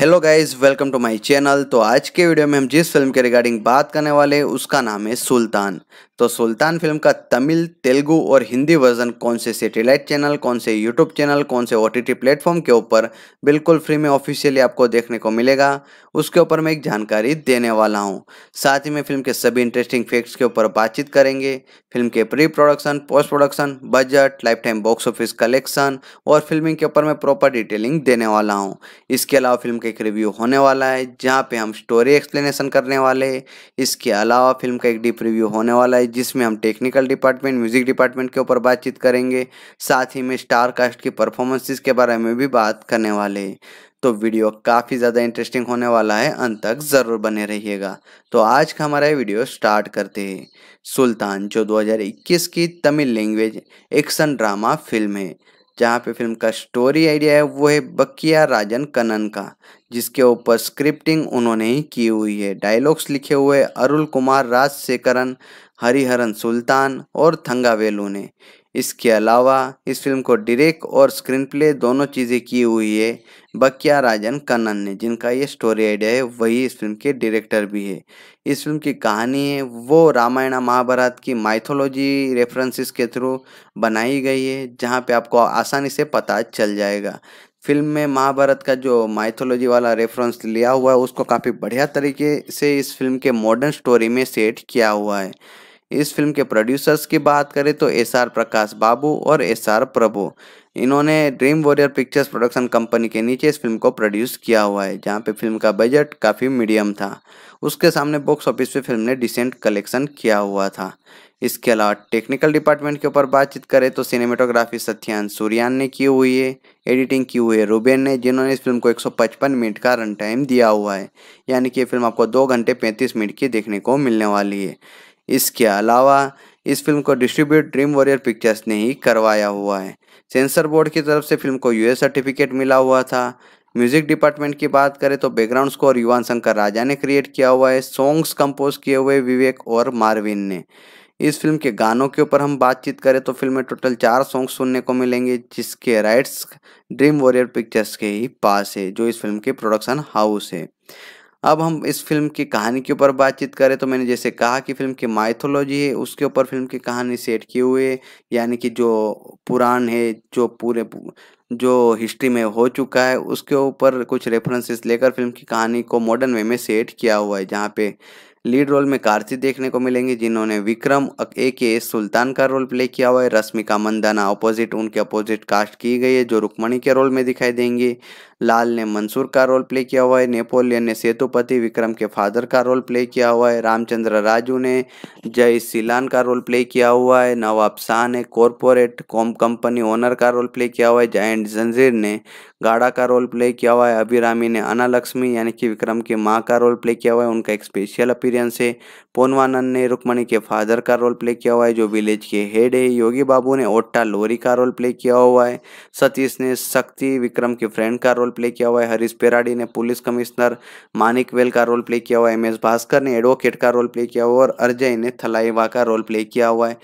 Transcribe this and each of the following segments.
hello guys welcome to my channel तो आज के वीडियो में हम जिस फिल्म के रिगार्डिंग बात करने वाले उसका नाम है सुल्तान तो सुल्तान फिल्म का तमिल तेलुगू और हिंदी वर्जन कौन से सेटेलाइट चैनल कौन से यूट्यूब चैनल कौन से ओ टी प्लेटफॉर्म के ऊपर बिल्कुल फ्री में ऑफिशियली आपको देखने को मिलेगा उसके ऊपर मैं एक जानकारी देने वाला हूँ साथ ही में फिल्म के सभी इंटरेस्टिंग फैक्ट्स के ऊपर बातचीत करेंगे फिल्म के pre production post production budget lifetime box office collection और फिल्मिंग के ऊपर मैं प्रॉपर डिटेलिंग देने वाला हूँ इसके अलावा फिल्म का एक रिव्यू होने वाला है जहाँ पे हम स्टोरी एक्सप्लेनेशन करने वाले इसके अलावा फिल्म का एक डीप रिव्यू होने वाला है है जिसमें हम टेक्निकल डिपार्टमेंट म्यूजिक डिपार्टमेंट के ऊपर बातचीत करेंगे साथ ही में स्टार कास्ट की परफॉर्मेंसेस के बारे में भी बात करने वाले तो वीडियो काफ़ी ज़्यादा इंटरेस्टिंग होने वाला है अंत तक ज़रूर बने रहिएगा तो आज का हमारा वीडियो स्टार्ट करते हैं सुल्तान जो 2021 की Tamil language action drama film है जहाँ पे फिल्म का स्टोरी आइडिया है वो है बकिया राजन कनन का जिसके ऊपर स्क्रिप्टिंग उन्होंने ही की हुई है डायलॉग्स लिखे हुए अरुल कुमार राजशेखरन हरिहरन सुल्तान और थंगावेलू ने इसके अलावा इस फिल्म को डायरेक्ट और स्क्रीन प्ले दोनों चीज़ें की हुई है बक्या राजन कन्नन ने जिनका ये स्टोरी आइडिया है वही इस फिल्म के डायरेक्टर भी है इस फिल्म की कहानी है वो रामायण महाभारत की माइथोलॉजी रेफरेंसेस के थ्रू बनाई गई है जहाँ पे आपको आसानी से पता चल जाएगा फिल्म में महाभारत का जो माइथोलॉजी वाला रेफरेंस लिया हुआ है उसको काफ़ी बढ़िया तरीके से इस फिल्म के मॉडर्न स्टोरी में सेट किया हुआ है इस फिल्म के प्रोड्यूसर्स की बात करें तो एस आर प्रकाश बाबू और एस आर प्रभु इन्होंने dream warrior pictures production company के नीचे इस फिल्म को प्रोड्यूस किया हुआ है जहाँ पे फिल्म का बजट काफ़ी मीडियम था उसके सामने बॉक्स ऑफिस पे फिल्म ने डिसेंट कलेक्शन किया हुआ था इसके अलावा टेक्निकल डिपार्टमेंट के ऊपर बातचीत करें तो सिनेमेटोग्राफी सत्यान सूर्यान ने की हुई है एडिटिंग की हुई है रूबेन ने जिन्होंने इस फिल्म को 155 मिनट का रन टाइम दिया हुआ है यानी कि ये फिल्म आपको दो घंटे पैंतीस मिनट की देखने को मिलने वाली है इसके अलावा इस फिल्म को डिस्ट्रीब्यूट ड्रीम वॉरियर पिक्चर्स ने ही करवाया हुआ है सेंसर बोर्ड की तरफ से फिल्म को यूएस सर्टिफिकेट मिला हुआ था म्यूजिक डिपार्टमेंट की बात करें तो बैकग्राउंड स्कोर युवान शंकर राजा ने क्रिएट किया हुआ है सॉन्ग्स कंपोज किए हुए विवेक और मार्विन ने इस फिल्म के गानों के ऊपर हम बातचीत करें तो फिल्म में टोटल चार सॉन्ग सुनने को मिलेंगे जिसके राइट्स ड्रीम वॉरियर पिक्चर्स के ही पास है जो इस फिल्म के प्रोडक्शन हाउस है अब हम इस फिल्म की कहानी के ऊपर बातचीत करें तो मैंने जैसे कहा कि फिल्म की माइथोलॉजी है उसके ऊपर फिल्म की कहानी सेट किए हुए है यानी कि जो पुराण है जो पूरे जो हिस्ट्री में हो चुका है उसके ऊपर कुछ रेफरेंसेस लेकर फिल्म की कहानी को मॉडर्न वे में सेट किया हुआ है जहाँ पे लीड रोल में कार्तिक देखने को मिलेंगे जिन्होंने विक्रम ए के सुल्तान का रोल प्ले किया हुआ है रश्मिका मंदाना अपोजिट उनके अपोजिट कास्ट की गई है जो रुक्मणी के रोल में दिखाई देंगे लाल ने मंसूर का रोल प्ले किया हुआ है नेपोलियन ने सेतुपति विक्रम के फादर का रोल प्ले किया हुआ है रामचंद्र राजू ने जय सिलान का रोल प्ले किया हुआ है नवाब शाह ने कॉरपोरेट कॉम कंपनी ओनर का रोल प्ले किया हुआ है जयंट जंजीर ने गाड़ा का रोल प्ले किया हुआ है अभिरामी ने अनालक्ष्मी यानी कि विक्रम की माँ का रोल प्ले किया हुआ है उनका एक स्पेशल अपील एक्सपीरियंस है पोनवानंद ने रुक्मणी के फादर का रोल प्ले किया हुआ है जो विलेज के हेड है योगी बाबू ने ओट्टा लोरी का रोल प्ले किया हुआ है सतीश ने शक्ति विक्रम के फ्रेंड का रोल प्ले किया हुआ है हरीश पेराडी ने पुलिस कमिश्नर मानिक वेल का रोल प्ले किया हुआ है एम एस भास्कर ने एडवोकेट का रोल प्ले किया हुआ और अर्जय ने थलाईवा का रोल प्ले किया हुआ है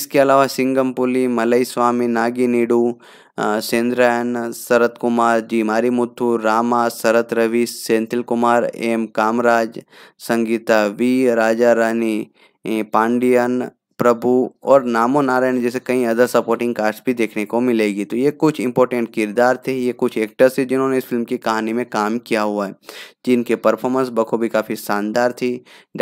इसके अलावा सिंगमपुली मलई स्वामी नागी नीडू सेंद्रायन शरत कुमार जी मारी मुथु रामा शरत रवि सेंथिल कुमार एम कामराज संगीता वी राजा रानी पांडियन प्रभु और नामो नारायण जैसे कई अदर सपोर्टिंग कास्ट भी देखने को मिलेगी तो ये कुछ इंपॉर्टेंट किरदार थे ये कुछ एक्टर्स थे जिन्होंने इस फिल्म की कहानी में काम किया हुआ है जिनके परफॉर्मेंस बखूबी काफ़ी शानदार थी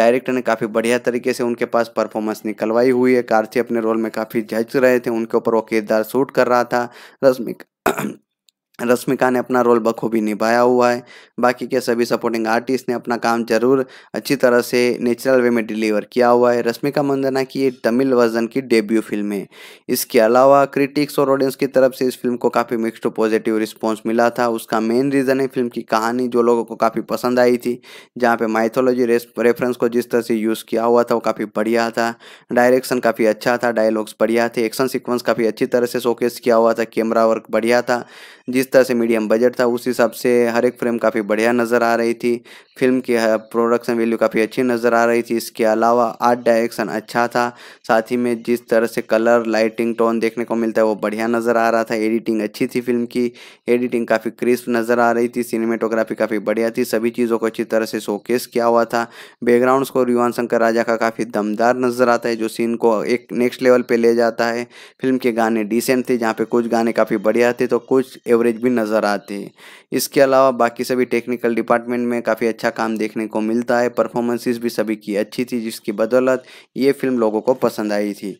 डायरेक्टर ने काफ़ी बढ़िया तरीके से उनके पास परफॉर्मेंस निकलवाई हुई है कार्थी अपने रोल में काफ़ी जज रहे थे उनके ऊपर वो किरदार शूट कर रहा था रश्मिका रश्मिका ने अपना रोल बखूबी निभाया हुआ है बाकी के सभी सपोर्टिंग आर्टिस्ट ने अपना काम जरूर अच्छी तरह से नेचुरल वे में डिलीवर किया हुआ है रश्मिका मंदना की ये तमिल वर्जन की डेब्यू फिल्म है इसके अलावा क्रिटिक्स और ऑडियंस की तरफ से इस फिल्म को काफ़ी मिक्सड पॉजिटिव रिस्पॉन्स मिला था उसका मेन रीज़न है फिल्म की कहानी जो लोगों को काफ़ी पसंद आई थी जहाँ पर माइथोलॉजी रेफरेंस को जिस तरह से यूज़ किया हुआ था वो काफ़ी बढ़िया था डायरेक्शन काफ़ी अच्छा था डायलॉग्स बढ़िया थे एक्शन सिक्वेंस काफ़ी अच्छी तरह से शोकेस किया हुआ था कैमरा वर्क बढ़िया था जिस जिस तरह से मीडियम बजट था उस हिसाब से हर एक फ्रेम काफ़ी बढ़िया नज़र आ रही थी फिल्म की प्रोडक्शन वैल्यू काफ़ी अच्छी नज़र आ रही थी इसके अलावा आर्ट डायरेक्शन अच्छा था साथ ही में जिस तरह से कलर लाइटिंग टोन देखने को मिलता है वो बढ़िया नज़र आ रहा था एडिटिंग अच्छी थी फिल्म की एडिटिंग काफ़ी क्रिस्प नज़र आ रही थी सिनेमेटोग्राफी काफ़ी बढ़िया थी सभी चीज़ों को अच्छी तरह से शोकेस किया हुआ था बैकग्राउंड स्कोर युवान शंकर राजा का काफ़ी दमदार नज़र आता है जो सीन को एक नेक्स्ट लेवल पर ले जाता है फिल्म के गाने डिसेंट थे जहाँ पर कुछ गाने काफ़ी बढ़िया थे तो कुछ एवरेज कॉलेज भी नज़र आते हैं इसके अलावा बाकी सभी टेक्निकल डिपार्टमेंट में काफ़ी अच्छा काम देखने को मिलता है परफॉर्मेंसेस भी सभी की अच्छी थी जिसकी बदौलत ये फिल्म लोगों को पसंद आई थी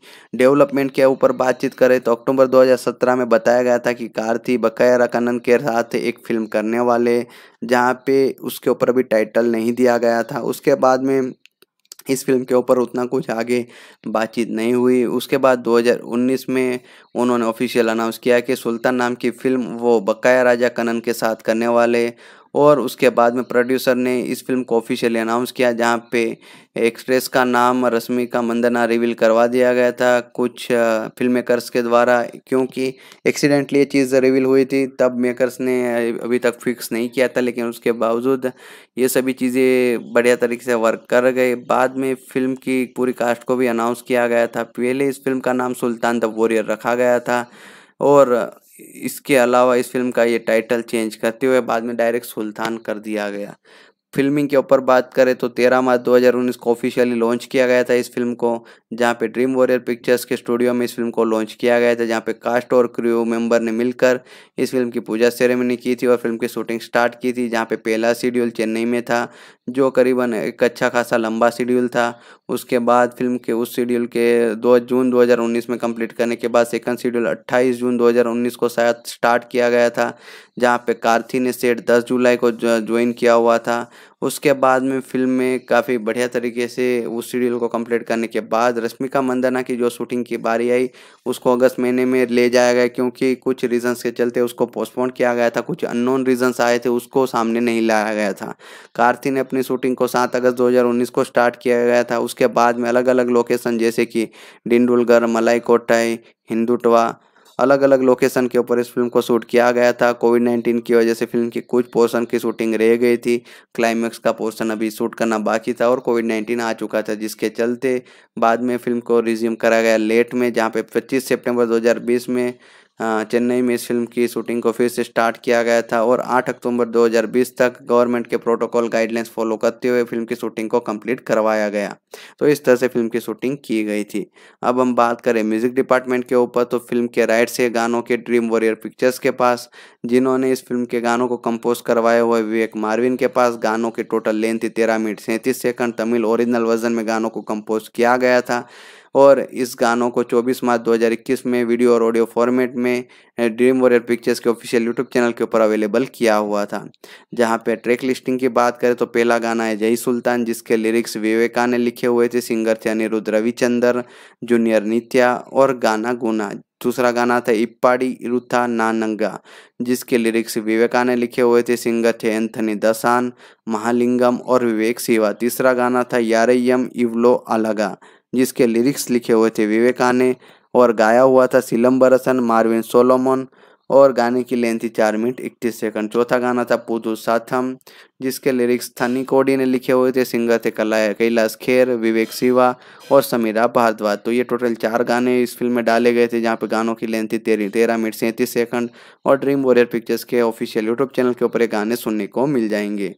डेवलपमेंट के ऊपर बातचीत करें तो अक्टूबर दो में बताया गया था कि कार्थी बकाया रकानंद के साथ एक फिल्म करने वाले जहाँ पे उसके ऊपर भी टाइटल नहीं दिया गया था उसके बाद में इस फिल्म के ऊपर उतना कुछ आगे बातचीत नहीं हुई उसके बाद 2019 में उन्होंने ऑफिशियल अनाउंस किया कि सुल्तान नाम की फिल्म वो बकाया राजा कनन के साथ करने वाले और उसके बाद में प्रोड्यूसर ने इस फिल्म को ऑफिशियली अनाउंस किया जहाँ पे एक्सप्रेस का नाम रश्मि का मंदना रिवील करवा दिया गया था कुछ फिल्म मेकर्स के द्वारा क्योंकि एक्सीडेंटली ये चीज़ रिवील हुई थी तब मेकर्स ने अभी तक फिक्स नहीं किया था लेकिन उसके बावजूद ये सभी चीज़ें बढ़िया तरीके से वर्क कर गए बाद में फिल्म की पूरी कास्ट को भी अनाउंस किया गया था पहले इस फिल्म का नाम सुल्तान द वॉरियर रखा गया था और इसके अलावा इस फिल्म का ये टाइटल चेंज करते हुए बाद में डायरेक्ट सुल्तान कर दिया गया फिल्मिंग के ऊपर बात करें तो 13 मार्च 2019 को ऑफिशियली लॉन्च किया गया था इस फिल्म को जहां पे ड्रीम वॉरियर पिक्चर्स के स्टूडियो में इस फिल्म को लॉन्च किया गया था जहां पे कास्ट और क्रू मेंबर ने मिलकर इस फिल्म की पूजा सेरेमनी की थी और फिल्म की शूटिंग स्टार्ट की थी जहाँ पे पहला शेड्यूल चेन्नई में था जो करीबन एक अच्छा खासा लंबा शेड्यूल था उसके बाद फिल्म के उस शेड्यूल के दो जून दो में कम्प्लीट करने के बाद सेकंड शेड्यूल अट्ठाईस जून दो को शायद स्टार्ट किया गया था जहाँ पे कार्थी ने सेट 10 जुलाई को ज्वाइन किया हुआ था उसके बाद में फिल्म में काफ़ी बढ़िया तरीके से उस सीरियल को कंप्लीट करने के बाद रश्मिका मंदाना की जो शूटिंग की बारी आई उसको अगस्त महीने में ले जाया गया क्योंकि कुछ रीजंस के चलते उसको पोस्टपोन किया गया था कुछ अननोन रीजंस आए थे उसको सामने नहीं लाया गया था कार्थी ने अपनी शूटिंग को सात अगस्त दो को स्टार्ट किया गया था उसके बाद में अलग अलग लोकेशन जैसे कि डिंडुलगढ़ मलाई कोटाई हिंदुटवा अलग अलग लोकेशन के ऊपर इस फिल्म को शूट किया गया था कोविड नाइन्टीन की वजह से फिल्म की कुछ पोर्सन की शूटिंग रह गई थी क्लाइमैक्स का पोर्सन अभी शूट करना बाकी था और कोविड नाइन्टीन आ चुका था जिसके चलते बाद में फिल्म को रिज्यूम करा गया लेट में जहाँ पे पच्चीस सेप्टेम्बर दो में हाँ, चेन्नई में इस फिल्म की शूटिंग को फिर से स्टार्ट किया गया था और 8 अक्टूबर 2020 तक गवर्नमेंट के प्रोटोकॉल गाइडलाइंस फॉलो करते हुए फिल्म की शूटिंग को कंप्लीट करवाया गया तो इस तरह से फिल्म की शूटिंग की गई थी अब हम बात करें म्यूजिक डिपार्टमेंट के ऊपर तो फिल्म के राइट से गानों के ड्रीम वॉरियर पिक्चर्स के पास जिन्होंने इस फिल्म के गानों को कंपोज करवाए हुए विवेक मारविन के पास गानों की टोटल लेंथ थी तेरह मिनट सैंतीस सेकंड तमिल ओरिजिनल वर्जन में गानों को कंपोज किया गया था और इस गानों को 24 मार्च 2021 में वीडियो और ऑडियो फॉर्मेट में ड्रीम वॉरियर पिक्चर्स के ऑफिशियल यूट्यूब चैनल के ऊपर अवेलेबल किया हुआ था जहाँ पे ट्रैक लिस्टिंग की बात करें तो पहला गाना है जय सुल्तान जिसके लिरिक्स विवेका ने लिखे हुए थे सिंगर थे अनिरुद्ध रविचंद्र जूनियर नित्या और गाना गुना दूसरा गाना था इप्पाड़ी इरुथा नानंगा जिसके लिरिक्स विवेका ने लिखे हुए थे सिंगर थे एंथनी दसान महालिंगम और विवेक सिवा तीसरा गाना था यारयम इवलो अलगा जिसके लिरिक्स लिखे हुए थे विवेका ने और गाया हुआ था सिलम्बरसन मार्विन सोलोमन और गाने की लेंथ थी चार मिनट इकतीस सेकंड चौथा गाना था पुदू साथम जिसके लिरिक्स थनी कोडी ने लिखे हुए थे सिंगर थे कला कैलाश खेर विवेक शिवा और समीरा भारद्वाज तो ये टोटल चार गाने इस फिल्म में डाले गए थे जहाँ पे गानों की लेंथ थी तेरह तेरह मिनट सैंतीस सेकंड और ड्रीम वॉरियर पिक्चर्स के ऑफिशियल यूट्यूब चैनल के ऊपर ये गाने सुनने को मिल जाएंगे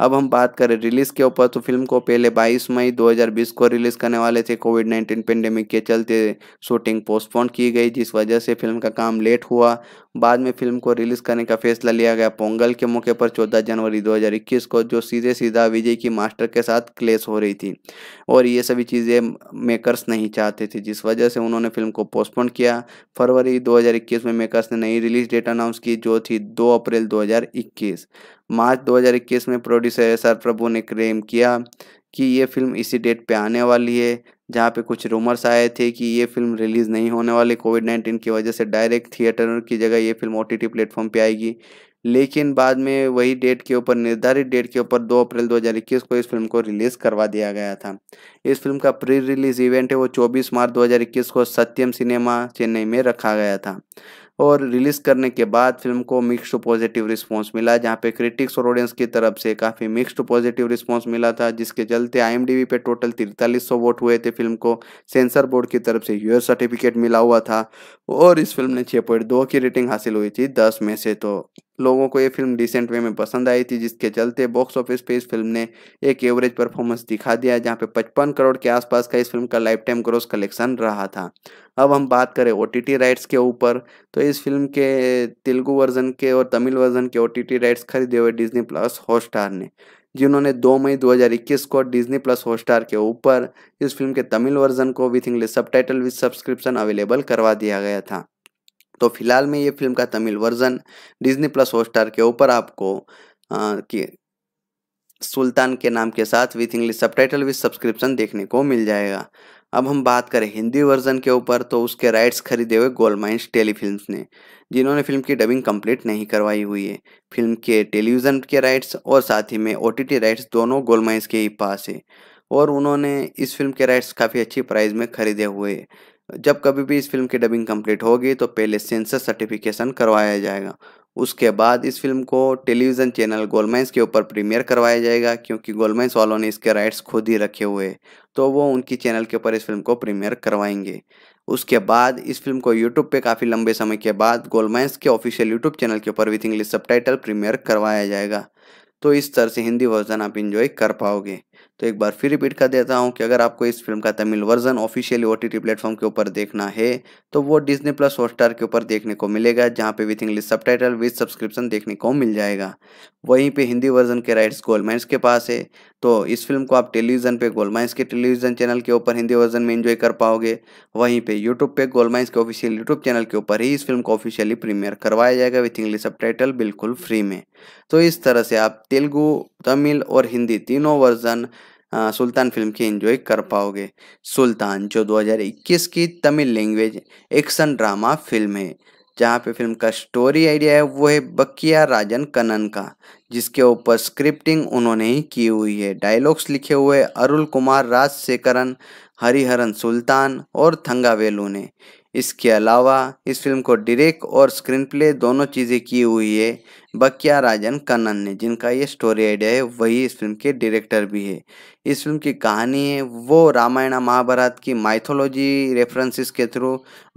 अब हम बात करें रिलीज़ के ऊपर तो फिल्म को पहले बाईस मई दो को रिलीज़ करने वाले थे कोविड नाइन्टीन पेंडेमिक के चलते शूटिंग पोस्टपोन की गई जिस वजह से फिल्म का काम लेट हुआ बाद में फिल्म को रिलीज़ करने का फैसला लिया गया पोंगल के मौके पर चौदह जनवरी दो 2021 को जो सीधे सीधा विजय की मास्टर के साथ क्लेश हो रही थी और ये सभी चीज़ें मेकर्स नहीं चाहते थे जिस वजह से उन्होंने फिल्म को पोस्टपोन किया फरवरी 2021 में मेकर्स ने नई रिलीज डेट अनाउंस की जो थी 2 अप्रैल 2021 मार्च 2021 में प्रोड्यूसर एस प्रभु ने क्लेम किया कि ये फिल्म इसी डेट पर आने वाली है जहाँ पे कुछ रूमर्स आए थे कि ये फिल्म रिलीज़ नहीं होने वाली कोविड नाइन्टीन की वजह से डायरेक्ट थिएटर की जगह ये film O T T platform पर आएगी लेकिन बाद में वही डेट के ऊपर निर्धारित डेट के ऊपर 2 अप्रैल 2021 को इस फिल्म को रिलीज़ करवा दिया गया था इस फिल्म का प्री रिलीज इवेंट है वो 24 मार्च 2021 को सत्यम सिनेमा चेन्नई में रखा गया था और रिलीज़ करने के बाद फिल्म को मिक्स्ड पॉजिटिव रिस्पांस मिला जहाँ पे क्रिटिक्स और ऑडियंस की तरफ से काफ़ी मिक्स्ड पॉजिटिव रिस्पांस मिला था जिसके चलते आईएमडीबी पे टोटल तिरतालीस सौ वोट हुए थे फिल्म को सेंसर बोर्ड की तरफ से यूएस सर्टिफिकेट मिला हुआ था और इस फिल्म ने छः पॉइंट दो की रेटिंग हासिल हुई थी दस में से तो लोगों को ये फिल्म डिसेंट वे में पसंद आई थी जिसके चलते बॉक्स ऑफिस पे इस फिल्म ने एक एवरेज परफॉर्मेंस दिखा दिया जहाँ पे पचपन करोड़ के आसपास का इस फिल्म का लाइफ टाइम ग्रोस कलेक्शन रहा था अब हम बात करें ओ राइट्स के ऊपर तो इस फिल्म के तेलुगु वर्जन के और तमिल वर्जन के ओ राइट्स खरीदे हुए डिज्नी प्लस हॉटस्टार ने जिन्होंने 2 मई 2021 को डिज्नी प्लस हॉटस्टार के ऊपर इस फिल्म के तमिल वर्जन को with English subtitle with subscription available करवा दिया गया था तो फिलहाल में ये फिल्म का Tamil version Disney plus Hotstar के ऊपर आपको आ, कि सुल्तान के नाम के साथ with English subtitle with subscription देखने को मिल जाएगा अब हम बात करें हिंदी वर्जन के ऊपर तो उसके राइट्स खरीदे हुए गोल्ड माइंस टेलीफिल्म्स ने जिन्होंने फिल्म की डबिंग कंप्लीट नहीं करवाई हुई है फिल्म के टेलीविज़न के राइट्स और साथ ही में ओ राइट्स दोनों गोलमाइंस माइंस के ही पास है और उन्होंने इस फिल्म के राइट्स काफ़ी अच्छी प्राइस में खरीदे हुए जब कभी भी इस फिल्म की डबिंग कंप्लीट होगी तो पहले सेंसर सर्टिफिकेशन करवाया जाएगा उसके बाद इस फिल्म को टेलीविज़न चैनल गोलमेंस के ऊपर प्रीमियर करवाया जाएगा क्योंकि गोलमेंस वालों ने इसके राइट्स खुद ही रखे हुए तो वो उनकी चैनल के ऊपर इस फिल्म को प्रीमियर करवाएंगे उसके बाद इस फिल्म को यूट्यूब पे काफ़ी लंबे समय के बाद गोलमेंस के ऑफिशियल यूट्यूब चैनल के ऊपर विथ इंग्लिश सब प्रीमियर करवाया जाएगा तो इस तरह से हिंदी वर्जन आप इन्जॉय कर पाओगे तो एक बार फिर रिपीट कर देता हूँ कि अगर आपको इस फिल्म का Tamil version officially O T platform के ऊपर देखना है तो वो डिजनी प्लस हॉटस्टार के ऊपर देखने को मिलेगा जहाँ पे with English subtitle with subscription देखने को मिल जाएगा वहीं पे हिंदी वर्जन के राइट्स गोलमाइंस के पास है तो इस फिल्म को आप टेलीविज़न पे गोलमाइंस के टेलीविज़न चैनल के ऊपर हिंदी वर्जन में इन्जॉय कर पाओगे वहीं पे यूट्यूब पे गोलमाइंस के ऑफिशियल यूट्यूब चैनल के ऊपर ही इस फिल्म को ऑफिशियली प्रीमियर करवाया जाएगा विथ इंग्लिश सब टाइटल बिल्कुल फ्री में तो इस तरह से आप तेलुगू तमिल और हिंदी तीनों वर्जन हाँ, सुल्तान फिल्म की एंजॉय कर पाओगे सुल्तान जो 2021 की Tamil language action drama film है जहाँ पे फिल्म का स्टोरी आइडिया है वो है बकिया राजन कनन का जिसके ऊपर स्क्रिप्टिंग उन्होंने ही की हुई है डायलॉग्स लिखे हुए अरुल कुमार राजशेखरन हरिहरन सुल्तान और थंगावेलू ने इसके अलावा इस फिल्म को डायरेक्ट और स्क्रीन प्ले दोनों चीज़ें की हुई है बकिया राजन कन्न ने जिनका ये स्टोरी आइडिया है वही इस फिल्म के डायरेक्टर भी है इस फिल्म की कहानी है वो रामायण महाभारत की माइथोलॉजी रेफरेंसेस के थ्रू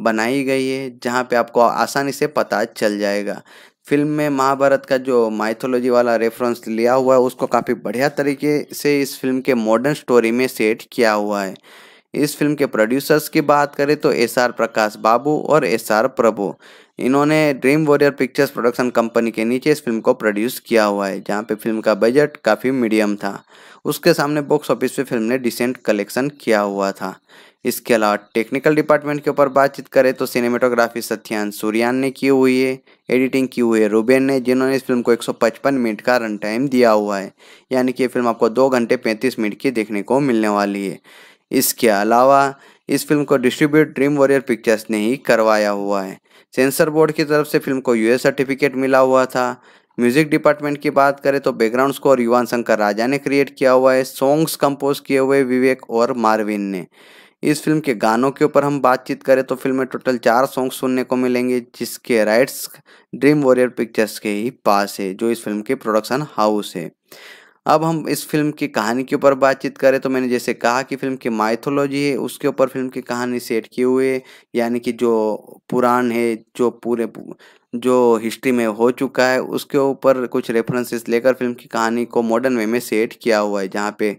बनाई गई है जहाँ पे आपको आसानी से पता चल जाएगा फिल्म में महाभारत का जो माइथोलॉजी वाला रेफरेंस लिया हुआ है उसको काफ़ी बढ़िया तरीके से इस फिल्म के मॉडर्न स्टोरी में सेट किया हुआ है इस फिल्म के प्रोड्यूसर्स की बात करें तो एस आर प्रकाश बाबू और एस आर प्रभु इन्होंने dream warrior pictures production company के नीचे इस फिल्म को प्रोड्यूस किया हुआ है जहाँ पे फिल्म का बजट काफ़ी मीडियम था उसके सामने बॉक्स ऑफिस पे फिल्म ने डिसेंट कलेक्शन किया हुआ था इसके अलावा टेक्निकल डिपार्टमेंट के ऊपर बातचीत करें तो सिनेमेटोग्राफी सत्यान सूर्यान ने की हुई है एडिटिंग की हुई है रूबेन ने जिन्होंने इस फिल्म को 155 मिनट का रन टाइम दिया हुआ है यानी कि ये फिल्म आपको दो घंटे 35 मिनट की देखने को मिलने वाली है इसके अलावा इस फिल्म को डिस्ट्रीब्यूट ड्रीम वॉरियर पिक्चर्स ने ही करवाया हुआ है सेंसर बोर्ड की तरफ से फिल्म को यूएस सर्टिफिकेट मिला हुआ था म्यूजिक डिपार्टमेंट की बात करें तो बैकग्राउंड स्कोर युवान शंकर राजा ने क्रिएट किया हुआ है सॉन्ग्स कंपोज किए हुए विवेक और मार्विन ने इस फिल्म के गानों के ऊपर हम बातचीत करें तो फिल्म में टोटल चार सॉन्ग सुनने को मिलेंगे जिसके राइट्स ड्रीम वॉरियर पिक्चर्स के ही पास है जो इस फिल्म के प्रोडक्शन हाउस है अब हम इस फिल्म की कहानी के ऊपर बातचीत करें तो मैंने जैसे कहा कि फिल्म की माइथोलॉजी है उसके ऊपर फिल्म की कहानी सेट किए हुए यानी कि जो पुराण है जो पूरे जो हिस्ट्री में हो चुका है उसके ऊपर कुछ रेफरेंसेस लेकर फिल्म की कहानी को मॉडर्न वे में सेट किया हुआ है जहाँ पे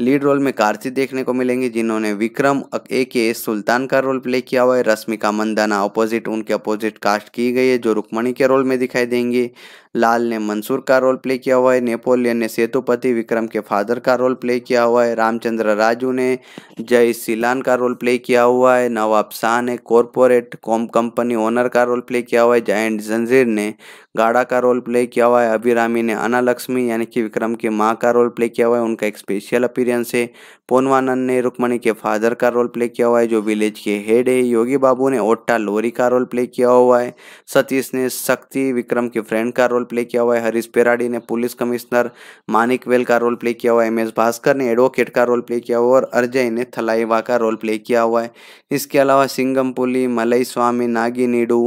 लीड रोल में कार्तिक देखने को मिलेंगे जिन्होंने विक्रम ए के एस सुल्तान का रोल प्ले किया हुआ है रश्मिका मंदाना अपोजिट उनके अपोजिट कास्ट की गई है जो रुक्मणी के रोल में दिखाई देंगे लाल ने मंसूर का रोल प्ले किया हुआ है नेपोलियन ने सेतुपति विक्रम के फादर का रोल प्ले किया हुआ है रामचंद्र राजू ने जय सिलान का रोल प्ले किया हुआ है नवाब शाह ने कॉरपोरेट कॉम कंपनी ओनर का रोल प्ले किया हुआ है जायंट जंजीर ने गाड़ा का रोल प्ले किया हुआ है अभिरामी ने अना लक्ष्मी यानी कि विक्रम की माँ का रोल प्ले किया हुआ है उनका एक स्पेशल अपीरियंस है पोनवानंद ने रुक्मणी के फादर का रोल प्ले किया हुआ है जो विलेज के हेड है योगी बाबू ने ओट्टा लोरी का रोल प्ले किया हुआ है सतीश ने शक्ति विक्रम के फ्रेंड का रोल रोल प्ले किया हुआ है हरीश पेराडी ने पुलिस कमिश्नर मानिक वेल का रोल प्ले किया हुआ है एम एस भास्कर ने एडवोकेट का रोल प्ले किया हुआ और अर्जय ने थलाइवा का रोल प्ले किया हुआ है इसके अलावा सिंगमपुली मलई स्वामी नागी नीडू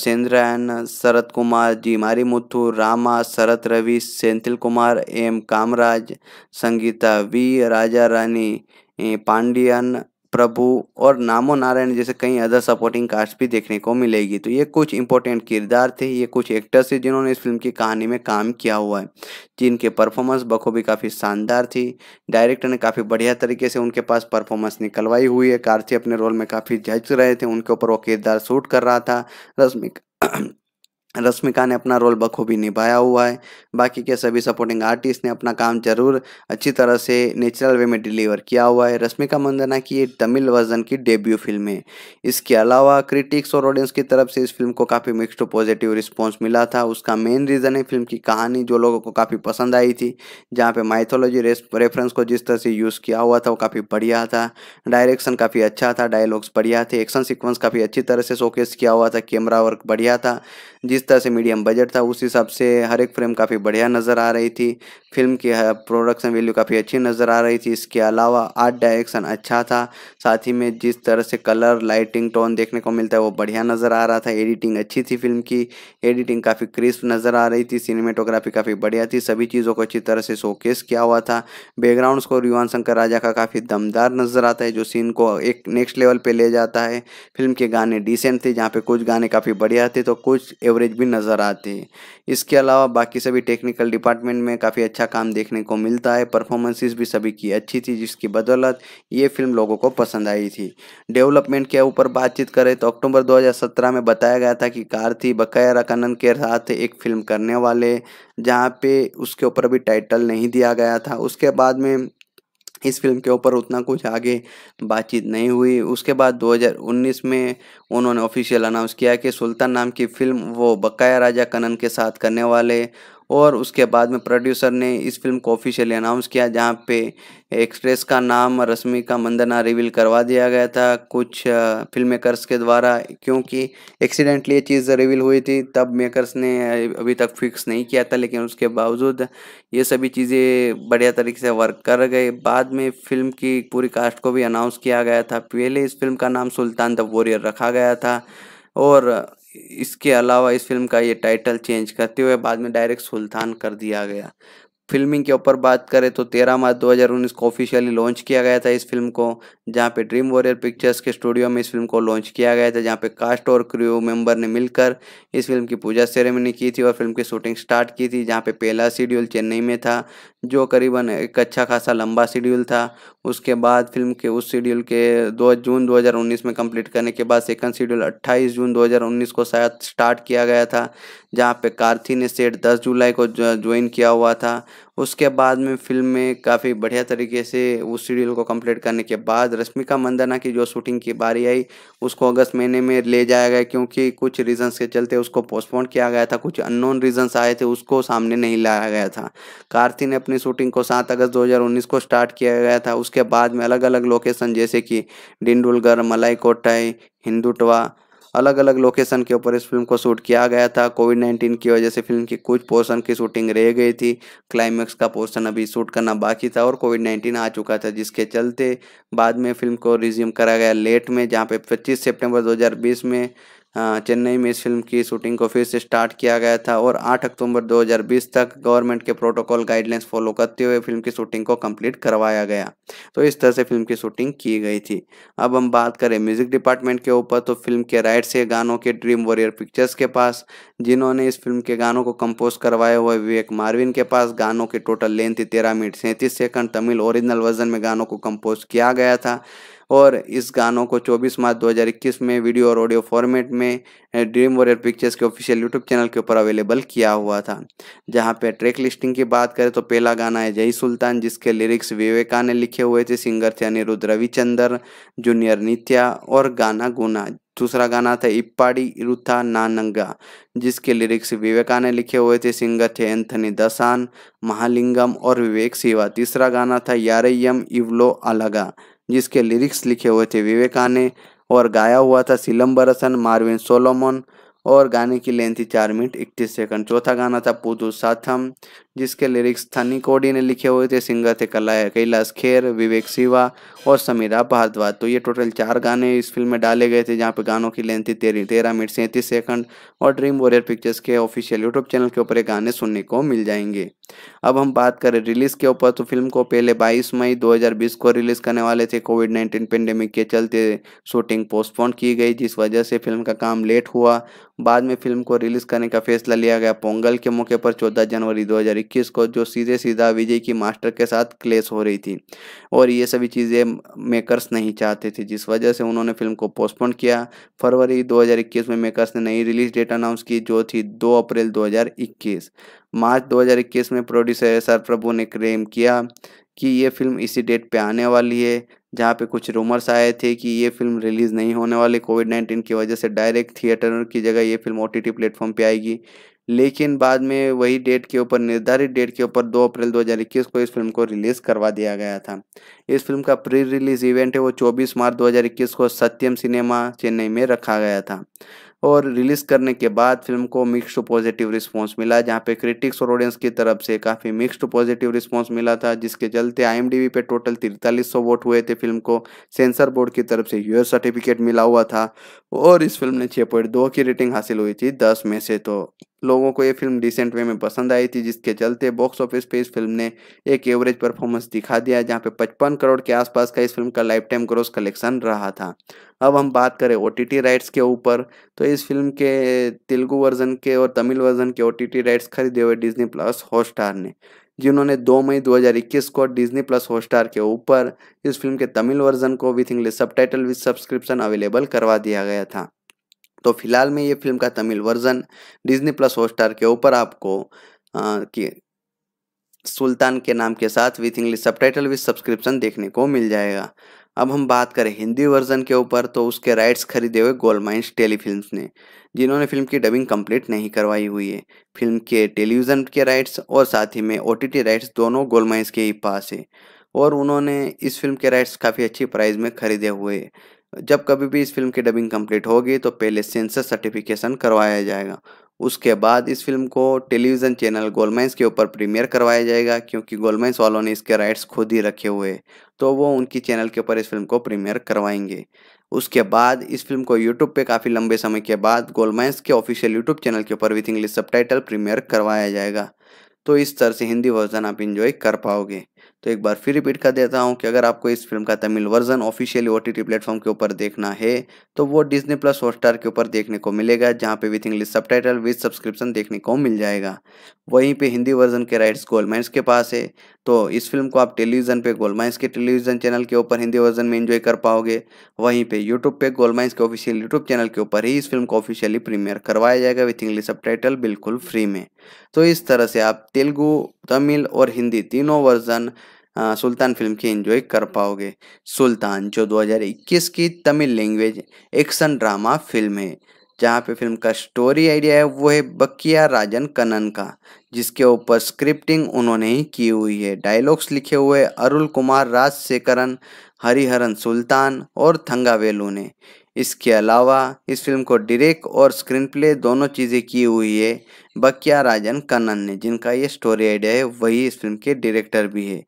सेंद्रायन शरत कुमार जी मारी मुथु रामा शरत रवि सेंथिल कुमार एम कामराज संगीता वी राजा रानी पांडियन प्रभु और नामो नारायण जैसे कई अदर सपोर्टिंग कास्ट भी देखने को मिलेगी तो ये कुछ इंपॉर्टेंट किरदार थे ये कुछ एक्टर्स थे जिन्होंने इस फिल्म की कहानी में काम किया हुआ है जिनके परफॉर्मेंस बखूबी काफ़ी शानदार थी डायरेक्टर ने काफ़ी बढ़िया तरीके से उनके पास परफॉर्मेंस निकलवाई हुई है कार्थी अपने रोल में काफ़ी जज रहे थे उनके ऊपर वो किरदार शूट कर रहा था रश्मिका रश्मिका ने अपना रोल बखूबी निभाया हुआ है बाकी के सभी सपोर्टिंग आर्टिस्ट ने अपना काम जरूर अच्छी तरह से नेचुरल वे में डिलीवर किया हुआ है रश्मिका मंदना की ये तमिल वर्जन की डेब्यू फिल्म है इसके अलावा क्रिटिक्स और ऑडियंस की तरफ से इस फिल्म को काफ़ी मिक्सड पॉजिटिव रिस्पॉन्स मिला था उसका मेन रीज़न है फिल्म की कहानी जो लोगों को काफ़ी पसंद आई थी जहाँ पर माइथोलॉजी रेफरेंस को जिस तरह से यूज़ किया हुआ था वो काफ़ी बढ़िया था डायरेक्शन काफ़ी अच्छा था डायलॉग्स बढ़िया थे एक्शन सिक्वेंस काफ़ी अच्छी तरह से शोकेस किया हुआ था कैमरा वर्क बढ़िया था जिस तरह से मीडियम बजट था उस हिसाब से हर एक फ्रेम काफ़ी बढ़िया नज़र आ रही थी फिल्म की प्रोडक्शन वैल्यू काफ़ी अच्छी नज़र आ रही थी इसके अलावा आर्ट डायरेक्शन अच्छा था साथ ही में जिस तरह से कलर लाइटिंग टोन देखने को मिलता है वो बढ़िया नज़र आ रहा था एडिटिंग अच्छी थी फिल्म की एडिटिंग काफ़ी क्रिस्प नज़र आ रही थी सिनेमेटोग्राफी काफ़ी बढ़िया थी सभी चीज़ों को अच्छी तरह से शोकेस किया हुआ था बैकग्राउंड स्कोर युवान शंकर राजा का काफ़ी दमदार नज़र आता है जो सीन को एक नेक्स्ट लेवल पर ले जाता है फिल्म के गाने डिसेंट थे जहाँ पर कुछ गाने काफ़ी बढ़िया थे तो कुछ एवरेज भी नज़र आते हैं इसके अलावा बाकी सभी टेक्निकल डिपार्टमेंट में काफ़ी अच्छा काम देखने को मिलता है परफॉर्मेंसेस भी सभी की अच्छी थी जिसकी बदौलत ये फिल्म लोगों को पसंद आई थी डेवलपमेंट के ऊपर बातचीत करें तो अक्टूबर 2017 में बताया गया था कि कार्थी बकाया रकानन के साथ एक फिल्म करने वाले जहाँ पे उसके ऊपर अभी टाइटल नहीं दिया गया था उसके बाद में इस फिल्म के ऊपर उतना कुछ आगे बातचीत नहीं हुई उसके बाद 2019 में उन्होंने ऑफिशियल अनाउंस किया कि सुल्तान नाम की फिल्म वो बकाया राजा कनन के साथ करने वाले और उसके बाद में प्रोड्यूसर ने इस फिल्म को ऑफिशियली अनाउंस किया जहाँ पे एक्सप्रेस का नाम रश्मि का मंदना रिवील करवा दिया गया था कुछ फिल्म मेकर्स के द्वारा क्योंकि एक्सीडेंटली ये चीज़ रिवील हुई थी तब मेकर्स ने अभी तक फिक्स नहीं किया था लेकिन उसके बावजूद ये सभी चीज़ें बढ़िया तरीके से वर्क कर गए बाद में फिल्म की पूरी कास्ट को भी अनाउंस किया गया था पहले इस फिल्म का नाम सुल्तान द वॉरियर रखा गया था और इसके अलावा इस फिल्म का ये टाइटल चेंज करते हुए बाद में डायरेक्ट सुल्तान कर दिया गया फिल्मिंग के ऊपर बात करें तो 13 मार्च 2019 को ऑफिशियली लॉन्च किया गया था इस फिल्म को जहां पे ड्रीम वॉरियर पिक्चर्स के स्टूडियो में इस फिल्म को लॉन्च किया गया था जहां पे कास्ट और क्रू मेंबर ने मिलकर इस फिल्म की पूजा सेरेमनी की थी और फिल्म की शूटिंग स्टार्ट की थी जहां पे पहला शेड्यूल चेन्नई में था जो करीबन एक अच्छा खासा लंबा शेड्यूल था उसके बाद फिल्म के उस शेड्यूल के दो जून दो में कम्प्लीट करने के बाद सेकंड शेड्यूल अट्ठाईस जून दो को शायद स्टार्ट किया गया था जहाँ पे कार्थी ने सेट 10 जुलाई को ज्वाइन किया हुआ था उसके बाद में फिल्म में काफ़ी बढ़िया तरीके से उस शेड्यूल को कंप्लीट करने के बाद रश्मिका मंदाना की जो शूटिंग की बारी आई उसको अगस्त महीने में ले जाया गया क्योंकि कुछ रीजंस के चलते उसको पोस्टपोन किया गया था कुछ अननोन रीजंस आए थे उसको सामने नहीं लाया गया था कार्थी ने अपनी शूटिंग को सात अगस्त दो को स्टार्ट किया गया था उसके बाद में अलग अलग लोकेसन जैसे कि डिंडुलगढ़ मलाई कोटाई हिंदुटवा अलग अलग लोकेशन के ऊपर इस फिल्म को शूट किया गया था कोविड नाइन्टीन की वजह से फिल्म की कुछ पोर्शन की शूटिंग रह गई थी क्लाइमैक्स का पोर्शन अभी शूट करना बाकी था और कोविड नाइन्टीन आ चुका था जिसके चलते बाद में फिल्म को रिज्यूम करा गया लेट में जहाँ पे पच्चीस सेप्टेम्बर दो में हाँ, चेन्नई में इस फिल्म की शूटिंग को फिर से स्टार्ट किया गया था और 8 अक्टूबर 2020 तक गवर्नमेंट के प्रोटोकॉल गाइडलाइंस फॉलो करते हुए फिल्म की शूटिंग को कंप्लीट करवाया गया तो इस तरह से फिल्म की शूटिंग की गई थी अब हम बात करें म्यूजिक डिपार्टमेंट के ऊपर तो फिल्म के राइट्स है गानों के ड्रीम वॉरियर पिक्चर्स के पास जिन्होंने इस फिल्म के गानों को कंपोज करवाए हुए विवेक मारविन के पास गानों की टोटल लेंथ थी तेरह मिनट सैंतीस सेकंड तमिल ओरिजिनल वर्जन में गानों को कंपोज किया गया था और इस गानों को 24 मार्च 2021 में वीडियो और ऑडियो फॉर्मेट में ड्रीम वॉरियर पिक्चर्स के ऑफिशियल यूट्यूब चैनल के ऊपर अवेलेबल किया हुआ था जहां पे ट्रैक लिस्टिंग की बात करें तो पहला गाना है जय सुल्तान जिसके लिरिक्स विवेका ने लिखे हुए थे सिंगर थे अनिरुद्ध रविचंदर जूनियर नित्या और गाना गुना दूसरा गाना था इप्पाड़ी इरुथा नानंगा जिसके लिरिक्स विवेका ने लिखे हुए थे सिंगर थे एंथनी दसान महालिंगम और विवेक सिवा तीसरा गाना था यारयम इवलो अलगा जिसके लिरिक्स लिखे हुए थे विवेकाने और गाया हुआ था सिलम्बरसन मार्विन सोलोमन और गाने की लेंथ थी चार मिनट इकतीस सेकंड चौथा गाना था पुदू साथम जिसके लिरिक्स थनी कोडी ने लिखे हुए थे सिंगर थे कला कैलाश खेर विवेक सिवा और समीरा भारद्वाज तो ये टोटल चार गाने इस फिल्म में डाले गए थे जहाँ पे गानों की लेंथ थी तेरह तेरह मिनट सैंतीस सेकंड और ड्रीम वॉरियर पिक्चर्स के ऑफिशियल यूट्यूब चैनल के ऊपर ये गाने सुनने को मिल जाएंगे अब हम बात करें रिलीज़ के ऊपर तो फिल्म को पहले बाईस मई दो को रिलीज़ करने वाले थे कोविड नाइन्टीन पेंडेमिक के चलते शूटिंग पोस्टपोन की गई जिस वजह से फिल्म का काम लेट हुआ बाद में फिल्म को रिलीज़ करने का फैसला लिया गया पोंगल के मौके पर चौदह जनवरी दो 2021 को जो सीधे सीधा विजय की मास्टर के साथ क्लेश हो रही थी और ये सभी चीज़ें मेकर्स नहीं चाहते थे जिस वजह से उन्होंने फिल्म को पोस्टपोन किया फरवरी 2021 में मेकर्स ने नई रिलीज डेट अनाउंस की जो थी 2 अप्रैल 2021 मार्च 2021 में प्रोड्यूसर एस प्रभु ने क्लेम किया कि ये फिल्म इसी डेट पे आने वाली है जहाँ पे कुछ रूमर्स आए थे कि ये फिल्म रिलीज़ नहीं होने वाली कोविड नाइन्टीन की वजह से डायरेक्ट थिएटर की जगह ये film O T T platform पर आएगी लेकिन बाद में वही डेट के ऊपर निर्धारित डेट के ऊपर 2 अप्रैल 2021 को इस फिल्म को रिलीज़ करवा दिया गया था इस फिल्म का प्री रिलीज इवेंट है वो 24 मार्च 2021 को सत्यम सिनेमा चेन्नई में रखा गया था और रिलीज़ करने के बाद फिल्म को मिक्स्ड पॉजिटिव रिस्पांस मिला जहां पे क्रिटिक्स और ऑडियंस की तरफ से काफ़ी मिक्स्ड पॉजिटिव रिस्पांस मिला था जिसके चलते आईएमडीबी पे टोटल तिरतालीस सौ वोट हुए थे फिल्म को सेंसर बोर्ड की तरफ से यूएस सर्टिफिकेट मिला हुआ था और इस फिल्म ने छः की रेटिंग हासिल हुई थी दस में से तो लोगों को ये फिल्म डिसेंट वे में पसंद आई थी जिसके चलते बॉक्स ऑफिस पे इस फिल्म ने एक एवरेज परफॉर्मेंस दिखा दिया जहाँ पे 55 करोड़ के आसपास का इस फिल्म का लाइफ टाइम ग्रोस कलेक्शन रहा था अब हम बात करें ओ राइट्स के ऊपर तो इस फिल्म के तेलुगु वर्जन के और तमिल वर्जन के ओ राइट्स खरीदे हुए डिजनी प्लस हॉटस्टार ने जिन्होंने 2 मई 2021 को डिज्नी प्लस हॉटस्टार के ऊपर इस फिल्म के तमिल वर्जन को with English subtitle with subscription available करवा दिया गया था तो फिलहाल में ये फिल्म का Tamil version Disney plus Hotstar के ऊपर आपको आ, कि सुल्तान के नाम के साथ with English subtitle with subscription देखने को मिल जाएगा अब हम बात करें हिंदी वर्जन के ऊपर तो उसके राइट्स खरीदे हुए गोलमाइंस माइंस ने जिन्होंने फिल्म की डबिंग कंप्लीट नहीं करवाई हुई है फिल्म के टेलीविज़न के राइट्स और साथ ही में ओ राइट्स दोनों गोल माइंस के ही पास है और उन्होंने इस फिल्म के राइट्स काफ़ी अच्छी प्राइस में खरीदे हुए जब कभी भी इस फिल्म की डबिंग कंप्लीट होगी तो पहले सेंसर सर्टिफिकेशन करवाया जाएगा उसके बाद इस फिल्म को टेलीविज़न चैनल गोलमैंस के ऊपर प्रीमियर करवाया जाएगा क्योंकि गोलमैंस वालों ने इसके राइट्स खुद ही रखे हुए तो वो उनकी चैनल के ऊपर इस फिल्म को प्रीमियर करवाएंगे उसके बाद इस फिल्म को यूट्यूब पे काफ़ी लंबे समय के बाद गोलमाइंस के ऑफिशियल यूट्यूब चैनल के ऊपर विथ इंग्लिश सब प्रीमियर करवाया जाएगा तो इस तरह से हिंदी वर्जन आप इन्जॉय कर पाओगे तो एक बार फिर रिपीट कर देता हूँ कि अगर आपको इस फिल्म का Tamil version officially O T platform के ऊपर देखना है तो वो डिजनी प्लस हॉटस्टार के ऊपर देखने को मिलेगा जहाँ पे with English subtitle with subscription देखने को मिल जाएगा वहीं पे हिंदी वर्जन के राइट्स गोलमैंस के पास है तो इस फिल्म को आप टेलीविज़न पे गोलमाइंस के टेलीविज़न चैनल के ऊपर हिंदी वर्जन में इन्जॉय कर पाओगे वहीं पे यूट्यूब पे गोलमाइंस के ऑफिशियल यूट्यूब चैनल के ऊपर ही इस फिल्म को ऑफिशियली प्रीमियर करवाया जाएगा विथ इंग्लिश सब बिल्कुल फ्री में तो इस तरह से आप तेलुगु तमिल और हिंदी तीनों वर्जन हाँ, सुल्तान फिल्म की एंजॉय कर पाओगे सुल्तान जो 2021 की Tamil language action drama film है जहाँ पे फिल्म का स्टोरी आइडिया है वो है बकिया राजन कनन का जिसके ऊपर स्क्रिप्टिंग उन्होंने ही की हुई है डायलॉग्स लिखे हुए अरुल कुमार राजशेखरन हरिहरन सुल्तान और थंगावेलू ने इसके अलावा इस फिल्म को डायरेक्ट और स्क्रीन प्ले दोनों चीज़ें की हुई है बकिया राजन कन्नन ने जिनका ये स्टोरी आइडिया है वही इस फिल्म के डायरेक्टर भी है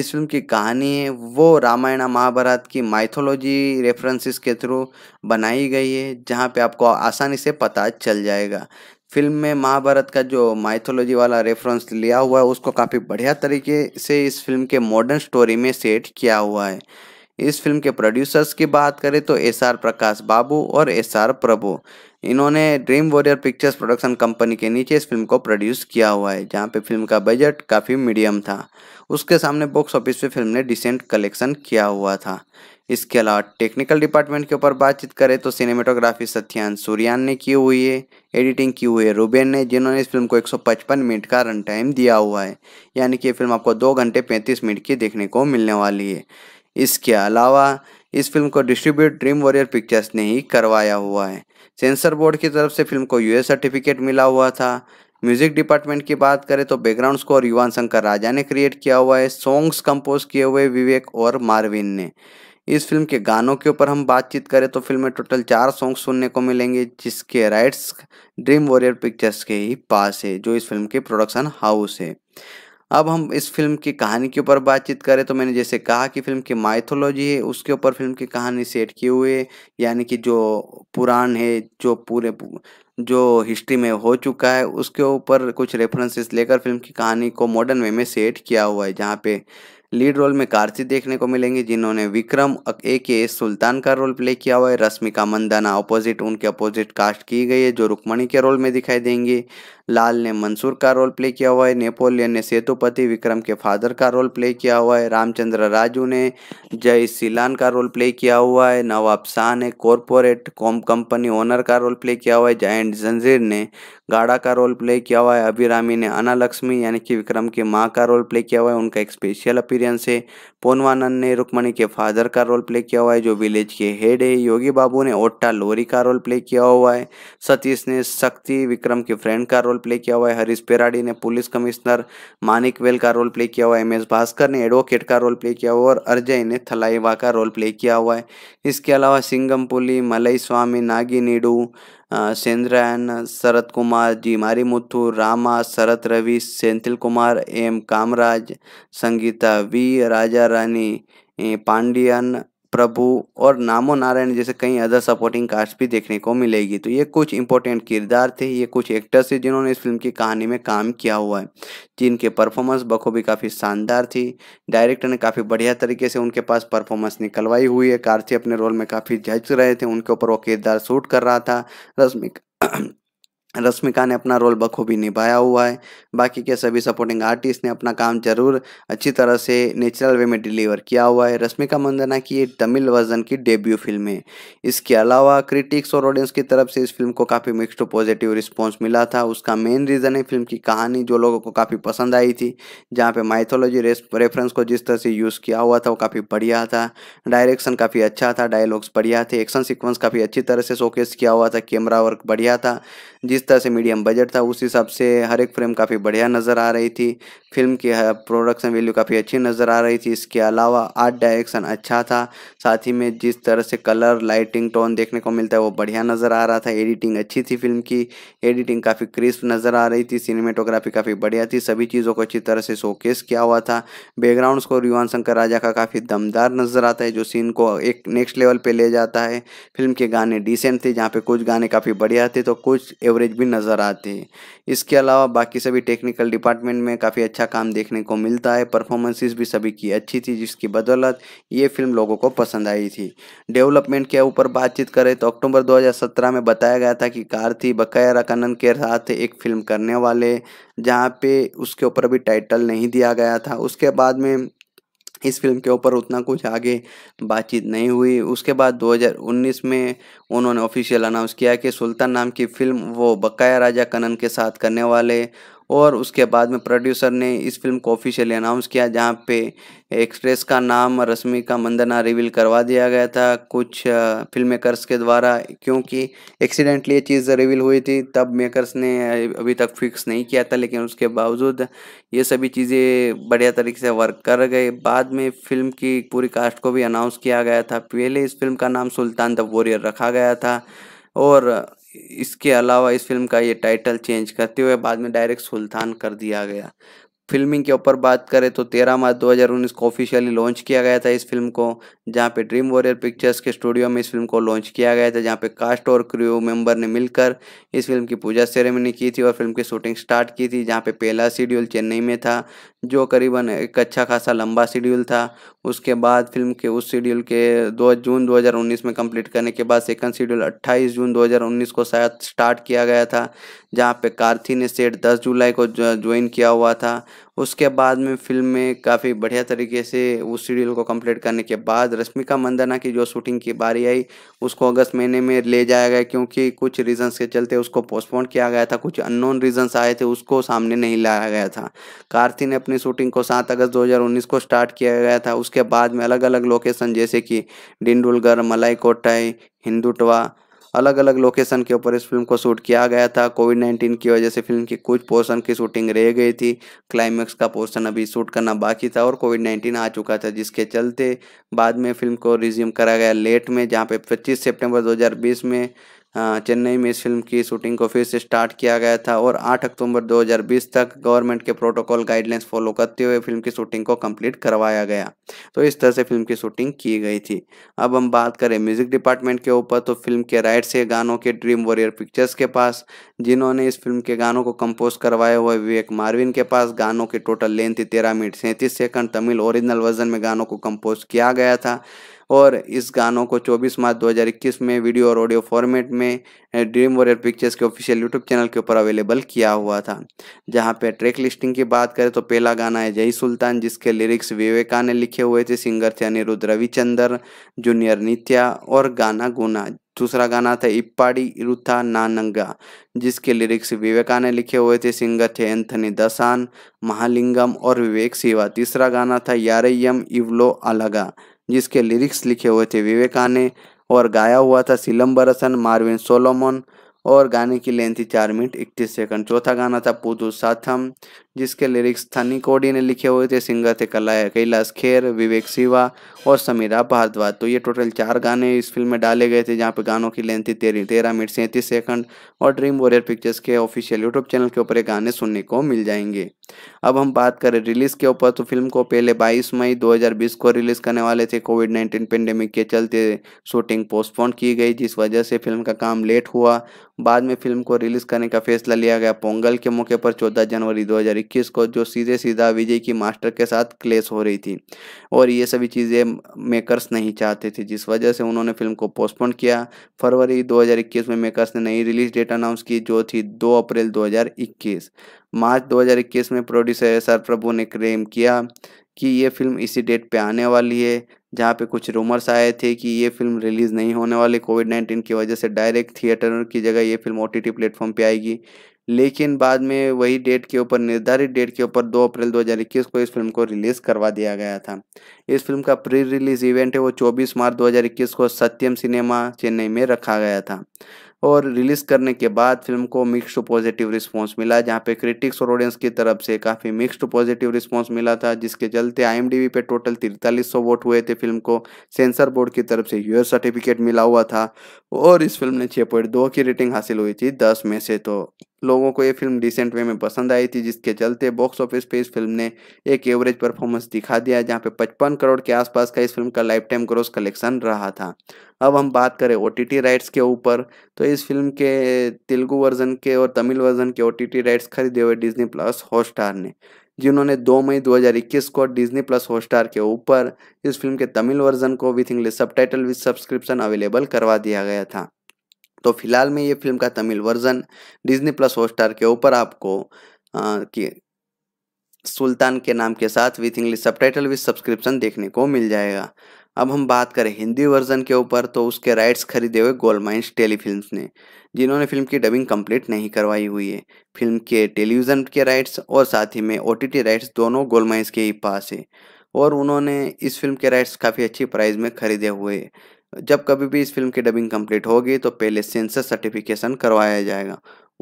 इस फिल्म की कहानी है वो रामायण महाभारत की माइथोलॉजी रेफरेंसेस के थ्रू बनाई गई है जहाँ पे आपको आसानी से पता चल जाएगा फिल्म में महाभारत का जो माइथोलॉजी वाला रेफरेंस लिया हुआ है उसको काफ़ी बढ़िया तरीके से इस फिल्म के मॉडर्न स्टोरी में सेट किया हुआ है इस फिल्म के प्रोड्यूसर्स की बात करें तो एस आर प्रकाश बाबू और एस आर प्रभु इन्होंने dream warrior pictures production company के नीचे इस फिल्म को प्रोड्यूस किया हुआ है जहाँ पे फिल्म का बजट काफ़ी मीडियम था उसके सामने बॉक्स ऑफिस पे फिल्म ने डिसेंट कलेक्शन किया हुआ था इसके अलावा टेक्निकल डिपार्टमेंट के ऊपर बातचीत करें तो सिनेमेटोग्राफी सत्यान सूर्यान ने की हुई है एडिटिंग की हुई है रूबेन ने जिन्होंने इस फिल्म को 155 मिनट का रन टाइम दिया हुआ है यानी कि ये फिल्म आपको दो घंटे पैंतीस मिनट की देखने को मिलने वाली है इसके अलावा इस फिल्म को डिस्ट्रीब्यूट ड्रीम वॉरियर पिक्चर्स ने ही करवाया हुआ है सेंसर बोर्ड की तरफ से फिल्म को यूएस सर्टिफिकेट मिला हुआ था म्यूजिक डिपार्टमेंट की बात करें तो बैकग्राउंड स्कोर युवान शंकर राजा ने क्रिएट किया हुआ है सॉन्ग्स कंपोज किए हुए विवेक और मार्विन ने इस फिल्म के गानों के ऊपर हम बातचीत करें तो फिल्म में टोटल चार सॉन्ग सुनने को मिलेंगे जिसके राइट्स ड्रीम वॉरियर पिक्चर्स के ही पास है जो इस फिल्म के प्रोडक्शन हाउस है अब हम इस फिल्म की कहानी के ऊपर बातचीत करें तो मैंने जैसे कहा कि फिल्म की माइथोलॉजी है उसके ऊपर फिल्म की कहानी सेट किए हुए यानी कि जो पुराण है जो पूरे जो हिस्ट्री में हो चुका है उसके ऊपर कुछ रेफरेंसेस लेकर फिल्म की कहानी को मॉडर्न वे में सेट किया हुआ है जहाँ पे लीड रोल में कार्ति देखने को मिलेंगी जिन्होंने विक्रम ए के सुल्तान का रोल प्ले किया हुआ है रश्मिका मंदाना अपोजिट उनके अपोजिट कास्ट की गई है जो रुक्मणी के रोल में दिखाई देंगी लाल ने मंसूर का रोल प्ले किया हुआ है नेपोलियन ने सेतुपति विक्रम के फादर का रोल प्ले किया हुआ है रामचंद्र राजू ने जय सिलान का रोल प्ले किया हुआ है नवाब शाह ने कॉरपोरेट कॉम कंपनी ओनर का रोल प्ले किया हुआ है जयंट जंजीर ने गाड़ा का रोल प्ले किया हुआ है अभिरामी ने अनालक्ष्मी यानी कि विक्रम की माँ का रोल प्ले किया हुआ है उनका एक स्पेशल अपील एक्सपीरियंस है पोनवानंद ने रुक्मणी के फादर का रोल प्ले किया हुआ है जो विलेज के हेड है योगी बाबू ने ओट्टा लोरी का रोल प्ले किया हुआ है सतीश ने शक्ति विक्रम के फ्रेंड का रोल प्ले किया हुआ है हरीश पेराडी ने पुलिस कमिश्नर मानिक वेल का रोल प्ले किया हुआ है एम एस भास्कर ने एडवोकेट का रोल प्ले किया हुआ और अर्जय ने थलाईवा का रोल प्ले किया हुआ है इसके अलावा सिंगमपुली मलई स्वामी नागी नीडू सेंद्रायन शरत कुमार जी मारी मुथु रामा शरत रवि सेंथिल कुमार एम कामराज संगीता वी राजा रानी पांडियन प्रभु और नामो नारायण जैसे कई अदर सपोर्टिंग कास्ट भी देखने को मिलेगी तो ये कुछ इंपॉर्टेंट किरदार थे ये कुछ एक्टर्स थे जिन्होंने इस फिल्म की कहानी में काम किया हुआ है जिनके परफॉर्मेंस बखूबी काफ़ी शानदार थी डायरेक्टर ने काफ़ी बढ़िया तरीके से उनके पास परफॉर्मेंस निकलवाई हुई है कार्थी अपने रोल में काफ़ी जज रहे थे उनके ऊपर वो किरदार शूट कर रहा था रश्मिका रश्मिका ने अपना रोल बखूबी निभाया हुआ है बाकी के सभी सपोर्टिंग आर्टिस्ट ने अपना काम जरूर अच्छी तरह से नेचुरल वे में डिलीवर किया हुआ है रश्मिका मंदना की ये तमिल वर्जन की डेब्यू फिल्म है इसके अलावा क्रिटिक्स और ऑडियंस की तरफ से इस फिल्म को काफ़ी मिक्सड पॉजिटिव रिस्पॉन्स मिला था उसका मेन रीज़न है फिल्म की कहानी जो लोगों को काफ़ी पसंद आई थी जहाँ पर माइथोलॉजी रेफरेंस को जिस तरह से यूज़ किया हुआ था वो काफ़ी बढ़िया था डायरेक्शन काफ़ी अच्छा था डायलॉग्स बढ़िया थे एक्शन सिक्वेंस काफ़ी अच्छी तरह से शोकेस किया हुआ था कैमरा वर्क बढ़िया था जिस तरह से मीडियम बजट था उस हिसाब से हर एक फ्रेम काफ़ी बढ़िया नज़र आ रही थी फिल्म की प्रोडक्शन वैल्यू काफ़ी अच्छी नज़र आ रही थी इसके अलावा आर्ट डायरेक्शन अच्छा था साथ ही में जिस तरह से कलर लाइटिंग टोन देखने को मिलता है वो बढ़िया नज़र आ रहा था एडिटिंग अच्छी थी फिल्म की एडिटिंग काफ़ी क्रिस्प नज़र आ रही थी सिनेमेटोग्राफी काफ़ी बढ़िया थी सभी चीज़ों को अच्छी तरह से शोकेस किया हुआ था बैकग्राउंड स्कोर युवान शंकर राजा का काफ़ी दमदार नज़र आता है जो सीन को एक नेक्स्ट लेवल पर ले जाता है फिल्म के गाने डिसेंट थे जहाँ पर कुछ गाने काफ़ी बढ़िया थे तो कुछ एवरेज भी नज़र आते हैं इसके अलावा बाकी सभी टेक्निकल डिपार्टमेंट में काफ़ी अच्छा काम देखने को मिलता है परफॉर्मेंसेस भी सभी की अच्छी थी जिसकी बदौलत ये फिल्म लोगों को पसंद आई थी डेवलपमेंट के ऊपर बातचीत करें तो अक्टूबर दो में बताया गया था कि कार्थी बकाया रकानन के साथ एक फिल्म करने वाले जहाँ पे उसके ऊपर भी टाइटल नहीं दिया गया था उसके बाद में इस फिल्म के ऊपर उतना कुछ आगे बातचीत नहीं हुई उसके बाद 2019 में उन्होंने ऑफिशियल अनाउंस किया कि सुल्तान नाम की फिल्म वो बकाया राजा कनन के साथ करने वाले और उसके बाद में प्रोड्यूसर ने इस फिल्म को ऑफिशियली अनाउंस किया जहाँ पे एक्सप्रेस का नाम रश्मि का मंदना रिवील करवा दिया गया था कुछ फिल्म मेकर्स के द्वारा क्योंकि एक्सीडेंटली ये चीज़ रिवील हुई थी तब मेकर्स ने अभी तक फिक्स नहीं किया था लेकिन उसके बावजूद ये सभी चीज़ें बढ़िया तरीके से वर्क कर गए बाद में फिल्म की पूरी कास्ट को भी अनाउंस किया गया था पहले इस फिल्म का नाम सुल्तान द वॉरियर रखा गया था और इसके अलावा इस फिल्म का ये टाइटल चेंज करते हुए बाद में डायरेक्ट सुल्तान कर दिया गया फिल्मिंग के ऊपर बात करें तो 13 मार्च 2019 को ऑफिशियली लॉन्च किया गया था इस फिल्म को जहां पे ड्रीम वॉरियर पिक्चर्स के स्टूडियो में इस फिल्म को लॉन्च किया गया था जहां पे कास्ट और क्रू मेंबर ने मिलकर इस फिल्म की पूजा सेरेमनी की थी और फिल्म की शूटिंग स्टार्ट की थी जहां पे पहला शेड्यूल चेन्नई में था जो करीबन एक अच्छा खासा लंबा शेड्यूल था उसके बाद फिल्म के उस शेड्यूल के दो जून 2019 में कंप्लीट करने के बाद सेकंड शेड्यूल 28 जून 2019 को शायद स्टार्ट किया गया था जहां पे कार्थी ने सेट 10 जुलाई को ज्वाइन किया हुआ था उसके बाद में फिल्म में काफ़ी बढ़िया तरीके से उस सीरियल को कंप्लीट करने के बाद रश्मिका मंदाना की जो शूटिंग की बारी आई उसको अगस्त महीने में ले जाया गया क्योंकि कुछ रीजंस के चलते उसको पोस्टपोन किया गया था कुछ अननोन रीजंस आए थे उसको सामने नहीं लाया गया था कार्ति ने अपनी शूटिंग को सात अगस्त दो को स्टार्ट किया गया था उसके बाद में अलग अलग लोकेशन जैसे कि डिंडुलगढ़ मलाई कोटाई हिंदुटवा अलग अलग लोकेशन के ऊपर इस फिल्म को शूट किया गया था कोविड नाइन्टीन की वजह से फिल्म की कुछ पोर्सन की शूटिंग रह गई थी क्लाइमैक्स का पोर्सन अभी शूट करना बाकी था और कोविड नाइन्टीन आ चुका था जिसके चलते बाद में फिल्म को रिज्यूम करा गया लेट में जहाँ पे पच्चीस सेप्टेम्बर दो में हाँ, चेन्नई में इस फिल्म की शूटिंग को फिर से स्टार्ट किया गया था और 8 अक्टूबर 2020 तक गवर्नमेंट के प्रोटोकॉल गाइडलाइंस फॉलो करते हुए फिल्म की शूटिंग को कंप्लीट करवाया गया तो इस तरह से फिल्म की शूटिंग की गई थी अब हम बात करें म्यूजिक डिपार्टमेंट के ऊपर तो फिल्म के राइट से गानों के ड्रीम वॉरियर पिक्चर्स के पास जिन्होंने इस फिल्म के गानों को कंपोज करवाए हुए विवेक मारविन के पास गानों की टोटल लेंथ थी तेरह मिनट सैंतीस सेकंड तमिल ओरिजिनल वर्जन में गानों को कंपोज किया गया था और इस गानों को 24 मार्च 2021 में वीडियो और ऑडियो फॉर्मेट में ड्रीम वॉरियर पिक्चर्स के ऑफिशियल यूट्यूब चैनल के ऊपर अवेलेबल किया हुआ था जहाँ पे ट्रैक लिस्टिंग की बात करें तो पहला गाना है जय सुल्तान जिसके लिरिक्स विवेका ने लिखे हुए थे सिंगर थे अनिरुद्ध रविचंद्र जूनियर नित्या और गाना गुना दूसरा गाना था इप्पाड़ी इरुथा नानंगा जिसके लिरिक्स विवेका ने लिखे हुए थे सिंगर थे एंथनी दसान महालिंगम और विवेक सिवा तीसरा गाना था यारयम इवलो अलगा जिसके लिरिक्स लिखे हुए थे विवेकाने और गाया हुआ था सिलम्बरसन मार्विन सोलोमन और गाने की लेंथ थी चार मिनट इकतीस सेकंड चौथा गाना था पुदू साथम जिसके लिरिक्स थनी कोडी ने लिखे हुए थे सिंगर थे कैलाश खेर विवेक शिवा और समीरा भारद्वाज तो ये टोटल चार गाने इस फिल्म में डाले गए थे जहाँ पे गानों की लेंथ थी तेरह तेरह मिनट सैंतीस सेकंड और ड्रीम वॉरियर पिक्चर्स के ऑफिशियल यूट्यूब चैनल के ऊपर ये गाने सुनने को मिल जाएंगे अब हम बात करें रिलीज़ के ऊपर तो फिल्म को पहले बाईस मई दो को रिलीज़ करने वाले थे कोविड नाइन्टीन पेंडेमिक के चलते शूटिंग पोस्टपोन की गई जिस वजह से फिल्म का काम लेट हुआ बाद में फिल्म को रिलीज़ करने का फैसला लिया गया पोंगल के मौके पर चौदह जनवरी दो 2021 को जो सीधे सीधा विजय की मास्टर के साथ क्लेश हो रही थी और ये सभी चीज़ें मेकर्स नहीं चाहते थे जिस वजह से उन्होंने फिल्म को पोस्टपोन किया फरवरी 2021 में मेकर्स ने नई रिलीज डेट अनाउंस की जो थी 2 अप्रैल 2021 मार्च 2021 में प्रोड्यूसर एस प्रभु ने क्लेम किया कि ये फिल्म इसी डेट पे आने वाली है जहाँ पे कुछ रूमर्स आए थे कि ये फिल्म रिलीज़ नहीं होने वाली कोविड नाइन्टीन की वजह से डायरेक्ट थिएटर की जगह ये फिल्म ओ टी प्लेटफॉर्म पे आएगी लेकिन बाद में वही डेट के ऊपर निर्धारित डेट के ऊपर 2 अप्रैल 2021 को इस फिल्म को रिलीज़ करवा दिया गया था इस फिल्म का प्री रिलीज इवेंट है वो 24 मार्च 2021 को सत्यम सिनेमा चेन्नई में रखा गया था और रिलीज़ करने के बाद फिल्म को मिक्स्ड पॉजिटिव रिस्पांस मिला जहाँ पे क्रिटिक्स और ऑडियंस की तरफ से काफ़ी मिक्स्ड पॉजिटिव रिस्पांस मिला था जिसके चलते आई पे टोटल तिरतालीस वोट हुए थे फिल्म को सेंसर बोर्ड की तरफ से यूएस सर्टिफिकेट मिला हुआ था और इस फिल्म ने छः की रेटिंग हासिल हुई थी दस में से तो लोगों को ये फिल्म डिसेंट वे में पसंद आई थी जिसके चलते बॉक्स ऑफिस पे इस फिल्म ने एक एवरेज परफॉर्मेंस दिखा दिया जहाँ पे पचपन करोड़ के आसपास का इस फिल्म का लाइफ टाइम ग्रोस कलेक्शन रहा था अब हम बात करें ओ राइट्स के ऊपर तो इस फिल्म के तेलुगु वर्जन के और तमिल वर्जन के ओ राइट्स खरीदे हुए डिजनी प्लस हॉटस्टार ने जिन्होंने 2 मई 2021 को डिज्नी प्लस हॉटस्टार के ऊपर इस फिल्म के तमिल वर्जन को with English subtitle with subscription available करवा दिया गया था तो फिलहाल में ये फिल्म का Tamil version Disney plus Hotstar के ऊपर आपको आ, की सुल्तान के नाम के साथ with English subtitle with subscription देखने को मिल जाएगा अब हम बात करें हिंदी वर्जन के ऊपर तो उसके राइट्स खरीदे हुए गोलमाइंस टेली टेलीफिल्म ने जिन्होंने फिल्म की डबिंग कंप्लीट नहीं करवाई हुई है फिल्म के टेलीविज़न के राइट्स और साथ ही में ओ राइट्स दोनों गोलमाइंस के ही पास है और उन्होंने इस फिल्म के राइट्स काफ़ी अच्छी प्राइस में खरीदे हुए जब कभी भी इस फिल्म की डबिंग कंप्लीट होगी तो पहले सेंसर सर्टिफिकेशन करवाया जाएगा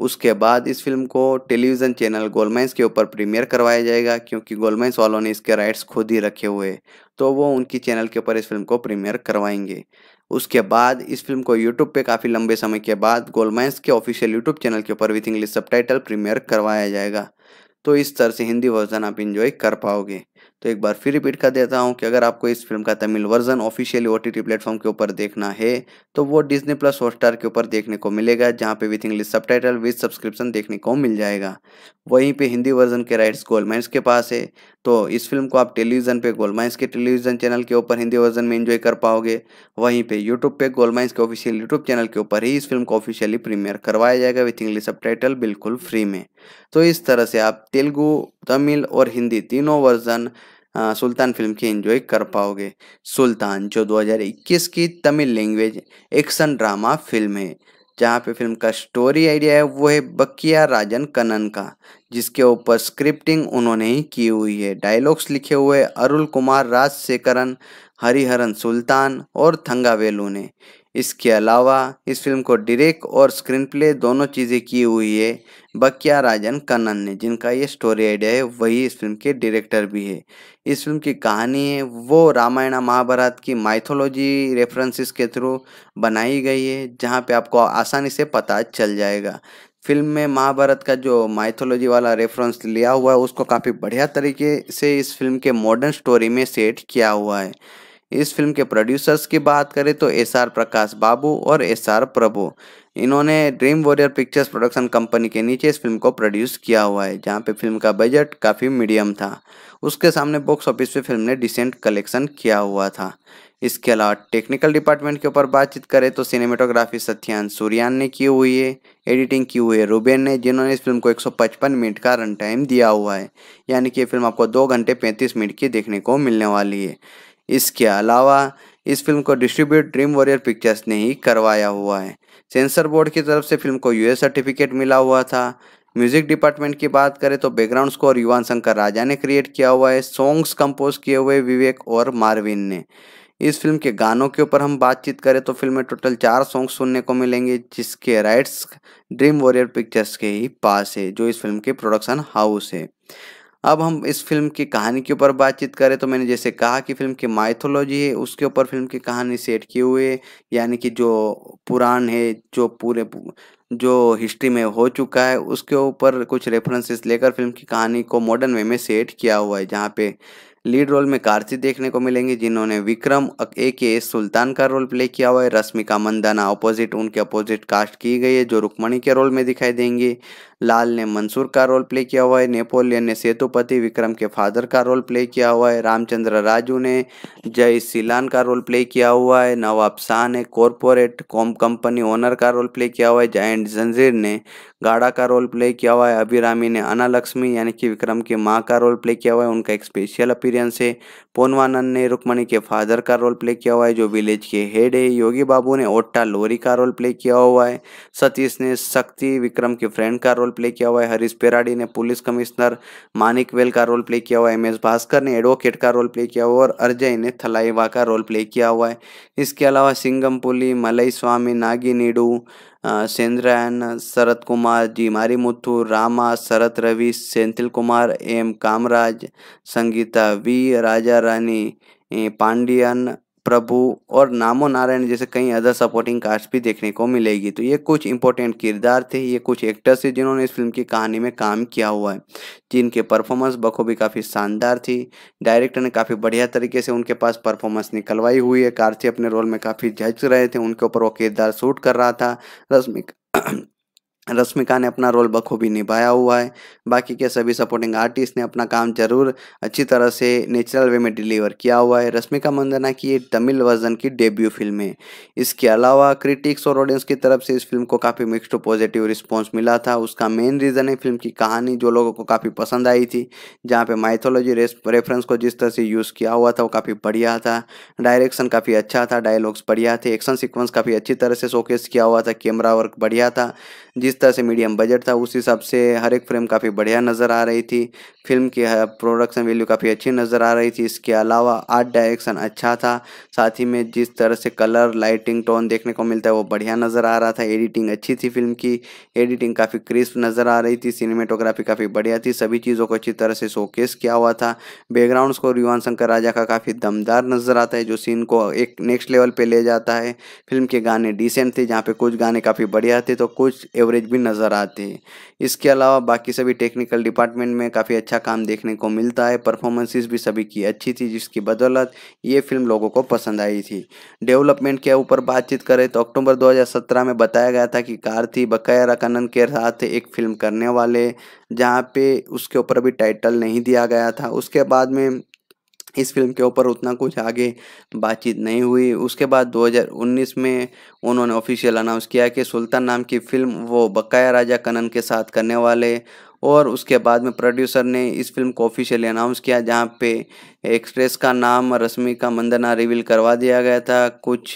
उसके बाद इस फिल्म को टेलीविज़न चैनल गोलमैंस के ऊपर प्रीमियर करवाया जाएगा क्योंकि गोलमैंस वालों ने इसके राइट्स खुद ही रखे हुए तो वो उनकी चैनल के ऊपर इस फिल्म को प्रीमियर करवाएंगे उसके बाद इस फिल्म को यूट्यूब पे काफ़ी लंबे समय के बाद गोलमैंस के ऑफिशियल यूट्यूब चैनल के ऊपर विथ इंग्लिश सब प्रीमियर करवाया जाएगा तो इस तरह से हिंदी वर्जन आप इन्जॉय कर पाओगे तो एक बार फिर रिपीट कर देता हूँ कि अगर आपको इस फिल्म का Tamil version officially O T platform के ऊपर देखना है तो वो डिजनी प्लस हॉटस्टार के ऊपर देखने को मिलेगा जहाँ पे with English subtitle with subscription देखने को मिल जाएगा वहीं पे हिंदी वर्जन के राइट्स गोलमाइंस के पास है तो इस फिल्म को आप टेलीविज़न पे गोलमाइंस के टेलीविज़न चैनल के ऊपर हिंदी वर्जन में इन्जॉय कर पाओगे वहीं पर यूट्यूब पर गोलमाइंस के ऑफिशियल यूट्यूब चैनल के ऊपर ही इस फिल्म को ऑफिशियली प्रीमियर करवाया जाएगा विथ इंग्लिश सब बिल्कुल फ्री में तो इस तरह से आप तेलुगु तमिल और हिंदी तीनों वर्जन सुल्तान फिल्म की एंजॉय कर पाओगे सुल्तान जो 2021 की Tamil language action drama film है जहाँ पे फिल्म का स्टोरी आइडिया है वो है बकिया राजन कनन का जिसके ऊपर स्क्रिप्टिंग उन्होंने ही की हुई है डायलॉग्स लिखे हुए अरुल कुमार राजशेखरन हरिहरन सुल्तान और थंगावेलू ने इसके अलावा इस फिल्म को डायरेक्ट और स्क्रीन प्ले दोनों चीज़ें की हुई है बकिया राजन कन्न ने जिनका ये स्टोरी आइडिया है वही इस फिल्म के डायरेक्टर भी है इस फिल्म की कहानी है वो रामायण महाभारत की माइथोलॉजी रेफरेंसेस के थ्रू बनाई गई है जहाँ पे आपको आसानी से पता चल जाएगा फिल्म में महाभारत का जो माइथोलॉजी वाला रेफरेंस लिया हुआ है उसको काफ़ी बढ़िया तरीके से इस फिल्म के मॉडर्न स्टोरी में सेट किया हुआ है इस फिल्म के प्रोड्यूसर्स की बात करें तो एस आर प्रकाश बाबू और एस आर प्रभु इन्होंने dream warrior pictures production company के नीचे इस फिल्म को प्रोड्यूस किया हुआ है जहाँ पे फिल्म का बजट काफ़ी मीडियम था उसके सामने बॉक्स ऑफिस पे फिल्म ने डिसेंट कलेक्शन किया हुआ था इसके अलावा टेक्निकल डिपार्टमेंट के ऊपर बातचीत करें तो सिनेमेटोग्राफी सत्यान सूर्यान ने की हुई है एडिटिंग की हुई है रूबेन ने जिन्होंने इस फिल्म को 155 मिनट का रन टाइम दिया हुआ है यानी कि ये फिल्म आपको दो घंटे पैंतीस मिनट की देखने को मिलने वाली है इसके अलावा इस फिल्म को डिस्ट्रीब्यूट ड्रीम वॉरियर पिक्चर्स ने ही करवाया हुआ है सेंसर बोर्ड की तरफ से फिल्म को यूएस सर्टिफिकेट मिला हुआ था म्यूजिक डिपार्टमेंट की बात करें तो बैकग्राउंड स्कोर युवान शंकर राजा ने क्रिएट किया हुआ है सॉन्ग्स कंपोज किए हुए विवेक और मारविन ने इस फिल्म के गानों के ऊपर हम बातचीत करें तो फिल्म में टोटल चार सॉन्ग सुनने को मिलेंगे जिसके राइट्स ड्रीम वॉरियर पिक्चर्स के ही पास है जो इस फिल्म की प्रोडक्शन हाउस है अब हम इस फिल्म की कहानी के ऊपर बातचीत करें तो मैंने जैसे कहा कि फिल्म की माइथोलॉजी है उसके ऊपर फिल्म की कहानी सेट किए हुए यानी कि जो पुराण है जो पूरे जो हिस्ट्री में हो चुका है उसके ऊपर कुछ रेफरेंसेस लेकर फिल्म की कहानी को मॉडर्न वे में सेट किया हुआ है जहाँ पे लीड रोल में कार्तिक देखने को मिलेंगे जिन्होंने विक्रम ए के एस सुल्तान का रोल प्ले किया हुआ है रश्मिका मंदाना अपोजिट उनके अपोजिट कास्ट की गई है जो रुक्मणी के रोल में दिखाई देंगे लाल ने मंसूर का रोल प्ले किया हुआ है नेपोलियन ने सेतुपति विक्रम के फादर का रोल प्ले किया हुआ है रामचंद्र राजू ने जय सिलान का रोल प्ले किया हुआ है नवाब शाह ने कॉरपोरेट कॉम कंपनी ओनर का रोल प्ले किया हुआ है जायंट जंजीर ने गाड़ा का रोल प्ले किया हुआ है अभिरामी ने अना लक्ष्मी यानी कि विक्रम की माँ का रोल प्ले किया हुआ है उनका एक स्पेशल अपीरियंस है पोनवानंद ने रुक्मणी के फादर का रोल प्ले किया हुआ है जो विलेज के हेड है योगी बाबू ने ओट्टा लोरी का रोल प्ले किया हुआ है सतीश ने शक्ति विक्रम के फ्रेंड का रोल प्ले किया हुआ है हरीश पेराडी ने पुलिस कमिश्नर मानिक वेल का रोल प्ले किया हुआ है एम एस भास्कर ने एडवोकेट का रोल प्ले किया हुआ है और अर्जय ने थलाईवा का रोल प्ले किया हुआ है इसके अलावा सिंगमपुली मलई स्वामी नागी नीडू सेंद्रायन शरत कुमार जी मारी मुथु रामा शरत रवि सेंथिल कुमार एम कामराज संगीता वी राजा रानी पांडियन प्रभु और नामो नारायण जैसे कई अदर सपोर्टिंग कास्ट भी देखने को मिलेगी तो ये कुछ इंपॉर्टेंट किरदार थे ये कुछ एक्टर्स थे जिन्होंने इस फिल्म की कहानी में काम किया हुआ है जिनके परफॉर्मेंस बखूबी काफ़ी शानदार थी डायरेक्टर ने काफ़ी बढ़िया तरीके से उनके पास परफॉर्मेंस निकलवाई हुई है कार्थी अपने रोल में काफ़ी जज रहे थे उनके ऊपर वो किरदार शूट कर रहा था रश्मिका रश्मिका ने अपना रोल बखूबी निभाया हुआ है बाकी के सभी सपोर्टिंग आर्टिस्ट ने अपना काम जरूर अच्छी तरह से नेचुरल वे में डिलीवर किया हुआ है रश्मिका मंदना की ये तमिल वर्जन की डेब्यू फिल्म है इसके अलावा क्रिटिक्स और ऑडियंस की तरफ से इस फिल्म को काफ़ी मिक्सड पॉजिटिव रिस्पॉन्स मिला था उसका मेन रीज़न है फिल्म की कहानी जो लोगों को काफ़ी पसंद आई थी जहाँ पर माइथोलॉजी रेफरेंस को जिस तरह से यूज़ किया हुआ था वो काफ़ी बढ़िया था डायरेक्शन काफ़ी अच्छा था डायलॉग्स बढ़िया थे एक्शन सिक्वेंस काफ़ी अच्छी तरह से शोकेस किया हुआ था कैमरा वर्क बढ़िया था जिस जिस तरह से मीडियम बजट था उस हिसाब से हर एक फ्रेम काफ़ी बढ़िया नज़र आ रही थी फिल्म की प्रोडक्शन वैल्यू काफ़ी अच्छी नज़र आ रही थी इसके अलावा आर्ट डायरेक्शन अच्छा था साथ ही में जिस तरह से कलर लाइटिंग टोन देखने को मिलता है वो बढ़िया नज़र आ रहा था एडिटिंग अच्छी थी फिल्म की एडिटिंग काफ़ी क्रिस्प नज़र आ रही थी सिनेमेटोग्राफी काफ़ी बढ़िया थी सभी चीज़ों को अच्छी तरह से शोकेस किया हुआ था बैकग्राउंड स्कोर युवान शंकर राजा का काफ़ी दमदार नज़र आता है जो सीन को एक नेक्स्ट लेवल पर ले जाता है फिल्म के गाने डिसेंट थे जहाँ पर कुछ गाने काफ़ी बढ़िया थे तो कुछ एवरेज भी नज़र आते हैं इसके अलावा बाकी सभी टेक्निकल डिपार्टमेंट में काफ़ी अच्छा अच्छा काम देखने को मिलता है परफॉर्मेंसेस भी सभी की अच्छी थी जिसकी बदौलत ये फिल्म लोगों को पसंद आई थी डेवलपमेंट के ऊपर बातचीत करें तो अक्टूबर 2017 में बताया गया था कि कार्थी बकाया रकानन के साथ एक फिल्म करने वाले जहाँ पे उसके ऊपर अभी टाइटल नहीं दिया गया था उसके बाद में इस फिल्म के ऊपर उतना कुछ आगे बातचीत नहीं हुई उसके बाद 2019 में उन्होंने ऑफिशियल अनाउंस किया कि सुल्तान नाम की फिल्म वो बकाया राजा कनन के साथ करने वाले और उसके बाद में प्रोड्यूसर ने इस फिल्म को ऑफिशियली अनाउंस किया जहाँ पे एक्सप्रेस का नाम रश्मिका मंदना रिवील करवा दिया गया था कुछ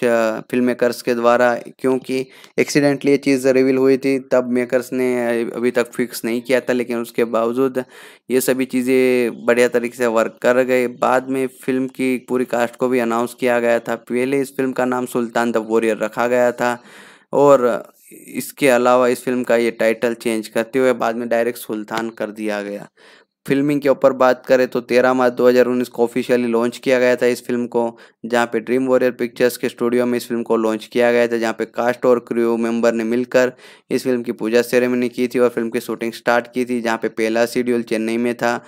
फिल्म मेकर्स के द्वारा क्योंकि एक्सीडेंटली ये चीज़ रिवील हुई थी तब मेकर्स ने अभी तक फिक्स नहीं किया था लेकिन उसके बावजूद ये सभी चीज़ें बढ़िया तरीके से वर्क कर गए बाद में फिल्म की पूरी कास्ट को भी अनाउंस किया गया था पहले इस फिल्म का नाम सुल्तान द वॉरियर रखा गया था और इसके अलावा इस फिल्म का ये टाइटल चेंज करते हुए बाद में डायरेक्ट सुल्तान कर दिया गया फिल्मिंग के ऊपर बात करें तो 13 मार्च 2019 को ऑफिशियली लॉन्च किया गया था इस फिल्म को जहां पे ड्रीम वॉरियर पिक्चर्स के स्टूडियो में इस फिल्म को लॉन्च किया गया था जहां पे कास्ट और क्रू मेंबर ने मिलकर इस फिल्म की पूजा सेरेमनी की थी और फिल्म की शूटिंग स्टार्ट की थी जहां पे पहला शेड्यूल चेन्नई में था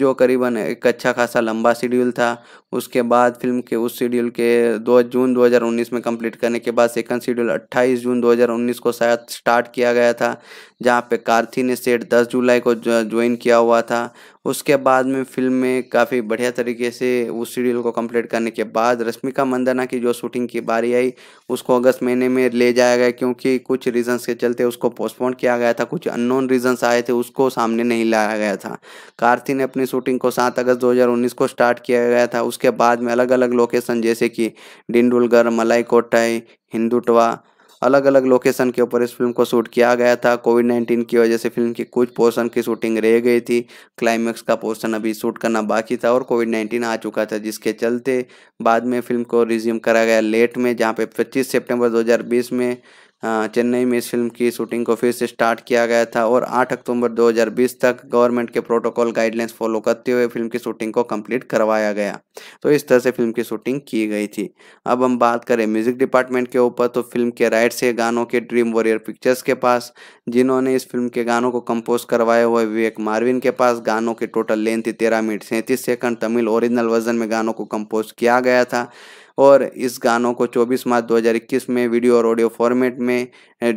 जो करीबन एक अच्छा खासा लंबा शेड्यूल था उसके बाद फिल्म के उस शेड्यूल के दो जून 2019 में कंप्लीट करने के बाद सेकंड शेड्यूल 28 जून 2019 को शायद स्टार्ट किया गया था जहां पे कार्थी ने सेट 10 जुलाई को ज्वाइन किया हुआ था उसके बाद में फिल्म में काफ़ी बढ़िया तरीके से उस शेड्यूल को कंप्लीट करने के बाद रश्मिका मंदाना की जो शूटिंग की बारी आई उसको अगस्त महीने में ले जाया गया क्योंकि कुछ रीजंस के चलते उसको पोस्टपोन किया गया था कुछ अननोन रीजंस आए थे उसको सामने नहीं लाया गया था कार्ती ने अपनी शूटिंग को सात अगस्त दो को स्टार्ट किया गया था उसके बाद में अलग अलग लोकेशन जैसे कि डिंडुलगढ़ मलाई कोटाई हिंदुटवा अलग अलग लोकेशन के ऊपर इस फिल्म को शूट किया गया था कोविड नाइन्टीन की वजह से फिल्म की कुछ पोर्शन की शूटिंग रह गई थी क्लाइमैक्स का पोर्शन अभी शूट करना बाकी था और कोविड नाइन्टीन आ चुका था जिसके चलते बाद में फिल्म को रिज्यूम करा गया लेट में जहाँ पे पच्चीस सेप्टेम्बर दो में हाँ, चेन्नई में इस फिल्म की शूटिंग को फिर से स्टार्ट किया गया था और 8 अक्टूबर 2020 तक गवर्नमेंट के प्रोटोकॉल गाइडलाइंस फॉलो करते हुए फिल्म की शूटिंग को कंप्लीट करवाया गया तो इस तरह से फिल्म की शूटिंग की गई थी अब हम बात करें म्यूजिक डिपार्टमेंट के ऊपर तो फिल्म के राइट्स है गानों के ड्रीम वॉरियर पिक्चर्स के पास जिन्होंने इस फिल्म के गानों को कंपोज करवाए हुए विवेक मारविन के पास गानों की टोटल लेंथ थी तेरह मिनट सैंतीस सेकंड तमिल ओरिजिनल वर्जन में गानों को कंपोज किया गया था और इस गानों को 24 मार्च 2021 में वीडियो और ऑडियो फॉर्मेट में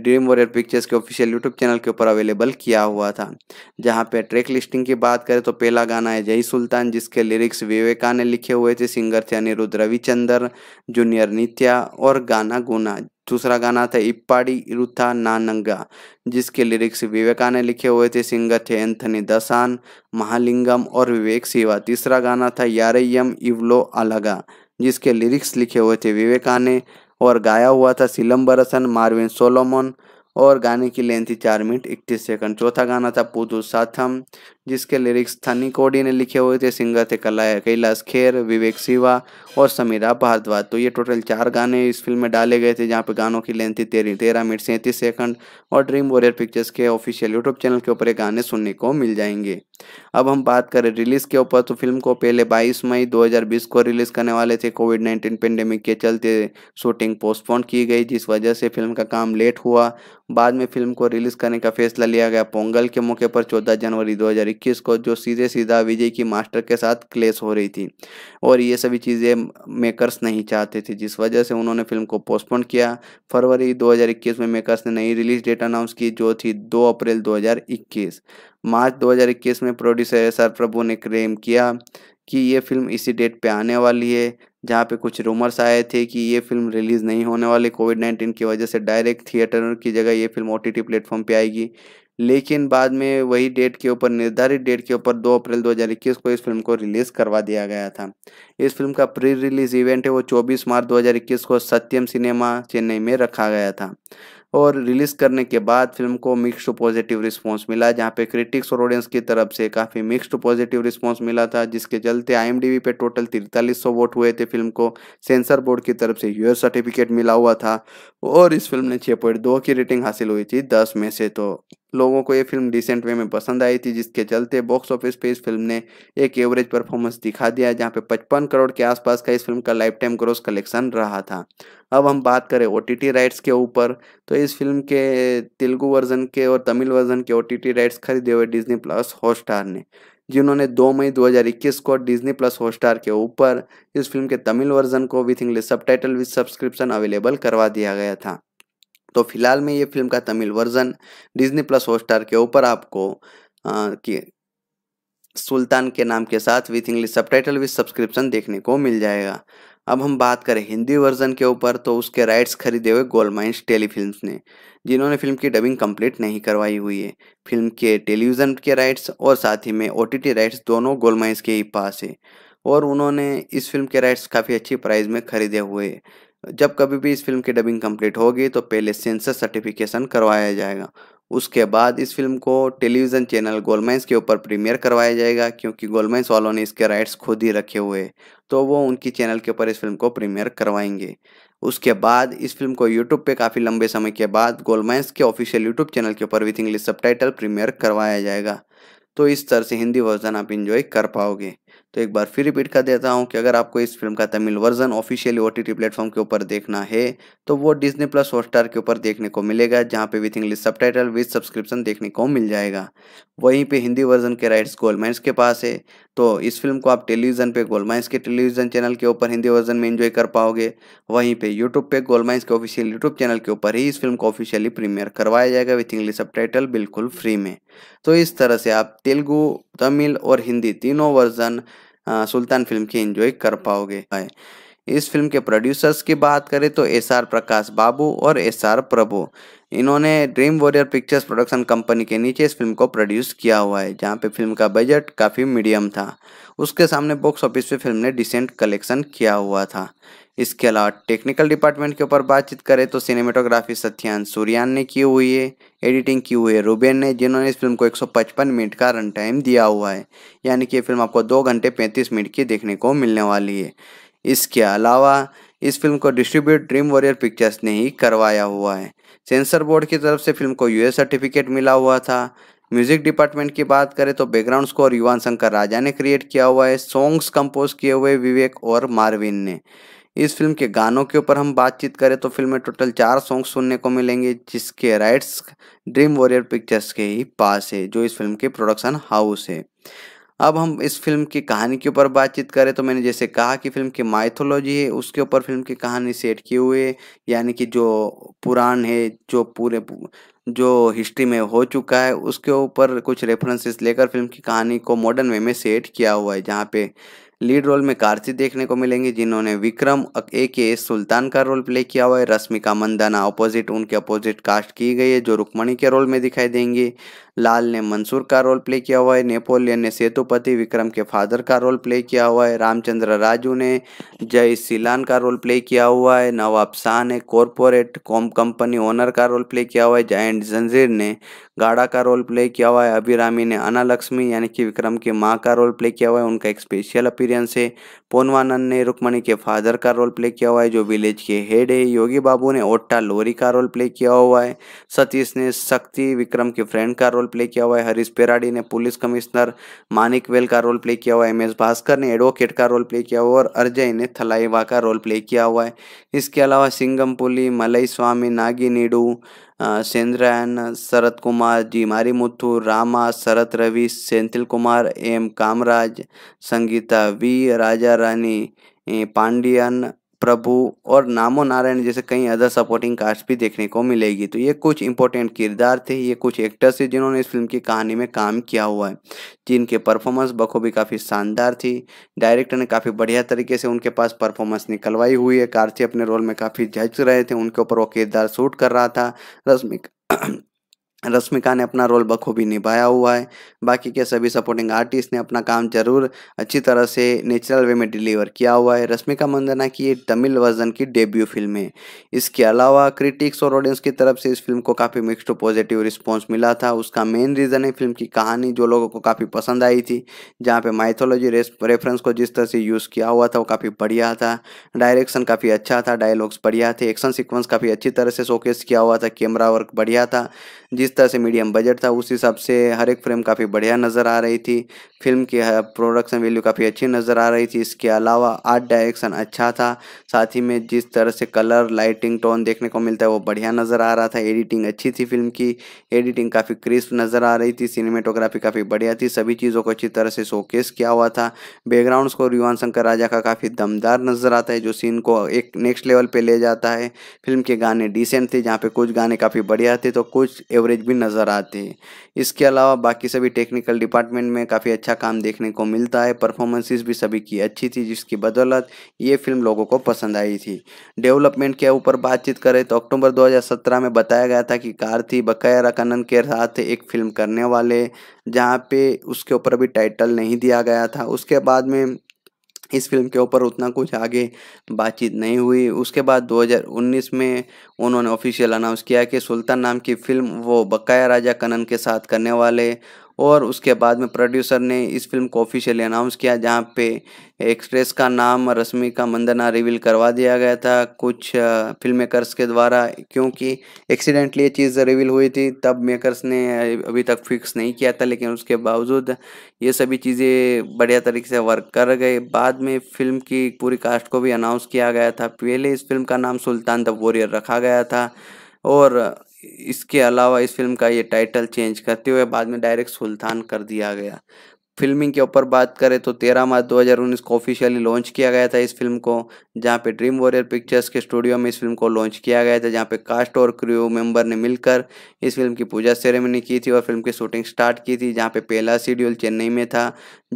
ड्रीम वॉरियर पिक्चर्स के ऑफिशियल यूट्यूब चैनल के ऊपर अवेलेबल किया हुआ था जहाँ पे ट्रैक लिस्टिंग की बात करें तो पहला गाना है जय सुल्तान जिसके लिरिक्स विवेका ने लिखे हुए थे सिंगर थे अनिरुद्ध रविचंदर जूनियर नित्या और गाना गुना दूसरा गाना था इप्पाड़ी इरुथा नानंगा जिसके लिरिक्स विवेका ने लिखे हुए थे सिंगर थे एंथनी दसान महालिंगम और विवेक सिवा तीसरा गाना था यारयम इवलो अलगा जिसके लिरिक्स लिखे हुए थे विवेकाने और गाया हुआ था सिलम्बरसन मार्विन सोलोमन और गाने की लेंथ थी चार मिनट इकतीस सेकंड चौथा गाना था पुदू साथम जिसके लिरिक्स थनी कोडी ने लिखे हुए थे सिंगर थे कैलाश खेर विवेक सिवा और समीरा भारद्वाज तो ये टोटल चार गाने इस फिल्म में डाले गए थे जहाँ पे गानों की लेंथ थी तेरह तेरह मिनट सैंतीस सेकंड और ड्रीम वॉरियर पिक्चर्स के ऑफिशियल यूट्यूब चैनल के ऊपर गाने सुनने को मिल जाएंगे अब हम बात करें रिलीज़ के ऊपर तो फिल्म को पहले बाईस मई दो को रिलीज़ करने वाले थे कोविड नाइन्टीन पेंडेमिक के चलते शूटिंग पोस्टपोन की गई जिस वजह से फिल्म का काम लेट हुआ बाद में फिल्म को रिलीज़ करने का फैसला लिया गया पोंगल के मौके पर चौदह जनवरी दो इक्कीस को जो सीधे सीधा विजय की मास्टर के साथ क्लेश हो रही थी और ये सभी चीज़ें मेकर्स नहीं चाहते थे जिस वजह से उन्होंने फिल्म को पोस्टपोन किया फरवरी 2021 में मेकर्स ने नई रिलीज डेट अनाउंस की जो थी 2 अप्रैल 2021 मार्च 2021 में प्रोड्यूसर एस प्रभु ने क्लेम किया कि ये फिल्म इसी डेट पे आने वाली है जहाँ पे कुछ रूमर्स आए थे कि ये फिल्म रिलीज़ नहीं होने वाली कोविड नाइन्टीन की वजह से डायरेक्ट थिएटर की जगह ये फिल्म ओ टी प्लेटफॉर्म पे आएगी लेकिन बाद में वही डेट के ऊपर निर्धारित डेट के ऊपर 2 अप्रैल 2021 को इस फिल्म को रिलीज़ करवा दिया गया था इस फिल्म का प्री रिलीज इवेंट है वो 24 मार्च 2021 को सत्यम सिनेमा चेन्नई में रखा गया था और रिलीज़ करने के बाद फिल्म को मिक्स्ड पॉजिटिव रिस्पांस मिला जहां पे क्रिटिक्स और ऑडियंस की तरफ से काफ़ी मिक्स्ड पॉजिटिव रिस्पांस मिला था जिसके चलते आईएमडीबी पे टोटल तिरतालीस सौ वोट हुए थे फिल्म को सेंसर बोर्ड की तरफ से यूएस सर्टिफिकेट मिला हुआ था और इस फिल्म ने दो की रेटिंग हासिल हुई थी दस में से तो लोगों को ये फिल्म डिसेंट वे में पसंद आई थी जिसके चलते बॉक्स ऑफिस पे इस फिल्म ने एक एवरेज परफॉर्मेंस दिखा दिया जहाँ पे पचपन करोड़ के आसपास का इस फिल्म का लाइफ टाइम ग्रोस कलेक्शन रहा था अब हम बात करें ओ राइट्स के ऊपर तो इस फिल्म के तेलुगु वर्जन के और तमिल वर्जन के ओ राइट्स खरीदे हुए डिजनी प्लस हॉटस्टार ने जिन्होंने 2 मई 2021 को डिज्नी प्लस हॉटस्टार के ऊपर इस फिल्म के तमिल वर्जन को with English subtitle with subscription available करवा दिया गया था तो फिलहाल में ये फिल्म का Tamil version Disney plus Hotstar के ऊपर आपको आ, कि सुल्तान के नाम के साथ with English subtitle with subscription देखने को मिल जाएगा अब हम बात करें हिंदी वर्जन के ऊपर तो उसके राइट्स खरीदे हुए गोलमाइंस टेली फिल्म ने जिन्होंने फिल्म की डबिंग कंप्लीट नहीं करवाई हुई है फिल्म के टेलीविज़न के राइट्स और साथ ही में ओ राइट्स दोनों गोलमाइज के ही पास है और उन्होंने इस फिल्म के राइट्स काफ़ी अच्छी प्राइस में खरीदे हुए जब कभी भी इस फिल्म की डबिंग कंप्लीट होगी तो पहले सेंसर सर्टिफिकेशन करवाया जाएगा उसके बाद इस फिल्म को टेलीविज़न चैनल गोलमाइंस के ऊपर प्रीमियर करवाया जाएगा क्योंकि गोलमाइंस वालों ने इसके राइट्स खुद ही रखे हुए तो वो उनकी चैनल के ऊपर इस फिल्म को प्रीमियर करवाएंगे उसके बाद इस फिल्म को यूट्यूब पे काफ़ी लंबे समय के बाद गोलमैंस के ऑफिशियल यूट्यूब चैनल के ऊपर विथ इंग्लिश सब प्रीमियर करवाया जाएगा तो इस तरह से हिंदी वर्जन आप इंजॉय कर पाओगे तो एक बार फिर रिपीट कर देता हूँ कि अगर आपको इस फिल्म का Tamil version officially O T platform के ऊपर देखना है तो वो डिजनी प्लस हॉटस्टार के ऊपर देखने को मिलेगा जहाँ पे with English subtitle with subscription देखने को मिल जाएगा वहीं पे हिंदी वर्जन के राइट्स गोलमाइंस के पास है तो इस फिल्म को आप टेलीविज़न पे गोलमाइंस के टेलीविज़न चैनल के ऊपर हिंदी वर्जन में इन्जॉय कर पाओगे वहीं पे यूट्यूब पे गोलमाइंस के ऑफिशियल यूट्यूब चैनल के ऊपर ही इस फिल्म को ऑफिशियली प्रीमियर करवाया जाएगा विथ इंग्लिश सब बिल्कुल फ्री में तो इस तरह से आप तेलुगु तमिल और हिंदी तीनों वर्जन सुल्तान फिल्म की एंजॉय कर पाओगे इस फिल्म के प्रोड्यूसर्स की बात करें तो एस आर प्रकाश बाबू और एस आर प्रभु इन्होंने dream warrior pictures production company के नीचे इस फिल्म को प्रोड्यूस किया हुआ है जहाँ पे फिल्म का बजट काफ़ी मीडियम था उसके सामने बॉक्स ऑफिस पे फिल्म ने डिसेंट कलेक्शन किया हुआ था इसके अलावा टेक्निकल डिपार्टमेंट के ऊपर बातचीत करें तो सिनेमेटोग्राफी सत्यान सूर्यान ने की हुई है एडिटिंग की हुई है रूबेन ने जिन्होंने इस फिल्म को 155 मिनट का रन टाइम दिया हुआ है यानी कि ये फिल्म आपको दो घंटे पैंतीस मिनट की देखने को मिलने वाली है इसके अलावा इस फिल्म को डिस्ट्रीब्यूट ड्रीम वॉरियर पिक्चर्स ने ही करवाया हुआ है सेंसर बोर्ड की तरफ से फिल्म को यूएस सर्टिफिकेट मिला हुआ था म्यूजिक डिपार्टमेंट की बात करें तो बैकग्राउंड स्कोर युवान शंकर राजा ने क्रिएट किया हुआ है सॉन्ग्स कंपोज किए हुए विवेक और मार्विन ने इस फिल्म के गानों के ऊपर हम बातचीत करें तो फिल्म में टोटल चार सॉन्ग सुनने को मिलेंगे जिसके राइट्स ड्रीम वॉरियर पिक्चर्स के ही पास है जो इस फिल्म के प्रोडक्शन हाउस है अब हम इस फिल्म की कहानी के ऊपर बातचीत करें तो मैंने जैसे कहा कि फिल्म की माइथोलॉजी है उसके ऊपर फिल्म की कहानी सेट किए हुई है यानी कि जो पुराण है जो पूरे जो हिस्ट्री में हो चुका है उसके ऊपर कुछ रेफरेंसेस लेकर फिल्म की कहानी को मॉडर्न वे में सेट किया हुआ है जहाँ पे लीड रोल में कार्ति देखने को मिलेंगे जिन्होंने विक्रम ए के सुल्तान का रोल प्ले किया हुआ है रश्मिका मंदाना अपोजिट उनके अपोजिट कास्ट की गई है जो रुक्मणी के रोल में दिखाई देंगे लाल ने मंसूर का रोल प्ले किया हुआ है नेपोलियन ने सेतुपति विक्रम के फादर का रोल प्ले किया हुआ है रामचंद्र राजू ने जय सिलान का रोल प्ले किया हुआ है नवाब शाह ने कॉरपोरेट कॉम कंपनी ओनर का रोल प्ले किया हुआ है जायंट जंजीर ने गाड़ा का रोल प्ले किया हुआ है अभिरामी ने अना लक्ष्मी यानी कि विक्रम की माँ का रोल प्ले किया हुआ है उनका एक स्पेशल अपीरियंस है पोनवानंद ने रुक्मणी के फादर का रोल प्ले किया हुआ है जो विलेज के हेड है योगी बाबू ने ओट्टा लोरी का रोल प्ले किया हुआ है सतीश ने शक्ति विक्रम के फ्रेंड का रोल प्ले किया हुआ है हरीश पेराडी ने पुलिस कमिश्नर मानिक वेल का रोल प्ले किया हुआ है एम एस भास्कर ने एडवोकेट का रोल प्ले किया हुआ और अर्जय ने थलाइवा का रोल प्ले किया हुआ है इसके अलावा सिंगमपुली मलई स्वामी नागी नीडू सेंद्रायन शरत कुमार जी मारी मुथु रामा शरत रवि सेंथिल कुमार एम कामराज संगीता वी राजा रानी पांडियन प्रभु और नामो नारायण जैसे कई अदर सपोर्टिंग कास्ट भी देखने को मिलेगी तो ये कुछ इंपॉर्टेंट किरदार थे ये कुछ एक्टर्स थे जिन्होंने इस फिल्म की कहानी में काम किया हुआ है जिनके परफॉर्मेंस बखूबी काफ़ी शानदार थी डायरेक्टर ने काफ़ी बढ़िया तरीके से उनके पास परफॉर्मेंस निकलवाई हुई है कार्तिक अपने रोल में काफ़ी जज रहे थे उनके ऊपर वो किरदार शूट कर रहा था रश्मिका रश्मिका ने अपना रोल बखूबी निभाया हुआ है बाकी के सभी सपोर्टिंग आर्टिस्ट ने अपना काम जरूर अच्छी तरह से नेचुरल वे में डिलीवर किया हुआ है रश्मिका मंदना की ये तमिल वर्जन की डेब्यू फिल्म है इसके अलावा क्रिटिक्स और ऑडियंस की तरफ से इस फिल्म को काफ़ी मिक्सड पॉजिटिव रिस्पॉन्स मिला था उसका मेन रीज़न है फिल्म की कहानी जो लोगों को काफ़ी पसंद आई थी जहाँ पर माइथोलॉजी रेफरेंस को जिस तरह से यूज़ किया हुआ था वो काफ़ी बढ़िया था डायरेक्शन काफ़ी अच्छा था डायलॉग्स बढ़िया थे एक्शन सिक्वेंस काफ़ी अच्छी तरह से शोकेस किया हुआ था कैमरा वर्क बढ़िया था जिस तरह से मीडियम बजट था उस हिसाब से हर एक फ्रेम काफ़ी बढ़िया नज़र आ रही थी फिल्म की प्रोडक्शन वैल्यू काफ़ी अच्छी नज़र आ रही थी इसके अलावा आर्ट डायरेक्शन अच्छा था साथ ही में जिस तरह से कलर लाइटिंग टोन देखने को मिलता है वो बढ़िया नज़र आ रहा था एडिटिंग अच्छी थी फिल्म की एडिटिंग काफ़ी क्रिस्प नज़र आ रही थी सिनेमेटोग्राफी काफ़ी बढ़िया थी सभी चीज़ों को अच्छी तरह से शोकेस किया हुआ था बैकग्राउंड स्कोर युवान शंकर राजा का काफ़ी दमदार नज़र आता है जो सीन को एक नेक्स्ट लेवल पर ले जाता है फिल्म के गाने डिसेंट थे जहाँ पर कुछ गाने काफ़ी बढ़िया थे तो कुछ एवरेज भी नज़र आते हैं इसके अलावा बाकी सभी टेक्निकल डिपार्टमेंट में काफ़ी अच्छा अच्छा काम देखने को मिलता है परफॉर्मेंसेस भी सभी की अच्छी थी जिसकी बदौलत ये फिल्म लोगों को पसंद आई थी डेवलपमेंट के ऊपर बातचीत करें तो अक्टूबर 2017 में बताया गया था कि थी बकाया रकानंद के साथ एक फिल्म करने वाले जहाँ पे उसके ऊपर अभी टाइटल नहीं दिया गया था उसके बाद में इस फिल्म के ऊपर उतना कुछ आगे बातचीत नहीं हुई उसके बाद 2019 में उन्होंने ऑफिशियल अनाउंस किया कि सुल्तान नाम की फिल्म वो बकाया राजा कनन के साथ करने वाले और उसके बाद में प्रोड्यूसर ने इस फिल्म को ऑफिशियली अनाउंस किया जहाँ पे एक्सप्रेस का नाम रश्मि का मंदना रिवील करवा दिया गया था कुछ फिल्म मेकर्स के द्वारा क्योंकि एक्सीडेंटली ये चीज़ रिवील हुई थी तब मेकर्स ने अभी तक फिक्स नहीं किया था लेकिन उसके बावजूद ये सभी चीज़ें बढ़िया तरीके से वर्क कर गए बाद में फिल्म की पूरी कास्ट को भी अनाउंस किया गया था पहले इस फिल्म का नाम सुल्तान द वॉरियर रखा गया था और इसके अलावा इस फिल्म का ये टाइटल चेंज करते हुए बाद में डायरेक्ट सुल्तान कर दिया गया फिल्मिंग के ऊपर बात करें तो 13 मार्च 2019 को ऑफिशियली लॉन्च किया गया था इस फिल्म को जहां पे ड्रीम वॉरियर पिक्चर्स के स्टूडियो में इस फिल्म को लॉन्च किया गया था जहां पे कास्ट और क्रू मेंबर ने मिलकर इस फिल्म की पूजा सेरेमनी की थी और फिल्म की शूटिंग स्टार्ट की थी जहां पे पहला शेड्यूल चेन्नई में था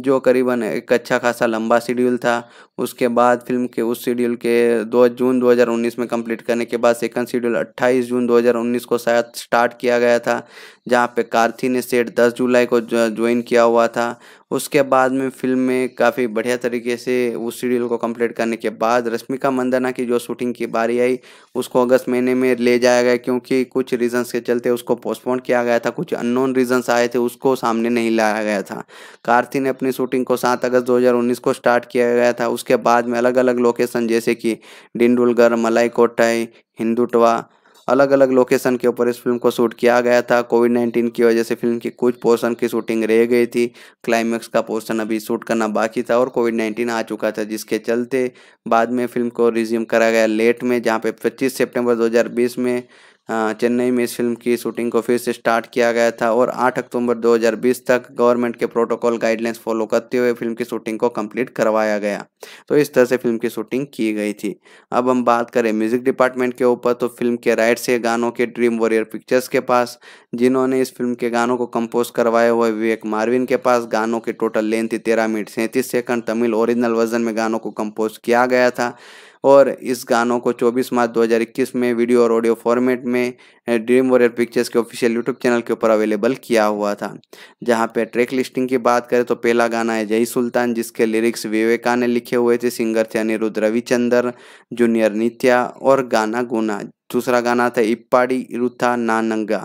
जो करीबन एक अच्छा खासा लंबा शेड्यूल था उसके बाद फिल्म के उस शेड्यूल के दो जून 2019 में कंप्लीट करने के बाद सेकंड शेड्यूल 28 जून 2019 को शायद स्टार्ट किया गया था जहां पे कार्थी ने सेट 10 जुलाई को ज्वाइन किया हुआ था उसके बाद में फिल्म में काफ़ी बढ़िया तरीके से उस सीरियल को कंप्लीट करने के बाद रश्मिका मंदना की जो शूटिंग की बारी आई उसको अगस्त महीने में ले जाया गया क्योंकि कुछ रीजंस के चलते उसको पोस्टपोन किया गया था कुछ अननोन रीजंस आए थे उसको सामने नहीं लाया गया था कार्ति ने अपनी शूटिंग को सात अगस्त दो को स्टार्ट किया गया था उसके बाद में अलग अलग लोकेशन जैसे कि डिंडुलगढ़ मलाई कोटाई हिंदुटवा अलग अलग लोकेशन के ऊपर इस फिल्म को शूट किया गया था कोविड नाइन्टीन की वजह से फिल्म की कुछ पोर्शन की शूटिंग रह गई थी क्लाइमैक्स का पोर्शन अभी शूट करना बाकी था और कोविड नाइन्टीन आ चुका था जिसके चलते बाद में फिल्म को रिज्यूम करा गया लेट में जहाँ पे पच्चीस सेप्टेम्बर दो में हाँ, चेन्नई में इस फिल्म की शूटिंग को फिर से स्टार्ट किया गया था और 8 अक्टूबर 2020 तक गवर्नमेंट के प्रोटोकॉल गाइडलाइंस फॉलो करते हुए फिल्म की शूटिंग को कंप्लीट करवाया गया तो इस तरह से फिल्म की शूटिंग की गई थी अब हम बात करें म्यूजिक डिपार्टमेंट के ऊपर तो फिल्म के राइट से गानों के ड्रीम वॉरियर पिक्चर्स के पास जिन्होंने इस फिल्म के गानों को कंपोज करवाए हुए विवेक मारविन के पास गानों की टोटल लेंथ थी तेरह मिनट सैंतीस सेकंड तमिल ओरिजिनल वर्जन में गानों को कंपोज किया गया था और इस गानों को 24 मार्च 2021 में वीडियो और ऑडियो फॉर्मेट में ड्रीम वॉरियर पिक्चर्स के ऑफिशियल यूट्यूब चैनल के ऊपर अवेलेबल किया हुआ था जहाँ पे ट्रैक लिस्टिंग की बात करें तो पहला गाना है जय सुल्तान जिसके लिरिक्स विवेका ने लिखे हुए थे सिंगर थे अनिरुद्ध रविचंदर जूनियर नित्या और गाना गुना दूसरा गाना था इप्पाड़ी रुथा नानंगा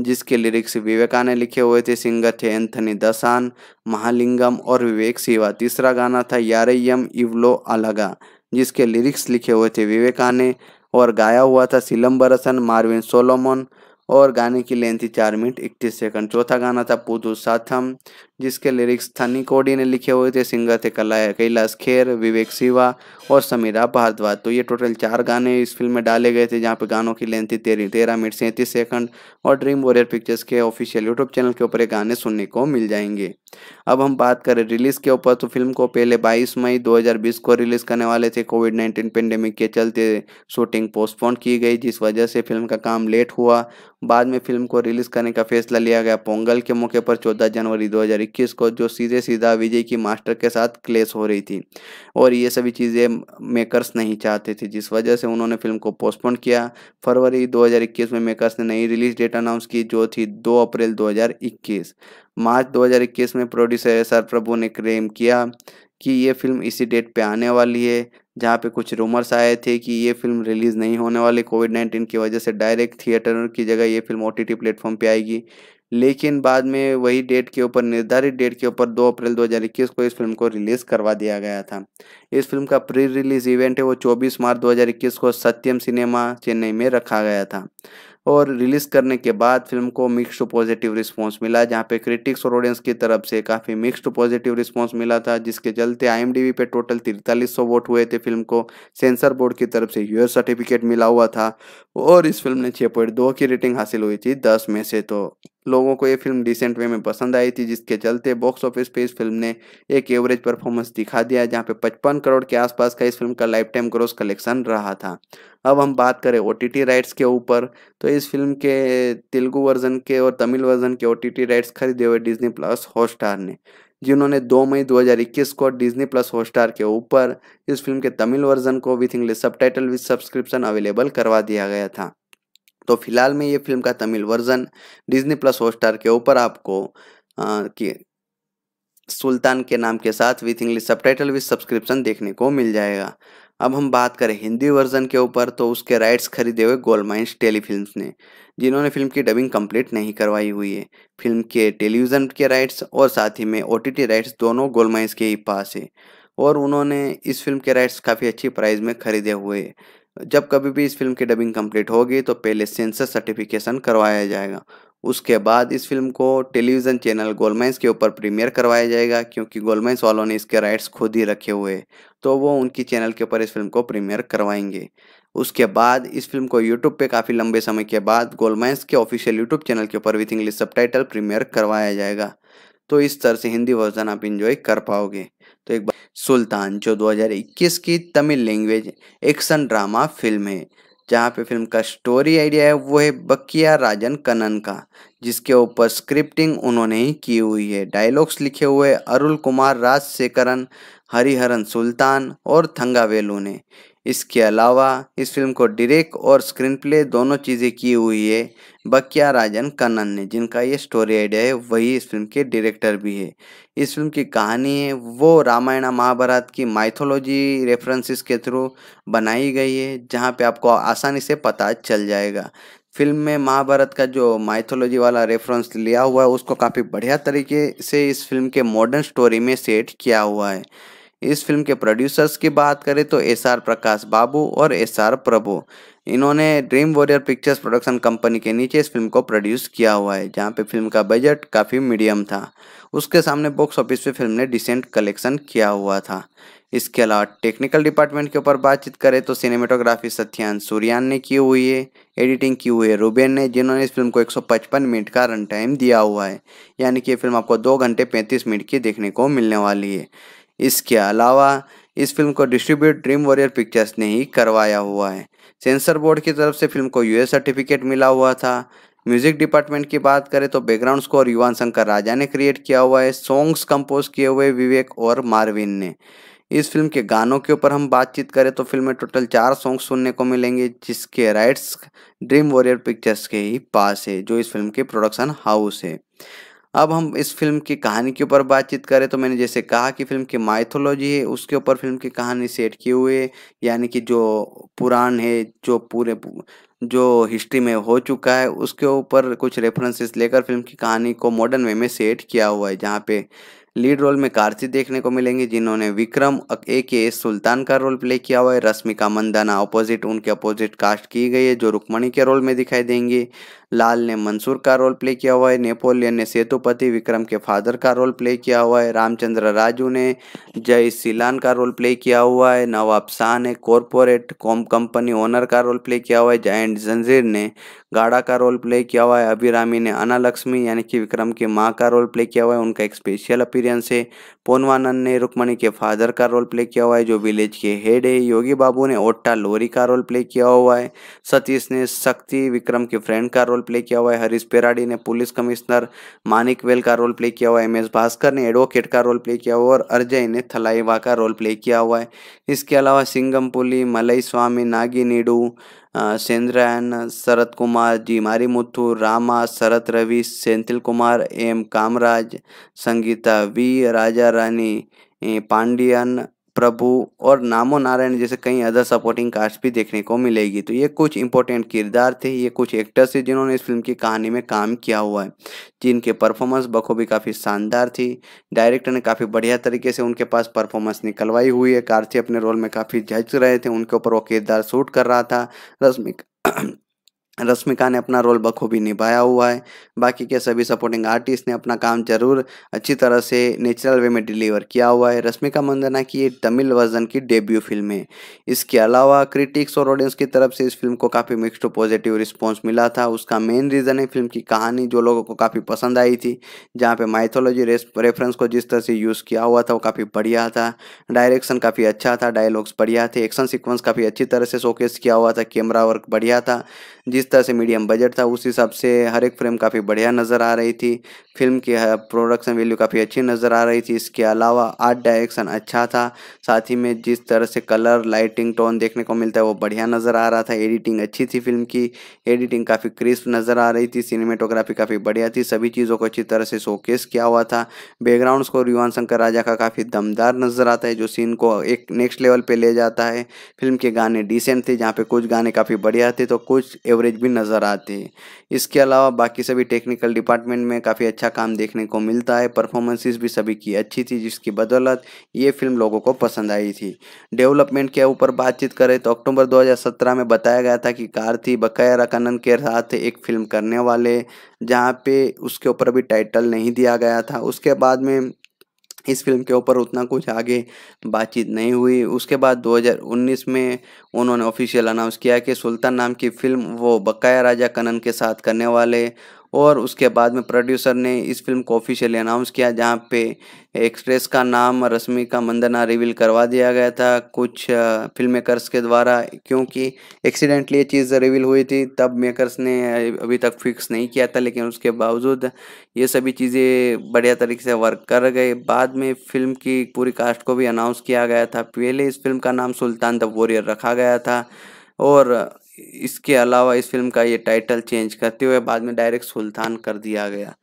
जिसके लिरिक्स विवेका ने लिखे हुए थे सिंगर थे एंथनी दसान महालिंगम और विवेक सिवा तीसरा गाना था यारयम इवलो अलगा जिसके लिरिक्स लिखे हुए थे विवेकाने और गाया हुआ था बरसन मार्विन सोलोमन और गाने की लेंथ थी चार मिनट इकतीस सेकंड चौथा गाना था पुदू साथम जिसके लिरिक्स थनी कोडी ने लिखे हुए थे सिंगर थे कला कैलाश खेर विवेक शिवा और समीरा भारद्वाज तो ये टोटल चार गाने इस फिल्म में डाले गए थे जहाँ पे गानों की लेंथ थी तेरह तेरह मिनट सैंतीस सेकंड और ड्रीम वॉरियर पिक्चर्स के ऑफिशियल यूट्यूब चैनल के ऊपर ये गाने सुनने को मिल जाएंगे अब हम बात करें रिलीज़ के ऊपर तो फिल्म को पहले बाईस मई दो को रिलीज़ करने वाले थे कोविड नाइन्टीन पेंडेमिक के चलते शूटिंग पोस्टपोन की गई जिस वजह से फिल्म का काम लेट हुआ बाद में फिल्म को रिलीज़ करने का फैसला लिया गया पोंगल के मौके पर चौदह जनवरी दो 2021 को जो सीधे सीधा विजय की मास्टर के साथ क्लेश हो रही थी और ये सभी चीज़ें मेकर्स नहीं चाहते थे जिस वजह से उन्होंने फिल्म को पोस्टपोन किया फरवरी 2021 में मेकर्स ने नई रिलीज डेट अनाउंस की जो थी 2 अप्रैल 2021 मार्च 2021 में प्रोड्यूसर एस आर प्रभु ने क्लेम किया कि ये फिल्म इसी डेट पे आने वाली है जहाँ पे कुछ रूमर्स आए थे कि ये फिल्म रिलीज़ नहीं होने वाली कोविड नाइन्टीन की वजह से डायरेक्ट थिएटर की जगह ये फिल्म ओ टी प्लेटफॉर्म पे आएगी लेकिन बाद में वही डेट के ऊपर निर्धारित डेट के ऊपर 2 अप्रैल 2021 को इस फिल्म को रिलीज़ करवा दिया गया था इस फिल्म का प्री रिलीज इवेंट है वो 24 मार्च 2021 को सत्यम सिनेमा चेन्नई में रखा गया था और रिलीज़ करने के बाद फिल्म को मिक्स पॉजिटिव रिस्पांस मिला जहां पे क्रिटिक्स और ऑडियंस की तरफ से काफ़ी मिक्स पॉजिटिव रिस्पांस मिला था जिसके चलते आईएमडीबी पे टोटल तिरतालीस सौ वोट हुए थे फिल्म को सेंसर बोर्ड की तरफ से यूएस सर्टिफिकेट मिला हुआ था और इस फिल्म ने छः पॉइंट दो की रेटिंग हासिल हुई थी दस में से तो लोगों को ये फिल्म डिसेंट वे में पसंद आई थी जिसके चलते बॉक्स ऑफिस पे इस फिल्म ने एक एवरेज परफॉर्मेंस दिखा दिया जहाँ पे पचपन करोड़ के आसपास का इस फिल्म का लाइफ टाइम ग्रोस कलेक्शन रहा था अब हम बात करें ओ राइट्स के ऊपर तो इस फिल्म के तेलुगु वर्जन के और तमिल वर्जन के ओ राइट्स खरीदे हुए डिज्नी प्लस हॉटस्टार ने जिन्होंने 2 मई 2021 को डिज्नी प्लस हॉटस्टार के ऊपर इस फिल्म के तमिल वर्जन को with English subtitle with subscription available करवा दिया गया था तो फिलहाल में ये फिल्म का Tamil version Disney plus Hotstar के ऊपर आपको आ, कि सुल्तान के नाम के साथ with English subtitle with subscription देखने को मिल जाएगा अब हम बात करें हिंदी वर्जन के ऊपर तो उसके राइट्स खरीदे हुए गोल्ड माइंस टेलीफिल्म ने जिन्होंने फिल्म की डबिंग कंप्लीट नहीं करवाई हुई है फिल्म के टेलीविज़न के राइट्स और साथ ही में ओ राइट्स दोनों गोल्ड माइंस के ही पास है और उन्होंने इस फिल्म के राइट्स काफ़ी अच्छी प्राइस में खरीदे हुए जब कभी भी इस फिल्म की डबिंग कंप्लीट होगी तो पहले सेंसर सर्टिफिकेशन करवाया जाएगा उसके बाद इस फिल्म को टेलीविज़न चैनल गोलमेंस के ऊपर प्रीमियर करवाया जाएगा क्योंकि गोलमेंस वालों ने इसके राइट्स खुद ही रखे हुए तो वो उनकी चैनल के ऊपर इस फिल्म को प्रीमियर करवाएंगे उसके बाद इस फिल्म को यूट्यूब पे काफ़ी लंबे समय के बाद गोलमेंस के ऑफिशियल यूट्यूब चैनल के ऊपर विथ इंग्लिश सब प्रीमियर करवाया जाएगा तो इस तरह से हिंदी वर्जन आप इंजॉय कर पाओगे तो एक बार सुल्तान जो 2021 की Tamil language action drama film है जहाँ पे फिल्म का स्टोरी आइडिया है वो है बकिया राजन कनन का जिसके ऊपर स्क्रिप्टिंग उन्होंने ही की हुई है डायलॉग्स लिखे हुए अरुल कुमार राजशेखरन हरिहरन सुल्तान और थंगावेलू ने इसके अलावा इस फिल्म को डायरेक्ट और स्क्रीन प्ले दोनों चीज़ें की हुई है बक्या राजन कन्नन ने जिनका ये स्टोरी आइडिया है वही इस फिल्म के डायरेक्टर भी है इस फिल्म की कहानी है वो रामायण महाभारत की माइथोलॉजी रेफरेंसेस के थ्रू बनाई गई है जहाँ पे आपको आसानी से पता चल जाएगा फिल्म में महाभारत का जो माइथोलॉजी वाला रेफरेंस लिया हुआ है उसको काफ़ी बढ़िया तरीके से इस फिल्म के मॉडर्न स्टोरी में सेट किया हुआ है इस फिल्म के प्रोड्यूसर्स की बात करें तो एस आर प्रकाश बाबू और एस आर प्रभु इन्होंने dream warrior pictures production company के नीचे इस फिल्म को प्रोड्यूस किया हुआ है जहाँ पे फिल्म का बजट काफ़ी मीडियम था उसके सामने बॉक्स ऑफिस पे फिल्म ने डिसेंट कलेक्शन किया हुआ था इसके अलावा टेक्निकल डिपार्टमेंट के ऊपर बातचीत करें तो सिनेमेटोग्राफी सत्यांश सूर्यान ने की हुई है एडिटिंग की हुई है रूबेन ने जिन्होंने इस फिल्म को 155 मिनट का रन टाइम दिया हुआ है यानी कि ये फिल्म आपको दो घंटे पैंतीस मिनट की देखने को मिलने वाली है इसके अलावा इस फिल्म को डिस्ट्रीब्यूट ड्रीम वॉरियर पिक्चर्स ने ही करवाया हुआ है सेंसर बोर्ड की तरफ से फिल्म को यूएस सर्टिफिकेट मिला हुआ था म्यूजिक डिपार्टमेंट की बात करें तो बैकग्राउंड स्कोर युवान शंकर राजा ने क्रिएट किया हुआ है सॉन्ग्स कंपोज किए हुए विवेक और मारविन ने इस फिल्म के गानों के ऊपर हम बातचीत करें तो फिल्म में टोटल चार सॉन्ग सुनने को मिलेंगे जिसके राइट्स ड्रीम वॉरियर पिक्चर्स के ही पास है जो इस फिल्म के प्रोडक्शन हाउस है अब हम इस फिल्म की कहानी के ऊपर बातचीत करें तो मैंने जैसे कहा कि फिल्म की माइथोलॉजी है उसके ऊपर फिल्म की कहानी सेट किए हुए यानी कि जो पुराण है जो पूरे जो हिस्ट्री में हो चुका है उसके ऊपर कुछ रेफरेंसेस लेकर फिल्म की कहानी को मॉडर्न वे में सेट किया हुआ है जहाँ पे लीड रोल में कार्तिक देखने को मिलेंगे जिन्होंने विक्रम ए के सुल्तान का रोल प्ले किया हुआ है रश्मिका मंदाना अपोजिट उनके अपोजिट कास्ट की गई है जो रुक्मणी के रोल में दिखाई देंगे लाल ने मंसूर का रोल प्ले किया हुआ है नेपोलियन ने सेतुपति विक्रम के फादर का रोल प्ले किया हुआ है रामचंद्र राजू ने जय सिलान का रोल प्ले किया हुआ है नवाब शाह ने कॉरपोरेट कॉम कंपनी ओनर का रोल प्ले किया हुआ है जयंट जंजीर ने गाड़ा का रोल प्ले किया हुआ है अभिरामी ने अनालक्ष्मी यानी कि विक्रम की माँ का रोल प्ले किया हुआ है उनका एक स्पेशल अपील एक्सपीरियंस है पोनवानंद ने रुक्मणी के फादर का रोल प्ले किया हुआ है जो विलेज के हेड है योगी बाबू ने ओट्टा लोरी का रोल प्ले किया हुआ है सतीश ने शक्ति विक्रम के फ्रेंड का रोल प्ले किया हुआ है हरीश पेराडी ने पुलिस कमिश्नर मानिक वेल का रोल प्ले किया हुआ है एम एस भास्कर ने एडवोकेट का रोल प्ले किया हुआ और अर्जय ने थलाईवा का रोल प्ले किया हुआ है इसके अलावा सिंगमपुली मलई स्वामी नागी नीडू सेंद्रायन शरत कुमार जी मारी मुथु रामा शरत रवि सेंथिल कुमार एम कामराज संगीता वी राजा रानी पांडियन प्रभु और नामो नारायण जैसे कई अदर सपोर्टिंग कास्ट भी देखने को मिलेगी तो ये कुछ इंपॉर्टेंट किरदार थे ये कुछ एक्टर्स थे जिन्होंने इस फिल्म की कहानी में काम किया हुआ है जिनके परफॉर्मेंस बखूबी काफ़ी शानदार थी डायरेक्टर ने काफ़ी बढ़िया तरीके से उनके पास परफॉर्मेंस निकलवाई हुई है कार्थी अपने रोल में काफ़ी जज रहे थे उनके ऊपर वो किरदार शूट कर रहा था रश्मिका रश्मिका ने अपना रोल बखूबी निभाया हुआ है बाकी के सभी सपोर्टिंग आर्टिस्ट ने अपना काम जरूर अच्छी तरह से नेचुरल वे में डिलीवर किया हुआ है रश्मिका मंदना की ये तमिल वर्जन की डेब्यू फिल्म है इसके अलावा क्रिटिक्स और ऑडियंस की तरफ से इस फिल्म को काफ़ी मिक्सड पॉजिटिव रिस्पॉन्स मिला था उसका मेन रीज़न है फिल्म की कहानी जो लोगों को काफ़ी पसंद आई थी जहाँ पर माइथोलॉजी रेफरेंस को जिस तरह से यूज़ किया हुआ था वो काफ़ी बढ़िया था डायरेक्शन काफ़ी अच्छा था डायलॉग्स बढ़िया थे एक्शन सिक्वेंस काफ़ी अच्छी तरह से शोकेस किया हुआ था कैमरा वर्क बढ़िया था जिस तरह से मीडियम बजट था उस हिसाब से हर एक फ्रेम काफ़ी बढ़िया नज़र आ रही थी फिल्म की प्रोडक्शन वैल्यू काफ़ी अच्छी नज़र आ रही थी इसके अलावा आर्ट डायरेक्शन अच्छा था साथ ही में जिस तरह से कलर लाइटिंग टोन देखने को मिलता है वो बढ़िया नज़र आ रहा था एडिटिंग अच्छी थी फिल्म की एडिटिंग काफ़ी क्रिस्प नज़र आ रही थी सिनेमेटोग्राफी काफ़ी बढ़िया थी सभी चीज़ों को अच्छी तरह से शोकेस किया हुआ था बैकग्राउंड स्कोर युवान शंकर राजा का काफ़ी दमदार नज़र आता है जो सीन को एक नेक्स्ट लेवल पर ले जाता है फिल्म के गाने डिसेंट थे जहाँ पर कुछ गाने काफ़ी बढ़िया थे तो कुछ एवरेज भी नज़र आते हैं इसके अलावा बाकी सभी टेक्निकल डिपार्टमेंट में काफ़ी अच्छा काम देखने को मिलता है परफॉर्मेंसेस भी सभी की अच्छी थी जिसकी बदौलत ये फिल्म लोगों को पसंद आई थी डेवलपमेंट के ऊपर बातचीत करें तो अक्टूबर 2017 में बताया गया था कि कार्ति बकाया रकानंद के साथ एक फिल्म करने वाले जहाँ पे उसके ऊपर भी टाइटल नहीं दिया गया था उसके बाद में इस फिल्म के ऊपर उतना कुछ आगे बातचीत नहीं हुई उसके बाद 2019 में उन्होंने ऑफिशियल अनाउंस किया कि सुल्तान नाम की फिल्म वो बकाया राजा कनन के साथ करने वाले और उसके बाद में प्रोड्यूसर ने इस फिल्म को ऑफिशियली अनाउंस किया जहाँ पे एक्सप्रेस का नाम रश्मि का मंदना रिवील करवा दिया गया था कुछ फिल्म मेकर्स के द्वारा क्योंकि एक्सीडेंटली ये चीज़ रिवील हुई थी तब मेकर्स ने अभी तक फिक्स नहीं किया था लेकिन उसके बावजूद ये सभी चीज़ें बढ़िया तरीके से वर्क कर गए बाद में फिल्म की पूरी कास्ट को भी अनाउंस किया गया था पहले इस फिल्म का नाम सुल्तान द वॉरियर रखा गया था और इसके अलावा इस फिल्म का ये टाइटल चेंज करते हुए बाद में डायरेक्ट सुल्तान कर दिया गया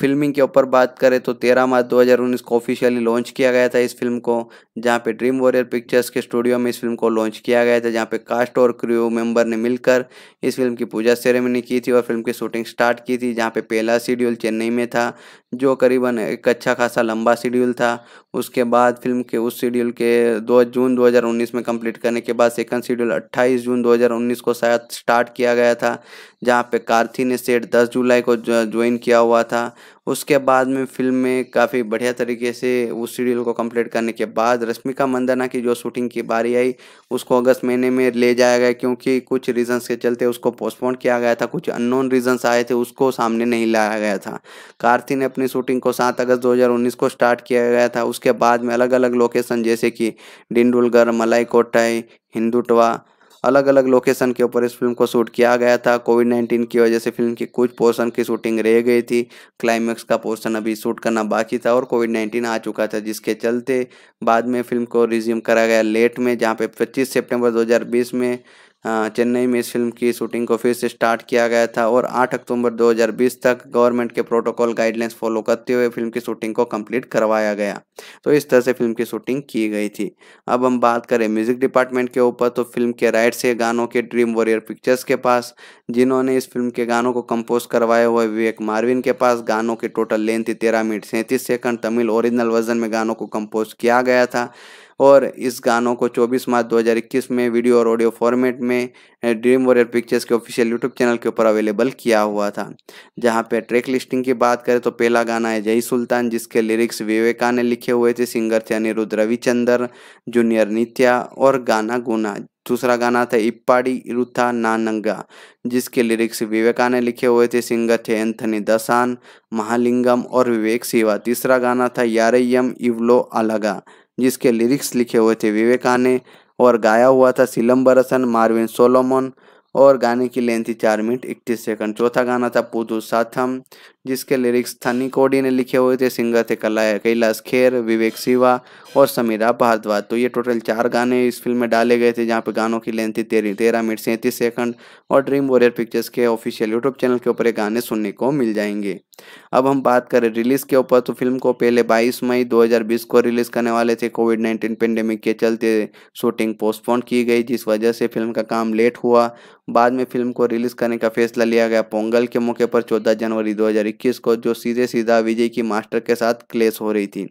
फिल्मिंग के ऊपर बात करें तो 13 मार्च 2019 को ऑफिशियली लॉन्च किया गया था इस फिल्म को जहां पे ड्रीम वॉरियर पिक्चर्स के स्टूडियो में इस फिल्म को लॉन्च किया गया था जहां पे कास्ट और क्रू मेंबर ने मिलकर इस फिल्म की पूजा सेरेमनी की थी और फिल्म की शूटिंग स्टार्ट की थी जहां पे पहला शेड्यूल चेन्नई में था जो करीबन एक अच्छा खासा लंबा शेड्यूल था उसके बाद फिल्म के उस शेड्यूल के दो जून 2019 में कंप्लीट करने के बाद सेकंड शेड्यूल 28 जून 2019 को शायद स्टार्ट किया गया था जहां पे कार्थी ने सेट 10 जुलाई को ज्वाइन किया हुआ था उसके बाद में फिल्म में काफ़ी बढ़िया तरीके से उस सीरियल को कंप्लीट करने के बाद रश्मिका मंदाना की जो शूटिंग की बारी आई उसको अगस्त महीने में ले जाया गया क्योंकि कुछ रीजंस के चलते उसको पोस्टपोन किया गया था कुछ अननोन रीजंस आए थे उसको सामने नहीं लाया गया था कार्ति ने अपनी शूटिंग को सात अगस्त दो को स्टार्ट किया गया था उसके बाद में अलग अलग लोकेशन जैसे कि डिंडुलगढ़ मलाई कोटाई हिंदुटवा अलग अलग लोकेशन के ऊपर इस फिल्म को शूट किया गया था कोविड नाइन्टीन की वजह से फिल्म की कुछ पोर्शन की शूटिंग रह गई थी क्लाइमैक्स का पोर्शन अभी शूट करना बाकी था और कोविड नाइन्टीन आ चुका था जिसके चलते बाद में फिल्म को रिज्यूम करा गया लेट में जहाँ पे पच्चीस सेप्टेम्बर दो में हाँ, चेन्नई में इस फिल्म की शूटिंग को फिर से स्टार्ट किया गया था और 8 अक्टूबर 2020 तक गवर्नमेंट के प्रोटोकॉल गाइडलाइंस फॉलो करते हुए फिल्म की शूटिंग को कंप्लीट करवाया गया तो इस तरह से फिल्म की शूटिंग की गई थी अब हम बात करें म्यूजिक डिपार्टमेंट के ऊपर तो फिल्म के राइट से गानों के ड्रीम वॉरियर पिक्चर्स के पास जिन्होंने इस फिल्म के गानों को कंपोज करवाए हुए विवेक मारविन के पास गानों की टोटल लेंथ थी तेरह मिनट सैंतीस सेकंड तमिल ओरिजिनल वर्जन में गानों को कंपोज किया गया था और इस गानों को 24 मार्च 2021 में वीडियो और ऑडियो फॉर्मेट में ड्रीम वॉरियर पिक्चर्स के ऑफिशियल यूट्यूब चैनल के ऊपर अवेलेबल किया हुआ था जहाँ पे ट्रैक लिस्टिंग की बात करें तो पहला गाना है जय सुल्तान जिसके लिरिक्स विवेका ने लिखे हुए थे सिंगर थे अनिरुद्ध रविचंदर जूनियर नित्या और गाना गुना दूसरा गाना था इप्पाड़ी इरुथा नानंगा जिसके लिरिक्स विवेका ने लिखे हुए थे सिंगर थे एंथनी दसान महालिंगम और विवेक सिवा तीसरा गाना था यारयम इवलो अलगा जिसके लिरिक्स लिखे हुए थे विवेकाने और गाया हुआ था बरसन मार्विन सोलोमन और गाने की लेंथ थी चार मिनट इकतीस सेकंड चौथा गाना था पुदू साथम जिसके लिरिक्स थनी कोडी ने लिखे हुए थे सिंगर थे कला कैलाश खेर विवेक शिवा और समीरा भारद्वाज तो ये टोटल चार गाने इस फिल्म में डाले गए थे जहाँ पे गानों की लेंथ थी तेरह तेरह मिनट सैंतीस सेकंड और ड्रीम वॉरियर पिक्चर्स के ऑफिशियल यूट्यूब चैनल के ऊपर ये गाने सुनने को मिल जाएंगे अब हम बात करें रिलीज़ के ऊपर तो फिल्म को पहले बाईस मई दो को रिलीज़ करने वाले थे कोविड नाइन्टीन पेंडेमिक के चलते शूटिंग पोस्टपोन की गई जिस वजह से फिल्म का काम लेट हुआ बाद में फिल्म को रिलीज़ करने का फैसला लिया गया पोंगल के मौके पर चौदह जनवरी दो इक्कीस को जो सीधे सीधा विजय की मास्टर के साथ क्लेश हो रही थी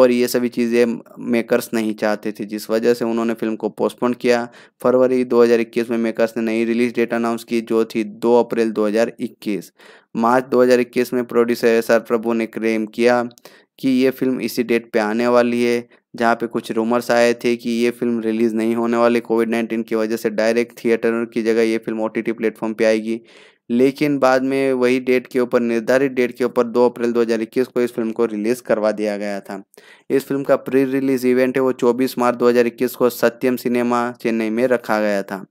और ये सभी चीज़ें मेकर्स नहीं चाहते थे जिस वजह से उन्होंने फिल्म को पोस्टपोन किया फरवरी 2021 में मेकर्स ने नई रिलीज डेट अनाउंस की जो थी 2 अप्रैल 2021 मार्च 2021 में प्रोड्यूसर एस प्रभु ने क्लेम किया कि ये फिल्म इसी डेट पे आने वाली है जहाँ पे कुछ रूमर्स आए थे कि ये फिल्म रिलीज़ नहीं होने वाली कोविड नाइन्टीन की वजह से डायरेक्ट थिएटर की जगह ये फिल्म ओ टी प्लेटफॉर्म पे आएगी लेकिन बाद में वही डेट के ऊपर निर्धारित डेट के ऊपर 2 अप्रैल 2021 को इस फिल्म को रिलीज़ करवा दिया गया था इस फिल्म का प्री रिलीज़ इवेंट है वो 24 मार्च 2021 को सत्यम सिनेमा चेन्नई में रखा गया था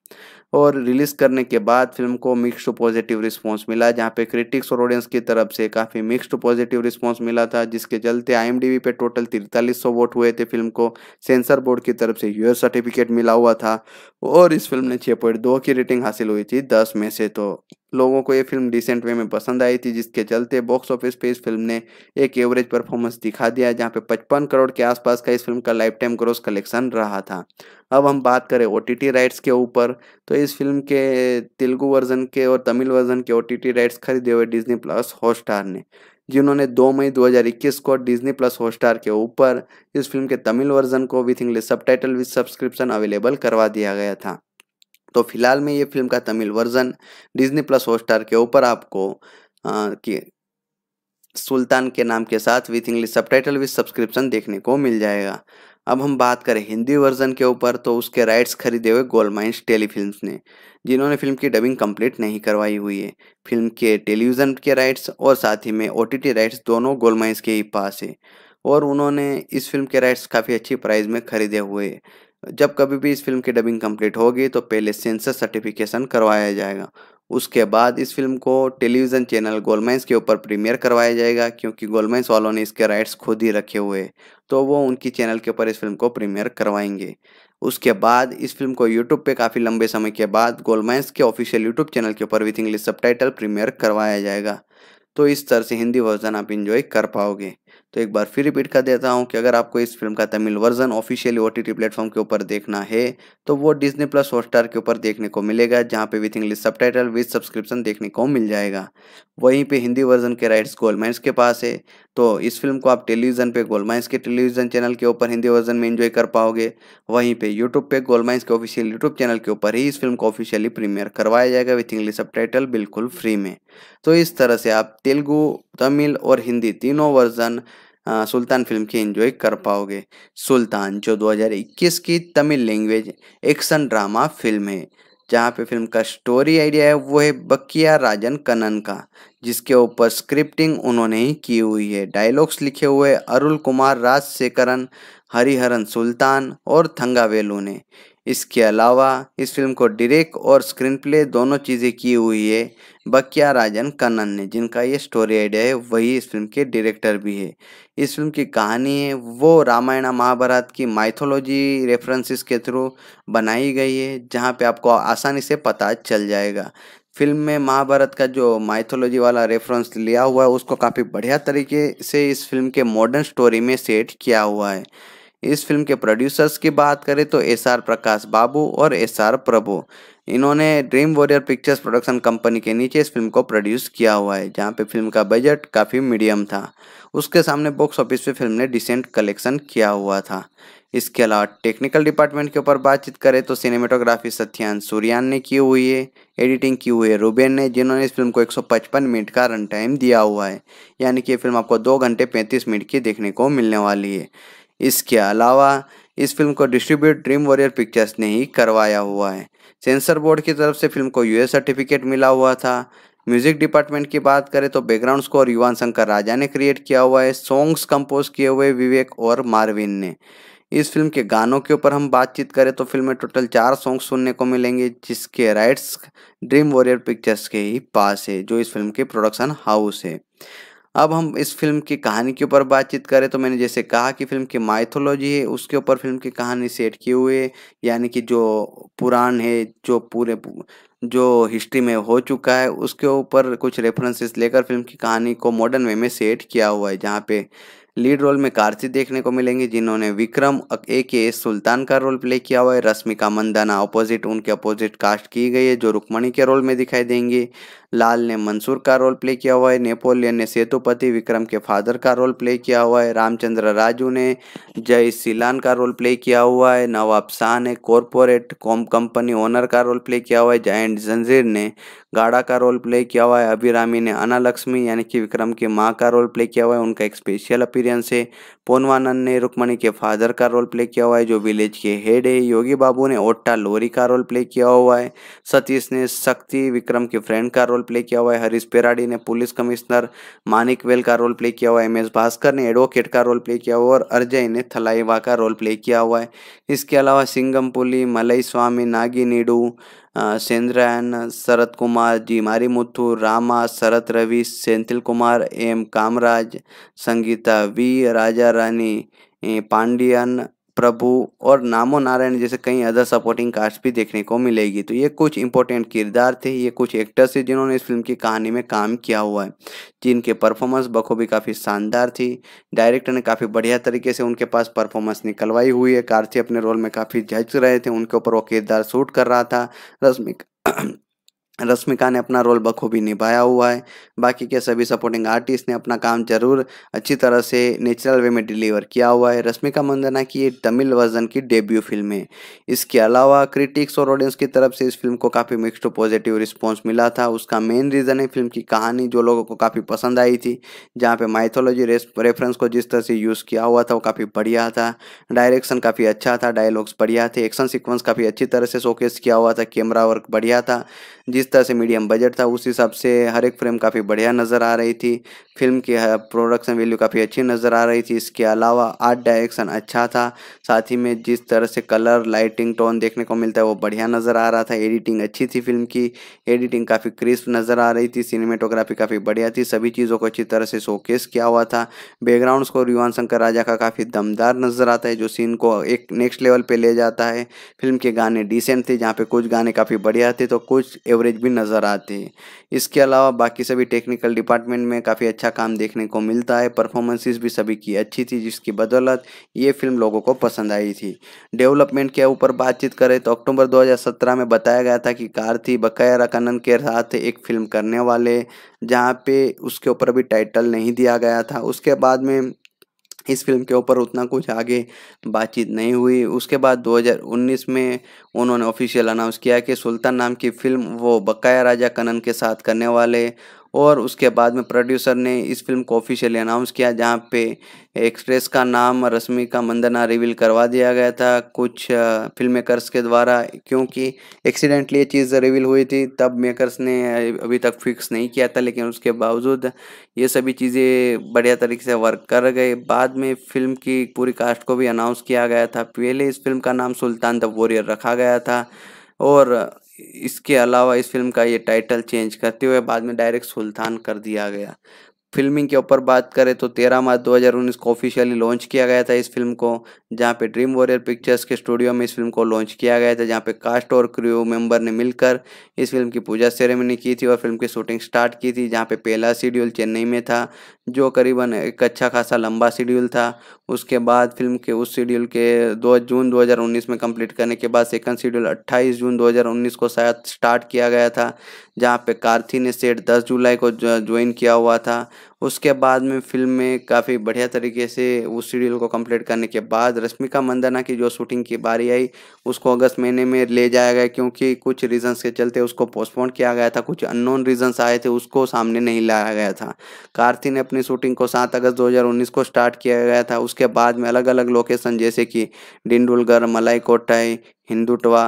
और रिलीज़ करने के बाद फिल्म को मिक्स्ड पॉजिटिव रिस्पांस मिला जहाँ पे क्रिटिक्स और ऑडियंस की तरफ से काफ़ी मिक्स्ड पॉजिटिव रिस्पांस मिला था जिसके चलते आईएमडीबी पे टोटल तिरतालीस सौ वोट हुए थे फिल्म को सेंसर बोर्ड की तरफ से यूएस सर्टिफिकेट मिला हुआ था और इस फिल्म ने छः पॉइंट दो की रेटिंग हासिल हुई थी दस में से तो लोगों को ये फिल्म डिसेंट वे में पसंद आई थी जिसके चलते बॉक्स ऑफिस पे इस फिल्म ने एक एवरेज परफॉर्मेंस दिखा दिया जहाँ पे 55 करोड़ के आसपास का इस फिल्म का लाइफ टाइम ग्रोस कलेक्शन रहा था अब हम बात करें ओ राइट्स के ऊपर तो इस फिल्म के तेलुगु वर्जन के और तमिल वर्जन के ओ राइट्स खरीदे हुए डिजनी प्लस हॉटस्टार ने जिन्होंने 2 मई 2021 को डिज्नी प्लस हॉटस्टार के ऊपर इस फिल्म के तमिल वर्जन को with English title with subscription available करवा दिया गया था तो फिलहाल में ये फिल्म का Tamil version Disney plus Hotstar के ऊपर आपको आ, कि सुल्तान के नाम के साथ with English subtitle with subscription देखने को मिल जाएगा अब हम बात करें हिंदी वर्जन के ऊपर तो उसके राइट्स खरीदे हुए गोलमाइंस टेलीफिल्म ने जिन्होंने फिल्म की डबिंग कंप्लीट नहीं करवाई हुई है फिल्म के टेलीविज़न के राइट्स और साथ ही में ओ राइट्स दोनों गोलमाइंस के ही पास है और उन्होंने इस फिल्म के राइट्स काफ़ी अच्छी प्राइस में खरीदे हुए जब कभी भी इस फिल्म की डबिंग कंप्लीट होगी तो पहले सेंसर सर्टिफिकेशन करवाया जाएगा उसके बाद इस फिल्म को टेलीविज़न चैनल गोलमैंस के ऊपर प्रीमियर करवाया जाएगा क्योंकि गोलमाइंस वालों ने इसके राइट्स खुद ही रखे हुए तो वो उनकी चैनल के ऊपर इस फिल्म को प्रीमियर करवाएंगे उसके बाद इस फिल्म को यूट्यूब पे काफ़ी लंबे समय के बाद गोलमाइंस के ऑफिशियल यूट्यूब चैनल के ऊपर विथ इंग्लिश सब प्रीमियर करवाया जाएगा तो इस तरह से हिंदी वर्जन आप इन्जॉय कर पाओगे तो एक बार फिर रिपीट कर देता हूँ कि अगर आपको इस फिल्म का Tamil version officially O T platform के ऊपर देखना है तो वो डिजनी प्लस हॉटस्टार के ऊपर देखने को मिलेगा जहाँ पे with English subtitle with subscription देखने को मिल जाएगा वहीं पे हिंदी वर्जन के राइट्स गोलमेंट्स के पास है तो इस फिल्म को आप टेलीविज़न पे गोलमाइंस के टेलीविज़न चैनल के ऊपर हिंदी वर्जन में एंजॉय कर पाओगे वहीं पे यूट्यूब पे गोलमाइंस के ऑफिशियल यूट्यूब चैनल के ऊपर ही इस फिल्म को ऑफिशियली प्रीमियर करवाया जाएगा विथ इंग्लिश सब बिल्कुल फ्री में तो इस तरह से आप तेलुगु तमिल और हिंदी तीनों वर्जन आ, सुल्तान फिल्म की एंजॉय कर पाओगे सुल्तान जो 2021 की Tamil language action drama film है जहाँ पे फिल्म का स्टोरी आइडिया है वो है बकिया राजन कनन का जिसके ऊपर स्क्रिप्टिंग उन्होंने ही की हुई है डायलॉग्स लिखे हुए अरुल कुमार राजशेखरन हरिहरन सुल्तान और थंगावेलू ने इसके अलावा इस फिल्म को डायरेक्ट और स्क्रीन प्ले दोनों चीज़ें की हुई है बकिया राजन कन्न ने जिनका ये स्टोरी आइडिया है वही इस फिल्म के डायरेक्टर भी है इस फिल्म की कहानी है वो रामायण महाभारत की माइथोलॉजी रेफरेंसेस के थ्रू बनाई गई है जहाँ पे आपको आसानी से पता चल जाएगा फिल्म में महाभारत का जो माइथोलॉजी वाला रेफरेंस लिया हुआ है उसको काफ़ी बढ़िया तरीके से इस फिल्म के मॉडर्न स्टोरी में सेट किया हुआ है इस फिल्म के प्रोड्यूसर्स की बात करें तो एस आर प्रकाश बाबू और एस आर प्रभु इन्होंने dream warrior pictures production company के नीचे इस फिल्म को प्रोड्यूस किया हुआ है जहाँ पे फिल्म का बजट काफ़ी मीडियम था उसके सामने बॉक्स ऑफिस पे फिल्म ने डिसेंट कलेक्शन किया हुआ था इसके अलावा टेक्निकल डिपार्टमेंट के ऊपर बातचीत करें तो सिनेमेटोग्राफी सत्यान सूर्यान ने की हुई है एडिटिंग की हुई है रूबेन ने जिन्होंने इस फिल्म को 155 मिनट का रन टाइम दिया हुआ है यानी कि ये फिल्म आपको दो घंटे पैंतीस मिनट की देखने को मिलने वाली है इसके अलावा इस फिल्म को डिस्ट्रीब्यूट ड्रीम वॉरियर पिक्चर्स ने ही करवाया हुआ है सेंसर बोर्ड की तरफ से फिल्म को यूएस सर्टिफिकेट मिला हुआ था म्यूजिक डिपार्टमेंट की बात करें तो बैकग्राउंड स्कोर युवान शंकर राजा ने क्रिएट किया हुआ है सॉन्ग्स कंपोज किए हुए विवेक और मार्विन ने इस फिल्म के गानों के ऊपर हम बातचीत करें तो फिल्म में टोटल चार सॉन्ग सुनने को मिलेंगे जिसके राइट्स ड्रीम वॉरियर पिक्चर्स के ही पास है जो इस फिल्म के प्रोडक्शन हाउस है अब हम इस फिल्म की कहानी के ऊपर बातचीत करें तो मैंने जैसे कहा कि फिल्म की माइथोलॉजी है उसके ऊपर फिल्म की कहानी सेट किए हुए यानी कि जो पुराण है जो पूरे जो हिस्ट्री में हो चुका है उसके ऊपर कुछ रेफरेंसेस लेकर फिल्म की कहानी को मॉडर्न वे में सेट किया हुआ है जहाँ पे लीड रोल में कार्तिक देखने को मिलेंगे जिन्होंने विक्रम ए के एस सुल्तान का रोल प्ले किया हुआ है रश्मिका मंदाना अपोजिट उनके अपोजिट कास्ट की गई है जो रुक्मणी के रोल में दिखाई देंगे लाल ने मंसूर का रोल प्ले किया हुआ है नेपोलियन ने सेतुपति विक्रम के फादर का रोल प्ले किया हुआ है रामचंद्र राजू ने जय सिलान का रोल प्ले किया हुआ है नवाब शाह ने कॉरपोरेट कॉम कंपनी ओनर का रोल प्ले किया हुआ है जायंट जंजीर ने गाड़ा का रोल प्ले किया हुआ है अभिरामी ने अना लक्ष्मी यानी कि विक्रम की माँ का रोल प्ले किया हुआ है उनका एक स्पेशल अपीरियंस है पोनवानंद ने रुक्मणी के फादर का रोल प्ले किया हुआ है जो विलेज के हेड है योगी बाबू ने ओट्टा लोरी का रोल प्ले किया हुआ है सतीश ने शक्ति विक्रम के फ्रेंड का रोल रोल प्ले किया हुआ है हरीश पेराडी ने पुलिस कमिश्नर मानिक वेल का रोल प्ले किया हुआ है एम एस भास्कर ने एडवोकेट का रोल प्ले किया हुआ और अर्जय ने थलाइवा का रोल प्ले किया हुआ है इसके अलावा सिंगमपुली मलई स्वामी नागी नीडू सेंद्रायन शरत कुमार जी मारी मुथु रामा शरत रवि सेंथिल कुमार एम कामराज संगीता वी राजा रानी पांडियन प्रभु और नामो नारायण जैसे कई अदर सपोर्टिंग कास्ट भी देखने को मिलेगी तो ये कुछ इंपॉर्टेंट किरदार थे ये कुछ एक्टर्स थे जिन्होंने इस फिल्म की कहानी में काम किया हुआ है जिनके परफॉर्मेंस बखूबी काफ़ी शानदार थी डायरेक्टर ने काफ़ी बढ़िया तरीके से उनके पास परफॉर्मेंस निकलवाई हुई है कार्थी अपने रोल में काफ़ी जज रहे थे उनके ऊपर वो किरदार शूट कर रहा था रश्मिका रश्मिका ने अपना रोल बखूबी निभाया हुआ है बाकी के सभी सपोर्टिंग आर्टिस्ट ने अपना काम जरूर अच्छी तरह से नेचुरल वे में डिलीवर किया हुआ है रश्मिका मंदना की ये तमिल वर्जन की डेब्यू फिल्म है इसके अलावा क्रिटिक्स और ऑडियंस की तरफ से इस फिल्म को काफ़ी मिक्सड पॉजिटिव रिस्पॉन्स मिला था उसका मेन रीज़न है फिल्म की कहानी जो लोगों को काफ़ी पसंद आई थी जहाँ पर माइथोलॉजी रेफरेंस को जिस तरह से यूज़ किया हुआ था वो काफ़ी बढ़िया था डायरेक्शन काफ़ी अच्छा था डायलॉग्स बढ़िया थे एक्शन सिक्वेंस काफ़ी अच्छी तरह से शोकेस किया हुआ था कैमरा वर्क बढ़िया था जिस तरह से मीडियम बजट था उस हिसाब से हर एक फ्रेम काफ़ी बढ़िया नज़र आ रही थी फिल्म की प्रोडक्शन वैल्यू काफ़ी अच्छी नज़र आ रही थी इसके अलावा आर्ट डायरेक्शन अच्छा था साथ ही में जिस तरह से कलर लाइटिंग टोन देखने को मिलता है वो बढ़िया नज़र आ रहा था एडिटिंग अच्छी थी फिल्म की एडिटिंग काफ़ी क्रिस्प नज़र आ रही थी सिनेमेटोग्राफी काफ़ी बढ़िया थी सभी चीज़ों को अच्छी तरह से शोकेस किया हुआ था बैकग्राउंड स्कोर युवान शंकर राजा का काफ़ी दमदार नज़र आता है जो सीन को एक नेक्स्ट लेवल पर ले जाता है फिल्म के गाने डिसेंट थे जहाँ पर कुछ गाने काफ़ी बढ़िया थे तो कुछ एवरेज भी नज़र आते हैं इसके अलावा बाकी सभी टेक्निकल डिपार्टमेंट में काफ़ी अच्छा काम देखने को मिलता है परफॉर्मेंसेस भी सभी की अच्छी थी जिसकी बदौलत ये फिल्म लोगों को पसंद आई थी डेवलपमेंट के ऊपर बातचीत करें तो अक्टूबर 2017 में बताया गया था कि कार्थी बकाया रकानन के साथ एक फिल्म करने वाले जहाँ पे उसके ऊपर भी टाइटल नहीं दिया गया था उसके बाद में इस फिल्म के ऊपर उतना कुछ आगे बातचीत नहीं हुई उसके बाद 2019 में उन्होंने ऑफिशियल अनाउंस किया कि सुल्तान नाम की फिल्म वो बकाया राजा कनन के साथ करने वाले और उसके बाद में प्रोड्यूसर ने इस फिल्म को ऑफिशियली अनाउंस किया जहाँ पे एक्सप्रेस का नाम रश्मि का मंदना रिवील करवा दिया गया था कुछ फिल्म मेकर्स के द्वारा क्योंकि एक्सीडेंटली ये चीज़ रिवील हुई थी तब मेकर्स ने अभी तक फिक्स नहीं किया था लेकिन उसके बावजूद ये सभी चीज़ें बढ़िया तरीके से वर्क कर गए बाद में फिल्म की पूरी कास्ट को भी अनाउंस किया गया था पहले इस फिल्म का नाम सुल्तान द वॉरियर रखा गया था और इसके अलावा इस फिल्म का ये टाइटल चेंज करते हुए बाद में डायरेक्ट सुल्तान कर दिया गया फिल्मिंग के ऊपर बात करें तो 13 मार्च 2019 को ऑफिशियली लॉन्च किया गया था इस फिल्म को जहां पे ड्रीम वॉरियर पिक्चर्स के स्टूडियो में इस फिल्म को लॉन्च किया गया था जहां पे कास्ट और क्रू मेंबर ने मिलकर इस फिल्म की पूजा सेरेमनी की थी और फिल्म की शूटिंग स्टार्ट की थी जहां पे पहला शेड्यूल चेन्नई में था जो करीबन एक अच्छा खासा लंबा शेड्यूल था उसके बाद फिल्म के उस शेड्यूल के दो जून 2019 में कंप्लीट करने के बाद सेकंड शेड्यूल 28 जून 2019 को शायद स्टार्ट किया गया था जहां पे कार्थी ने सेट 10 जुलाई को ज्वाइन किया हुआ था उसके बाद में फिल्म में काफ़ी बढ़िया तरीके से उस सीरियल को कंप्लीट करने के बाद रश्मिका मंदाना की जो शूटिंग की बारी आई उसको अगस्त महीने में ले जाया गया क्योंकि कुछ रीजंस के चलते उसको पोस्टपोन किया गया था कुछ अननोन रीजंस आए थे उसको सामने नहीं लाया गया था कार्ती ने अपनी शूटिंग को सात अगस्त दो को स्टार्ट किया गया था उसके बाद में अलग अलग लोकेसन जैसे कि डिंडुलगढ़ मलाई कोटाई हिंदुटवा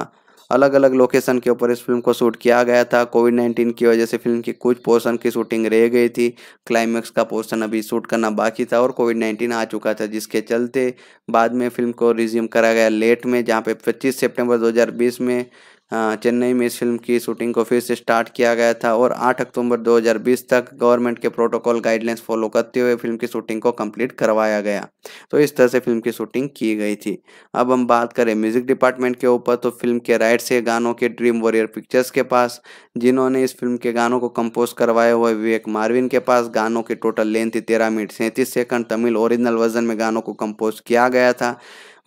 अलग अलग लोकेशन के ऊपर इस फिल्म को शूट किया गया था कोविड नाइन्टीन की वजह से फिल्म की कुछ पोर्शन की शूटिंग रह गई थी क्लाइमैक्स का पोर्शन अभी शूट करना बाकी था और कोविड नाइन्टीन आ चुका था जिसके चलते बाद में फिल्म को रिज्यूम करा गया लेट में जहाँ पे पच्चीस सेप्टेम्बर दो में हाँ, चेन्नई में इस फिल्म की शूटिंग को फिर से स्टार्ट किया गया था और 8 अक्टूबर 2020 तक गवर्नमेंट के प्रोटोकॉल गाइडलाइंस फॉलो करते हुए फिल्म की शूटिंग को कंप्लीट करवाया गया तो इस तरह से फिल्म की शूटिंग की गई थी अब हम बात करें म्यूजिक डिपार्टमेंट के ऊपर तो फिल्म के राइट्स है गानों के ड्रीम वॉरियर पिक्चर्स के पास जिन्होंने इस फिल्म के गानों को कंपोज करवाए हुए विवेक मारविन के पास गानों की टोटल लेंथ थी तेरह मिनट सैंतीस सेकंड तमिल ओरिजिनल वर्जन में गानों को कंपोज किया गया था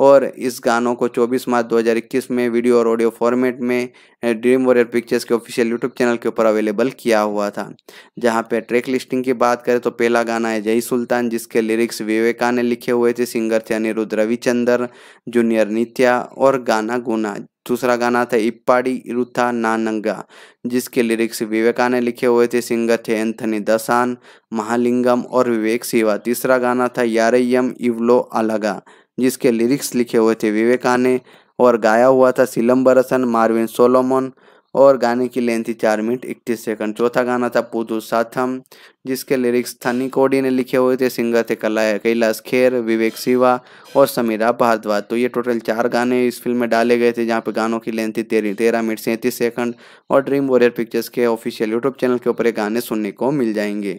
और इस गानों को 24 मार्च 2021 में वीडियो और ऑडियो फॉर्मेट में ड्रीम वॉरियर पिक्चर्स के ऑफिशियल यूट्यूब चैनल के ऊपर अवेलेबल किया हुआ था जहां पे ट्रैक लिस्टिंग की बात करें तो पहला गाना है जय सुल्तान जिसके लिरिक्स विवेका ने लिखे हुए थे सिंगर थे अनिरुद्ध रविचंदर जूनियर नित्या और गाना गुना दूसरा गाना था इप्पाड़ी रुथा नानंगा जिसके लिरिक्स विवेका ने लिखे हुए थे सिंगर थे एंथनी दसान महालिंगम और विवेक सिवा तीसरा गाना था यारयम इवलो अलगा जिसके लिरिक्स लिखे हुए थे विवेकाने और गाया हुआ था सिलम्बरसन मार्विन सोलोमन और गाने की लेंथ थी चार मिनट इकतीस सेकंड चौथा गाना था पुदू साथम जिसके लिरिक्स थनी कोडी ने लिखे हुए थे सिंगर थे कला कैलाश खेर विवेक सिवा और समीरा भारद्वाज तो ये टोटल चार गाने इस फिल्म में डाले गए थे जहाँ पे गानों की लेंथ थी तेरह तेरह मिनट सैंतीस सेकंड और ड्रीम वॉरियर पिक्चर्स के ऑफिशियल यूट्यूब चैनल के ऊपर ये गाने सुनने को मिल जाएंगे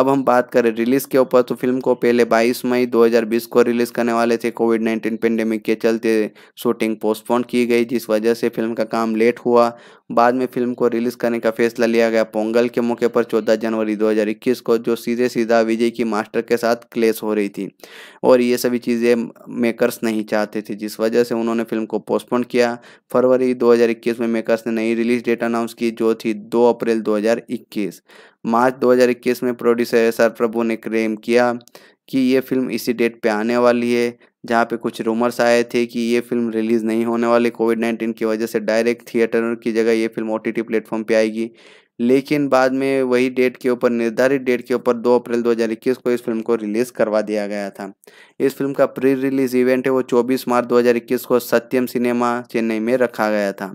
अब हम बात करें रिलीज़ के ऊपर तो फिल्म को पहले बाईस मई दो को रिलीज़ करने वाले थे कोविड नाइन्टीन पेंडेमिक के चलते शूटिंग पोस्टपोन की गई जिस वजह से फिल्म का काम लेट हुआ बाद में फिल्म को रिलीज़ करने का फैसला लिया गया पोंगल के मौके पर चौदह जनवरी दो 2021 को जो सीधे सीधा विजय की मास्टर के साथ क्लेश हो रही थी और ये सभी चीज़ें मेकर्स नहीं चाहते थे जिस वजह से उन्होंने फिल्म को पोस्टपोन किया फरवरी 2021 में मेकर्स ने नई रिलीज डेट अनाउंस की जो थी 2 अप्रैल 2021 मार्च 2021 में प्रोड्यूसर एस आर प्रभु ने क्लेम किया कि ये फिल्म इसी डेट पे आने वाली है जहाँ पे कुछ रूमर्स आए थे कि ये फिल्म रिलीज़ नहीं होने वाली कोविड नाइन्टीन की वजह से डायरेक्ट थिएटर की जगह ये film O T T platform पर आएगी लेकिन बाद में वही डेट के ऊपर निर्धारित डेट के ऊपर 2 अप्रैल 2021 को इस फिल्म को रिलीज़ करवा दिया गया था इस फिल्म का प्री रिलीज इवेंट है वो 24 मार्च 2021 को सत्यम सिनेमा चेन्नई में रखा गया था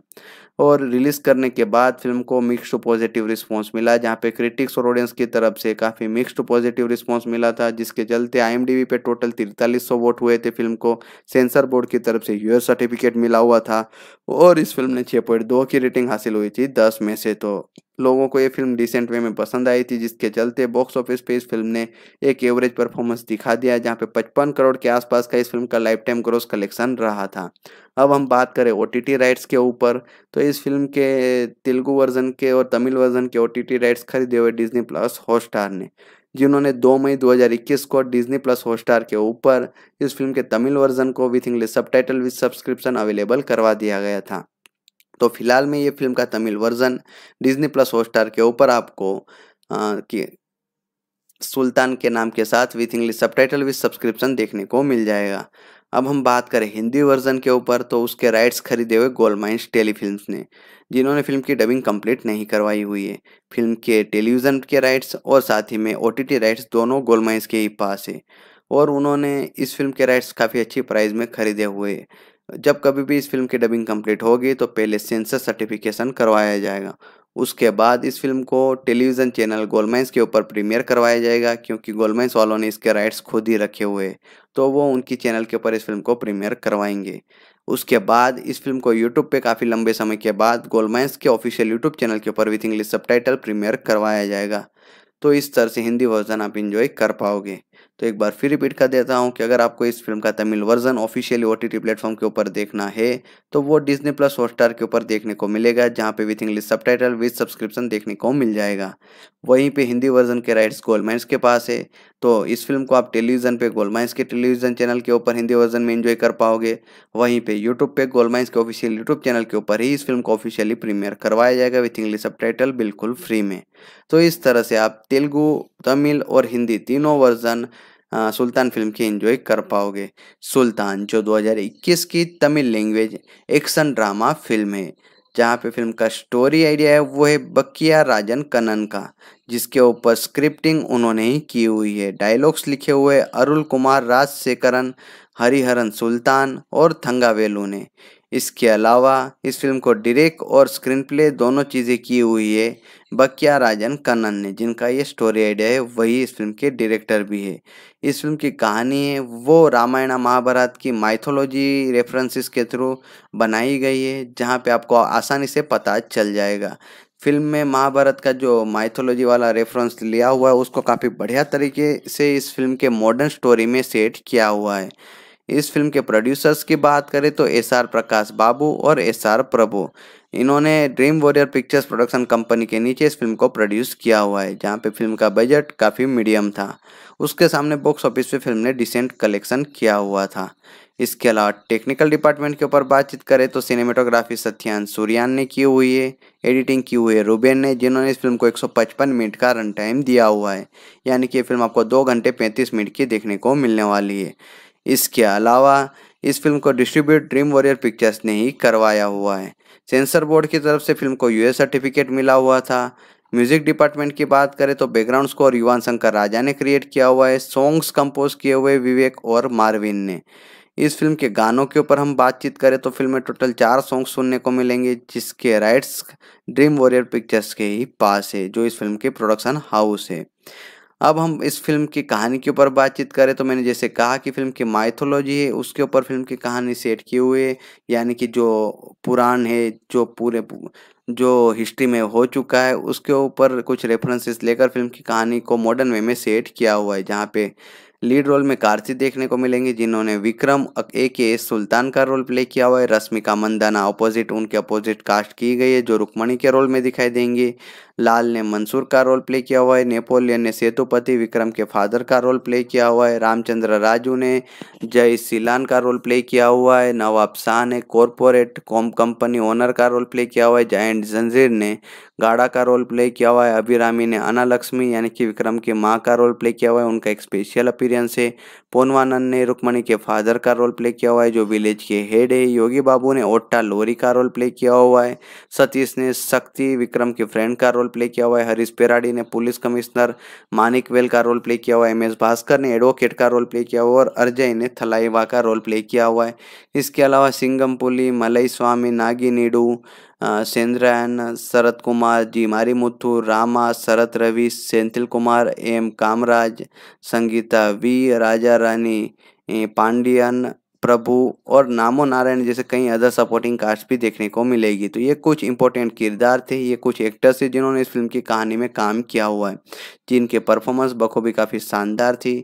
और रिलीज़ करने के बाद फिल्म को मिक्स्ड पॉजिटिव रिस्पांस मिला जहां पे क्रिटिक्स और ऑडियंस की तरफ से काफ़ी मिक्स्ड पॉजिटिव रिस्पांस मिला था जिसके चलते आईएमडीबी पे टोटल तिरतालीस सौ वोट हुए थे फिल्म को सेंसर बोर्ड की तरफ से यूएस सर्टिफिकेट मिला हुआ था और इस फिल्म ने दो की रेटिंग हासिल हुई थी दस में से तो लोगों को ये फिल्म डिसेंट वे में पसंद आई थी जिसके चलते बॉक्स ऑफिस पे इस फिल्म ने एक एवरेज परफॉर्मेंस दिखा दिया जहाँ पे पचपन करोड़ के आसपास का इस फिल्म का लाइफ टाइम ग्रोस कलेक्शन रहा था अब हम बात करें ओ राइट्स के ऊपर तो इस फिल्म के तेलुगु वर्जन के और तमिल वर्जन के ओ राइट्स खरीदे हुए डिजनी प्लस हॉटस्टार ने जिन्होंने 2 मई 2021 को डिज्नी प्लस हॉटस्टार के ऊपर इस फिल्म के तमिल वर्जन को with English subtitle with subscription available करवा दिया गया था तो फिलहाल में ये फिल्म का Tamil version Disney plus Hotstar के ऊपर आपको आ, कि सुल्तान के नाम के साथ with English subtitle with subscription देखने को मिल जाएगा अब हम बात करें हिंदी वर्जन के ऊपर तो उसके राइट्स खरीदे हुए गोल्ड माइंस टेलीफिल्म्स ने जिन्होंने फिल्म की डबिंग कंप्लीट नहीं करवाई हुई है फिल्म के टेलीविज़न के राइट्स और साथ ही में ओ राइट्स दोनों गोलमाइज के ही पास है और उन्होंने इस फिल्म के राइट्स काफ़ी अच्छी प्राइस में खरीदे हुए जब कभी भी इस फिल्म की डबिंग कंप्लीट होगी तो पहले सेंसर सर्टिफिकेशन करवाया जाएगा उसके बाद इस फिल्म को टेलीविज़न चैनल गोलमेंस के ऊपर प्रीमियर करवाया जाएगा क्योंकि गोलमेंस वालों ने इसके राइट्स खुद ही रखे हुए तो वो उनकी चैनल के ऊपर इस फिल्म को प्रीमियर करवाएंगे उसके बाद इस फिल्म को यूट्यूब पे काफ़ी लंबे समय के बाद गोलमेंस के ऑफिशियल यूट्यूब चैनल के ऊपर विथ इंग्लिश सब प्रीमियर करवाया जाएगा तो इस तरह से हिंदी वर्जन आप इन्जॉय कर पाओगे तो एक बार फिर रिपीट कर देता हूँ कि अगर आपको इस फिल्म का Tamil version officially O T T platform के ऊपर देखना है तो वो डिजनी प्लस हॉटस्टार के ऊपर देखने को मिलेगा जहाँ पे with English subtitle with subscription देखने को मिल जाएगा वहीं पे हिंदी वर्जन के राइट्स गोलमाइंस के पास है तो इस फिल्म को आप टेलीविज़न पे गोलमाइंस के टेलीविज़न चैनल के ऊपर हिंदी वर्जन में इन्जॉय कर पाओगे वहीं पे यूट्यूब पे गोलमाइंस के ऑफिशियल यूट्यूब चैनल के ऊपर ही इस फिल्म को ऑफिशियली प्रीमियर करवाया जाएगा विथ इंग्लिश सब बिल्कुल फ्री में तो इस तरह से आप तेलुगू तमिल और हिंदी तीनों वर्जन सुल्तान फिल्म की एंजॉय कर पाओगे सुल्तान जो 2021 की Tamil language action drama film है जहाँ पे फिल्म का स्टोरी आइडिया है वो है बकिया राजन कनन का जिसके ऊपर स्क्रिप्टिंग उन्होंने ही की हुई है डायलॉग्स लिखे हुए अरुल कुमार राजशेखरन हरिहरन सुल्तान और थंगावेलू ने इसके अलावा इस फिल्म को डायरेक्ट और स्क्रीन प्ले दोनों चीज़ें की हुई है बकिया राजन कन्नन ने जिनका ये स्टोरी आइडिया है वही इस फिल्म के डायरेक्टर भी है इस फिल्म की कहानी है वो रामायण महाभारत की माइथोलॉजी रेफरेंसेस के थ्रू बनाई गई है जहाँ पे आपको आसानी से पता चल जाएगा फिल्म में महाभारत का जो माइथोलॉजी वाला रेफरेंस लिया हुआ है उसको काफ़ी बढ़िया तरीके से इस फिल्म के मॉडर्न स्टोरी में सेट किया हुआ है इस फिल्म के प्रोड्यूसर्स की बात करें तो एस आर प्रकाश बाबू और एस आर प्रभु इन्होंने dream warrior pictures production company के नीचे इस फिल्म को प्रोड्यूस किया हुआ है जहाँ पे फिल्म का बजट काफ़ी मीडियम था उसके सामने बॉक्स ऑफिस पे फिल्म ने डिसेंट कलेक्शन किया हुआ था इसके अलावा टेक्निकल डिपार्टमेंट के ऊपर बातचीत करें तो सिनेमेटोग्राफी सत्यान सूर्यान ने की हुई है एडिटिंग की हुई है रूबेन ने जिन्होंने इस फिल्म को 155 मिनट का रन टाइम दिया हुआ है यानी कि ये फिल्म आपको दो घंटे 35 मिनट की देखने को मिलने वाली है इसके अलावा इस फिल्म को डिस्ट्रीब्यूट ड्रीम वॉरियर पिक्चर्स ने ही करवाया हुआ है सेंसर बोर्ड की तरफ से फिल्म को यूएस सर्टिफिकेट मिला हुआ था म्यूजिक डिपार्टमेंट की बात करें तो बैकग्राउंड स्कोर युवान शंकर राजा ने क्रिएट किया हुआ है सॉन्ग्स कंपोज किए हुए विवेक और मार्विन ने इस फिल्म के गानों के ऊपर हम बातचीत करें तो फिल्म में टोटल चार सॉन्ग सुनने को मिलेंगे जिसके राइट्स ड्रीम वॉरियर पिक्चर्स के ही पास है जो इस फिल्म के प्रोडक्शन हाउस है अब हम इस फिल्म की कहानी के ऊपर बातचीत करें तो मैंने जैसे कहा कि फिल्म की माइथोलॉजी है उसके ऊपर फिल्म की कहानी सेट किए हुए है यानी कि जो पुराण है जो पूरे जो हिस्ट्री में हो चुका है उसके ऊपर कुछ रेफरेंसेस लेकर फिल्म की कहानी को मॉडर्न वे में सेट किया हुआ है जहाँ पे लीड रोल में कार्तिक देखने को मिलेंगे जिन्होंने विक्रम ए के एस सुल्तान का रोल प्ले किया हुआ है रश्मिका मंदाना अपोजिट उनके अपोजिट कास्ट की गई है जो रुक्मणी के रोल में दिखाई देंगे लाल ने मंसूर का रोल प्ले किया हुआ है नेपोलियन ने सेतुपति विक्रम के फादर का रोल प्ले किया हुआ है रामचंद्र राजू ने जय सिलान का रोल प्ले किया हुआ है नवाब शाह ने कॉरपोरेट कॉम कंपनी ओनर का रोल प्ले किया हुआ है जयंट जंजीर ने गाड़ा का रोल प्ले किया हुआ है अभिरामी ने अना लक्ष्मी यानी कि विक्रम की माँ का रोल प्ले किया हुआ है उनका एक स्पेशल अपीरियंस है पोनवानंद ने रुक्मणी के फादर का रोल प्ले किया हुआ है जो विलेज के हेड है योगी बाबू ने ओट्टा लोरी का रोल प्ले किया हुआ है सतीश ने शक्ति विक्रम के फ्रेंड का रोल प्ले किया हुआ है हरीश पेराडी ने पुलिस कमिश्नर मानिक वेल का रोल प्ले किया हुआ है एम एस भास्कर ने एडवोकेट का रोल प्ले किया हुआ और अर्जय ने थलाईवा का रोल प्ले किया हुआ है इसके अलावा सिंगमपुली मलई स्वामी नागी नीडू सेंद्रायन शरत कुमार जी मारी मुथु रामा शरत रवि सेंथिल कुमार एम कामराज संगीता वी राजा रानी पांडियन प्रभु और नामो नारायण जैसे कई अदर सपोर्टिंग कास्ट भी देखने को मिलेगी तो ये कुछ इंपॉर्टेंट किरदार थे ये कुछ एक्टर्स थे जिन्होंने इस फिल्म की कहानी में काम किया हुआ है जिनके परफॉर्मेंस बखूबी काफ़ी शानदार थी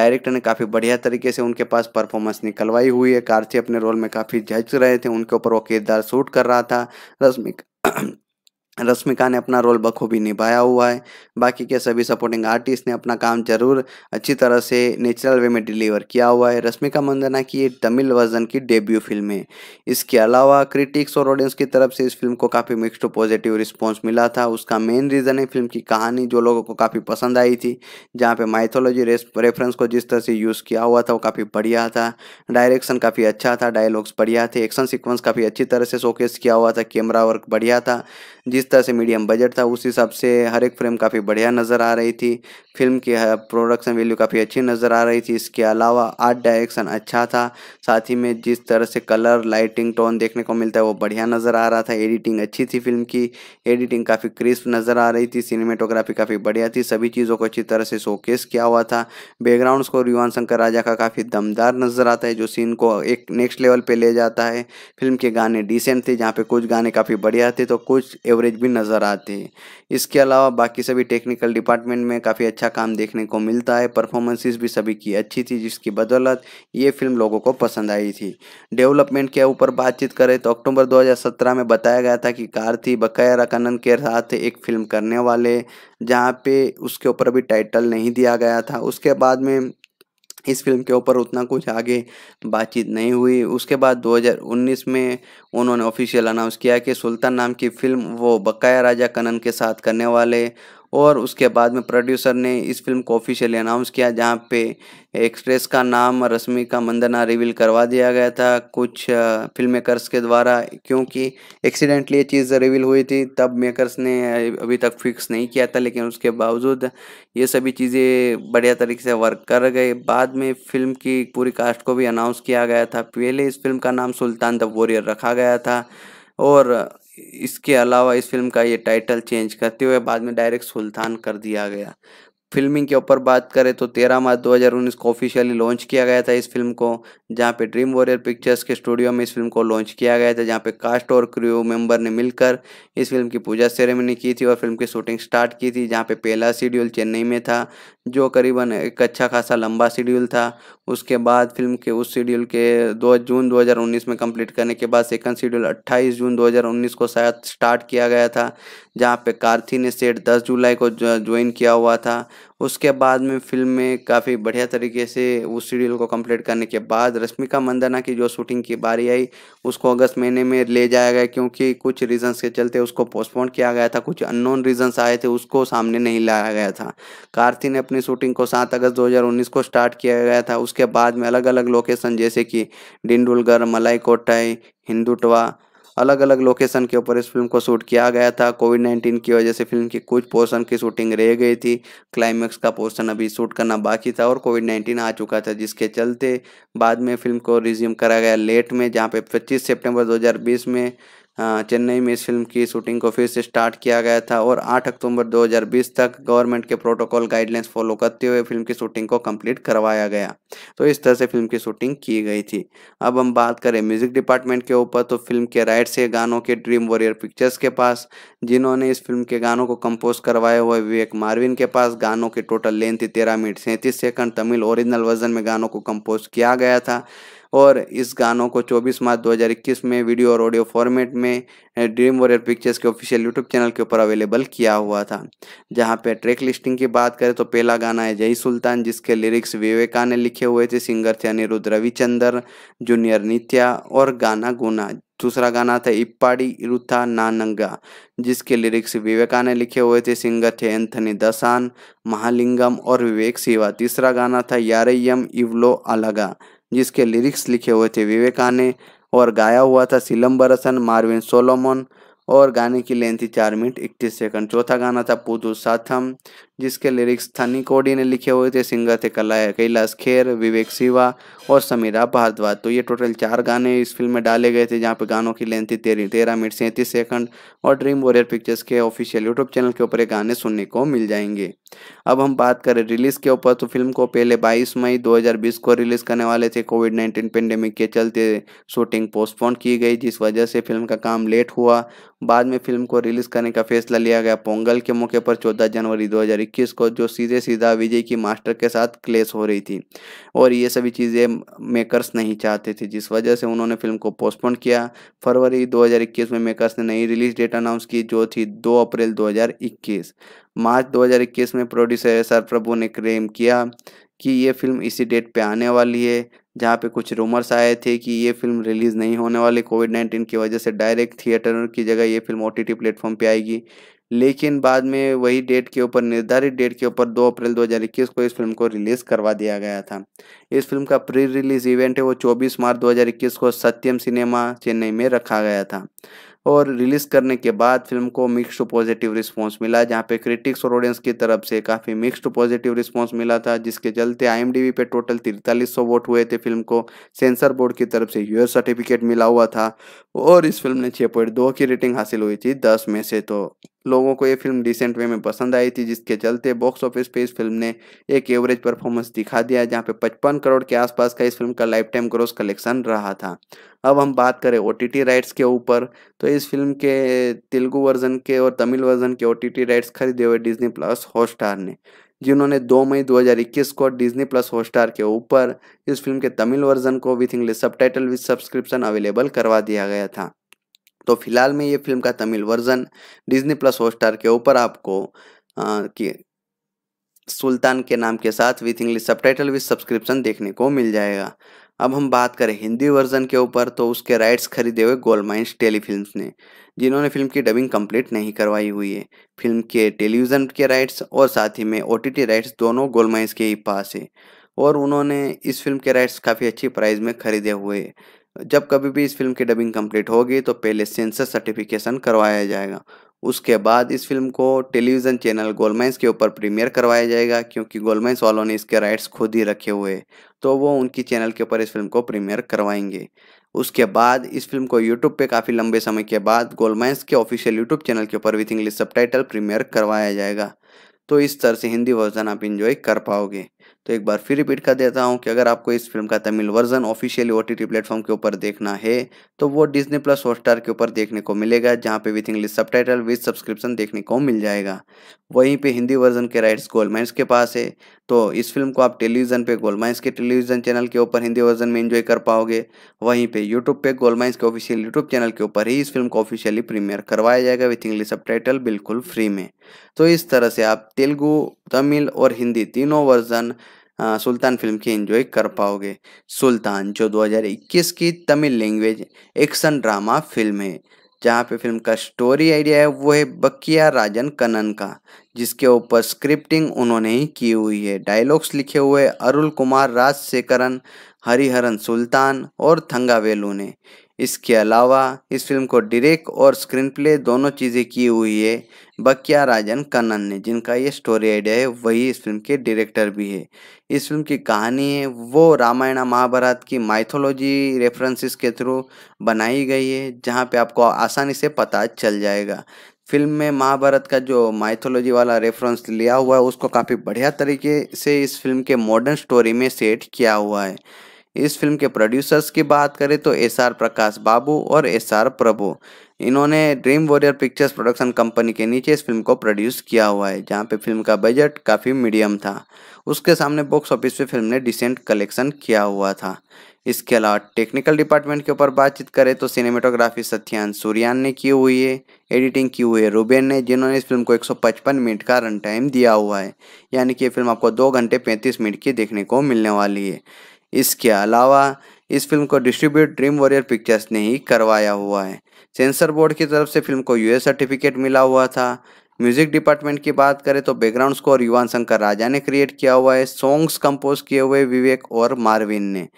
डायरेक्टर ने काफ़ी बढ़िया तरीके से उनके पास परफॉर्मेंस निकलवाई हुई है कार्थी अपने रोल में काफ़ी जज रहे थे उनके ऊपर वो किरदार शूट कर रहा था रश्मिका रश्मिका ने अपना रोल बखूबी निभाया हुआ है बाकी के सभी सपोर्टिंग आर्टिस्ट ने अपना काम जरूर अच्छी तरह से नेचुरल वे में डिलीवर किया हुआ है रश्मिका मंदना की ये तमिल वर्जन की डेब्यू फिल्म है इसके अलावा क्रिटिक्स और ऑडियंस की तरफ से इस फिल्म को काफ़ी मिक्सड पॉजिटिव रिस्पॉन्स मिला था उसका मेन रीज़न है फिल्म की कहानी जो लोगों को काफ़ी पसंद आई थी जहाँ पर माइथोलॉजी रेफरेंस को जिस तरह से यूज़ किया हुआ था वो काफ़ी बढ़िया था डायरेक्शन काफ़ी अच्छा था डायलॉग्स बढ़िया थे एक्शन सिक्वेंस काफ़ी अच्छी तरह से शोकेस किया हुआ था कैमरा वर्क बढ़िया था जिस तरह से मीडियम बजट था उस हिसाब से हर एक फ्रेम काफ़ी बढ़िया नज़र आ रही थी फिल्म की प्रोडक्शन वैल्यू काफ़ी अच्छी नज़र आ रही थी इसके अलावा आर्ट डायरेक्शन अच्छा था साथ ही में जिस तरह से कलर लाइटिंग टोन देखने को मिलता है वो बढ़िया नज़र आ रहा था एडिटिंग अच्छी थी फिल्म की एडिटिंग काफ़ी क्रिस्प नज़र आ रही थी सिनेमेटोग्राफी काफ़ी बढ़िया थी सभी चीज़ों को अच्छी तरह से शोकेस किया हुआ था बैकग्राउंड स्कोर युवान शंकर राजा का काफ़ी दमदार नज़र आता है जो सीन को एक नेक्स्ट लेवल पर ले जाता है फिल्म के गाने डिसेंट थे जहाँ पर कुछ गाने काफ़ी बढ़िया थे तो कुछ एवरेज भी नज़र आते हैं इसके अलावा बाकी सभी टेक्निकल डिपार्टमेंट में काफ़ी अच्छा काम देखने को मिलता है परफॉर्मेंसेस भी सभी की अच्छी थी जिसकी बदौलत ये फिल्म लोगों को पसंद आई थी डेवलपमेंट के ऊपर बातचीत करें तो अक्टूबर दो में बताया गया था कि कार्थी बकाया रकानंद के साथ एक फिल्म करने वाले जहाँ पे उसके ऊपर अभी टाइटल नहीं दिया गया था उसके बाद में इस फिल्म के ऊपर उतना कुछ आगे बातचीत नहीं हुई उसके बाद 2019 में उन्होंने ऑफिशियल अनाउंस किया कि सुल्तान नाम की फिल्म वो बकाया राजा कनन के साथ करने वाले और उसके बाद में प्रोड्यूसर ने इस फिल्म को ऑफिशियली अनाउंस किया जहाँ पे एक्सप्रेस का नाम रश्मि का मंदना रिवील करवा दिया गया था कुछ फिल्म मेकर्स के द्वारा क्योंकि एक्सीडेंटली ये चीज़ रिवील हुई थी तब मेकर्स ने अभी तक फिक्स नहीं किया था लेकिन उसके बावजूद ये सभी चीज़ें बढ़िया तरीके से वर्क कर गए बाद में फिल्म की पूरी कास्ट को भी अनाउंस किया गया था पहले इस फिल्म का नाम सुल्तान द वॉरियर रखा गया था और इसके अलावा इस फिल्म का ये टाइटल चेंज करते हुए बाद में डायरेक्ट सुल्तान कर दिया गया फिल्मिंग के ऊपर बात करें तो 13 मार्च 2019 को ऑफिशियली लॉन्च किया गया था इस फिल्म को जहाँ पे ड्रीम वॉरियर पिक्चर्स के स्टूडियो में इस फिल्म को लॉन्च किया गया था जहाँ पे कास्ट और क्रू मेंबर ने मिलकर इस फिल्म की पूजा सेरेमनी की थी और फिल्म की शूटिंग स्टार्ट की थी जहाँ पे पहला शेड्यूल चेन्नई में था जो करीबन एक अच्छा खासा लंबा शेड्यूल था उसके बाद फिल्म के उस शेड्यूल के दो जून दो में कम्प्लीट करने के बाद सेकंड शेड्यूल अट्ठाईस जून दो को शायद स्टार्ट किया गया था जहाँ पे कार्थी ने सेट दस जुलाई को ज्वाइन किया हुआ था उसके बाद में फिल्म में काफ़ी बढ़िया तरीके से उस सीरियल को कंप्लीट करने के बाद रश्मिका मंदाना की जो शूटिंग की बारी आई उसको अगस्त महीने में ले जाया गया क्योंकि कुछ रीजंस के चलते उसको पोस्टपोन किया गया था कुछ अननोन रीजंस आए थे उसको सामने नहीं लाया गया था कार्ति ने अपनी शूटिंग को सात अगस्त दो को स्टार्ट किया गया था उसके बाद में अलग अलग लोकेशन जैसे कि डिंडुलगढ़ मलाई कोटाई हिंदुटवा अलग अलग लोकेशन के ऊपर इस फिल्म को शूट किया गया था कोविड नाइन्टीन की वजह से फिल्म की कुछ पोर्सन की शूटिंग रह गई थी क्लाइमैक्स का पोर्सन अभी शूट करना बाकी था और कोविड नाइन्टीन आ चुका था जिसके चलते बाद में फिल्म को रिज्यूम करा गया लेट में जहाँ पे पच्चीस सेप्टेम्बर दो में हाँ, चेन्नई में इस फिल्म की शूटिंग को फिर से स्टार्ट किया गया था और 8 अक्टूबर 2020 तक गवर्नमेंट के प्रोटोकॉल गाइडलाइंस फॉलो करते हुए फिल्म की शूटिंग को कंप्लीट करवाया गया तो इस तरह से फिल्म की शूटिंग की गई थी अब हम बात करें म्यूजिक डिपार्टमेंट के ऊपर तो फिल्म के राइट से गानों के ड्रीम वॉरियर पिक्चर्स के पास जिन्होंने इस फिल्म के गानों को कंपोज करवाए हुए विवेक मारविन के पास गानों की टोटल लेंथ थी तेरह मिनट सैंतीस सेकंड तमिल ओरिजिनल वर्जन में गानों को कंपोज किया गया था और इस गानों को 24 मार्च 2021 में वीडियो और ऑडियो फॉर्मेट में ड्रीम वॉरियर पिक्चर्स के ऑफिशियल यूट्यूब चैनल के ऊपर अवेलेबल किया हुआ था जहाँ पे ट्रैक लिस्टिंग की बात करें तो पहला गाना है जय सुल्तान जिसके लिरिक्स विवेका ने लिखे हुए थे सिंगर थे अनिरुद्ध रविचंद्र जूनियर नित्या और गाना गुना दूसरा गाना था इप्पाड़ी इरुथा नानंगा जिसके लिरिक्स विवेका ने लिखे हुए थे सिंगर थे एंथनी दसान महालिंगम और विवेक सिवा तीसरा गाना था यारयम इवलो अलगा जिसके लिरिक्स लिखे हुए थे विवेकाने और गाया हुआ था बरसन मार्विन सोलोमन और गाने की लेंथ थी चार मिनट इकतीस सेकंड चौथा गाना था पुदू साथम जिसके लिरिक्स थनी कोडी ने लिखे हुए थे सिंगर थे कला कैलाश खेर विवेक शिवा और समीरा भारद्वाज तो ये टोटल चार गाने इस फिल्म में डाले गए थे जहाँ पे गानों की लेंथ थी तेरह तेरह मिनट सैंतीस सेकंड और ड्रीम वॉरियर पिक्चर्स के ऑफिशियल यूट्यूब चैनल के ऊपर ये गाने सुनने को मिल जाएंगे अब हम बात करें रिलीज़ के ऊपर तो फिल्म को पहले बाईस मई दो को रिलीज़ करने वाले थे कोविड नाइन्टीन पेंडेमिक के चलते शूटिंग पोस्टपोन की गई जिस वजह से फिल्म का काम लेट हुआ बाद में फिल्म को रिलीज़ करने का फैसला लिया गया पोंगल के मौके पर चौदह जनवरी दो इक्कीस को जो सीधे सीधा विजय की मास्टर के साथ क्लेश हो रही थी और ये सभी चीज़ें मेकर्स नहीं चाहते थे जिस वजह से उन्होंने फिल्म को पोस्टपोन किया फरवरी 2021 में मेकर्स ने नई रिलीज डेट अनाउंस की जो थी 2 अप्रैल 2021 मार्च 2021 में प्रोड्यूसर एस प्रभु ने क्लेम किया कि ये फिल्म इसी डेट पे आने वाली है जहाँ पे कुछ रूमर्स आए थे कि ये फिल्म रिलीज़ नहीं होने वाली कोविड नाइन्टीन की वजह से डायरेक्ट थिएटर की जगह ये film O T T platform पर आएगी लेकिन बाद में वही डेट के ऊपर निर्धारित डेट के ऊपर 2 अप्रैल 2021 को इस फिल्म को रिलीज़ करवा दिया गया था इस फिल्म का प्री रिलीज इवेंट है वो 24 मार्च 2021 को सत्यम सिनेमा चेन्नई में रखा गया था और रिलीज़ करने के बाद फिल्म को मिक्स्ड पॉजिटिव रिस्पांस मिला जहां पे क्रिटिक्स और ऑडियंस की तरफ से काफ़ी मिक्स्ड पॉजिटिव रिस्पांस मिला था जिसके चलते आईएमडीबी पे टोटल तिरतालीस सौ वोट हुए थे फिल्म को सेंसर बोर्ड की तरफ से यूएस सर्टिफिकेट मिला हुआ था और इस फिल्म ने छः पॉइंट दो की रेटिंग हासिल हुई थी दस में से तो लोगों को ये फिल्म डिसेंट वे में पसंद आई थी जिसके चलते बॉक्स ऑफिस पे इस फिल्म ने एक एवरेज परफॉर्मेंस दिखा दिया जहाँ पे पचपन करोड़ के आसपास का इस फिल्म का लाइफ टाइम ग्रोस कलेक्शन रहा था अब हम बात करें ओ राइट्स के ऊपर तो इस फिल्म के तेलुगु वर्जन के और तमिल वर्जन के ओ राइट्स खरीदे हुए डिजनी प्लस हॉटस्टार ने जिन्होंने 2 मई 2021 को डिज्नी प्लस हॉटस्टार के ऊपर इस फिल्म के तमिल वर्जन को with English subtitle with subscription available करवा दिया गया था तो फिलहाल में ये फिल्म का Tamil version Disney plus Hotstar के ऊपर आपको आ, कि सुल्तान के नाम के साथ with English subtitle with subscription देखने को मिल जाएगा अब हम बात करें हिंदी वर्जन के ऊपर तो उसके राइट्स खरीदे हुए गोलमाइंस टेली टेलीफिल्म ने जिन्होंने फिल्म की डबिंग कंप्लीट नहीं करवाई हुई है फिल्म के टेलीविज़न के राइट्स और साथ ही में ओ राइट्स दोनों गोलमाइंस के ही पास है और उन्होंने इस फिल्म के राइट्स काफ़ी अच्छी प्राइस में खरीदे हुए जब कभी भी इस फिल्म की डबिंग कंप्लीट होगी तो पहले सेंसर सर्टिफिकेशन करवाया जाएगा उसके बाद इस फिल्म को टेलीविज़न चैनल गोलमैंस के ऊपर प्रीमियर करवाया जाएगा क्योंकि गोलमैंस वालों ने इसके राइट्स खुद ही रखे हुए तो वो उनकी चैनल के ऊपर इस फिल्म को प्रीमियर करवाएंगे उसके बाद इस फिल्म को यूट्यूब पे काफ़ी लंबे समय के बाद गोलमैंस के ऑफिशियल यूट्यूब चैनल के ऊपर विथ इंग्लिश सब प्रीमियर करवाया जाएगा तो इस तरह से हिंदी वर्जन आप इन्जॉय कर पाओगे तो एक बार फिर रिपीट कर देता हूँ कि अगर आपको इस फिल्म का Tamil version officially O T T platform के ऊपर देखना है तो वो डिजनी प्लस हॉटस्टार के ऊपर देखने को मिलेगा जहाँ पे with English subtitle with subscription देखने को मिल जाएगा वहीं पे हिंदी वर्जन के राइट्स गोलमाइंस के पास है तो इस फिल्म को आप टेलीविज़न पे गोलमाइंस के टेलीविज़न चैनल के ऊपर हिंदी वर्जन में एंजॉय कर पाओगे वहीं पे यूट्यूब पे गोलमाइंस के ऑफिशियल यूट्यूब चैनल के ऊपर ही इस फिल्म को ऑफिशियली प्रीमियर करवाया जाएगा विथ इंग्लिश सब बिल्कुल फ्री में तो इस तरह से आप तेलुगू तमिल और हिंदी तीनों वर्जन हाँ, सुल्तान फिल्म की एंजॉय कर पाओगे सुल्तान जो 2021 की Tamil language action drama film है जहाँ पे फिल्म का स्टोरी आइडिया है वो है बकिया राजन कनन का जिसके ऊपर स्क्रिप्टिंग उन्होंने ही की हुई है डायलॉग्स लिखे हुए अरुल कुमार राजशेखरन हरिहरन सुल्तान और थंगावेलू ने इसके अलावा इस फिल्म को डायरेक्ट और स्क्रीन प्ले दोनों चीज़ें की हुई है बकिया राजन कन्न ने जिनका ये स्टोरी आइडिया है वही इस फिल्म के डायरेक्टर भी है इस फिल्म की कहानी है वो रामायण महाभारत की माइथोलॉजी रेफरेंसेस के थ्रू बनाई गई है जहाँ पे आपको आसानी से पता चल जाएगा फिल्म में महाभारत का जो माइथोलॉजी वाला रेफरेंस लिया हुआ है उसको काफ़ी बढ़िया तरीके से इस फिल्म के मॉडर्न स्टोरी में सेट किया हुआ है इस फिल्म के प्रोड्यूसर्स की बात करें तो एस आर प्रकाश बाबू और एस आर प्रभु इन्होंने dream warrior pictures production company के नीचे इस फिल्म को प्रोड्यूस किया हुआ है जहाँ पे फिल्म का बजट काफ़ी मीडियम था उसके सामने बॉक्स ऑफिस पे फिल्म ने डिसेंट कलेक्शन किया हुआ था इसके अलावा टेक्निकल डिपार्टमेंट के ऊपर बातचीत करें तो सिनेमेटोग्राफी सत्यान सूर्यान ने की हुई है एडिटिंग की हुई है रूबेन ने जिन्होंने इस फिल्म को 155 मिनट का रन टाइम दिया हुआ है यानी कि ये फिल्म आपको दो घंटे पैंतीस मिनट की देखने को मिलने वाली है इसके अलावा इस फिल्म को डिस्ट्रीब्यूट ड्रीम वॉरियर पिक्चर्स ने ही करवाया हुआ है सेंसर बोर्ड की तरफ से फिल्म को यूएस सर्टिफिकेट मिला हुआ था म्यूजिक डिपार्टमेंट की बात करें तो बैकग्राउंड स्कोर युवान शंकर राजा ने क्रिएट किया हुआ है सॉन्ग्स कंपोज किए हुए विवेक और मारविन ने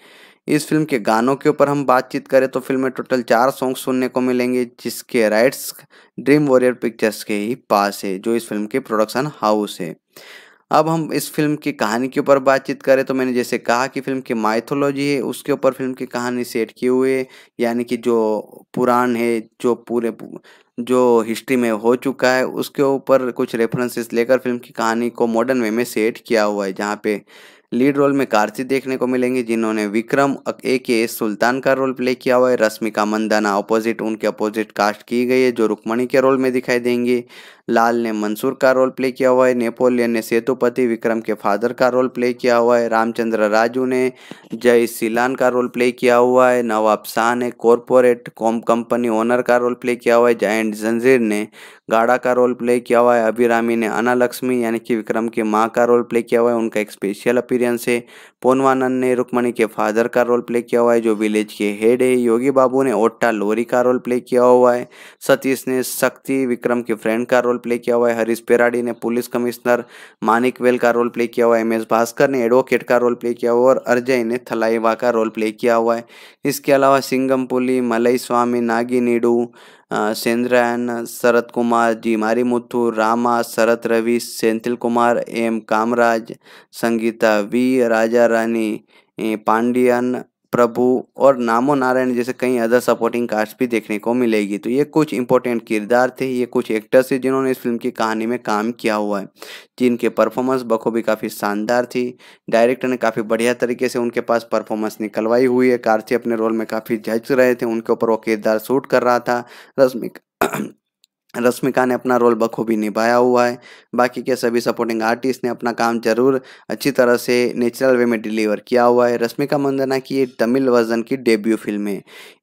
इस फिल्म के गानों के ऊपर हम बातचीत करें तो फिल्म में टोटल चार सॉन्ग सुनने को मिलेंगे जिसके राइट्स ड्रीम वॉरियर पिक्चर्स के ही पास है जो इस फिल्म के प्रोडक्शन हाउस है अब हम इस फिल्म की कहानी के ऊपर बातचीत करें तो मैंने जैसे कहा कि फिल्म की माइथोलॉजी है उसके ऊपर फिल्म की कहानी सेट किए हुए यानी कि जो पुराण है जो पूरे जो हिस्ट्री में हो चुका है उसके ऊपर कुछ रेफरेंसेस लेकर फिल्म की कहानी को मॉडर्न वे में सेट किया हुआ है जहाँ पे लीड रोल में कार्तिक देखने को मिलेंगे जिन्होंने विक्रम ए के एस सुल्तान का रोल प्ले किया हुआ है रश्मिका मंदाना अपोजिट उनके अपोजिट कास्ट की गई है जो रुक्मणी के रोल में दिखाई देंगे लाल ने मंसूर का रोल प्ले किया हुआ है नेपोलियन ने सेतुपति विक्रम के फादर का रोल प्ले किया हुआ है रामचंद्र राजू ने जय सिलान का रोल प्ले किया हुआ है नवाब शाह ने कॉरपोरेट कॉम कंपनी ओनर का रोल प्ले किया हुआ है जायंट जंजीर ने गाड़ा का रोल प्ले किया हुआ है अभिरामी ने अना लक्ष्मी यानी कि विक्रम की माँ का रोल प्ले किया हुआ है उनका एक स्पेशल अपीरियंस है पोनवानंद ने रुक्मणी के फादर का रोल प्ले किया हुआ है जो विलेज के हेड है योगी बाबू ने ओट्टा लोरी का रोल प्ले किया हुआ है सतीश ने शक्ति विक्रम के फ्रेंड का रोल प्ले किया हुआ है हरीश पेराडी ने पुलिस कमिश्नर मानिकवेल का रोल प्ले किया हुआ है एम एस भास्कर ने एडवोकेट का रोल प्ले किया हुआ और अर्जय ने थलाइवा का रोल प्ले किया हुआ है इसके अलावा सिंगमपुली मलई स्वामी नीडू सेंद्रायन शरत कुमार जी मारी मुथु रामा शरत रवि सेंथिल कुमार एम कामराज संगीता वी राजा रानी पांडियन प्रभु और नामो नारायण जैसे कई अदर सपोर्टिंग कास्ट भी देखने को मिलेगी तो ये कुछ इंपॉर्टेंट किरदार थे ये कुछ एक्टर्स थे जिन्होंने इस फिल्म की कहानी में काम किया हुआ है जिनके परफॉर्मेंस बखूबी काफ़ी शानदार थी डायरेक्टर ने काफ़ी बढ़िया तरीके से उनके पास परफॉर्मेंस निकलवाई हुई है कार्थी अपने रोल में काफ़ी जज रहे थे उनके ऊपर वो किरदार शूट कर रहा था रश्मिका रश्मिका ने अपना रोल बखूबी निभाया हुआ है बाकी के सभी सपोर्टिंग आर्टिस्ट ने अपना काम जरूर अच्छी तरह से नेचुरल वे में डिलीवर किया हुआ है रश्मिका मंदना की ये तमिल वर्जन की डेब्यू फिल्म है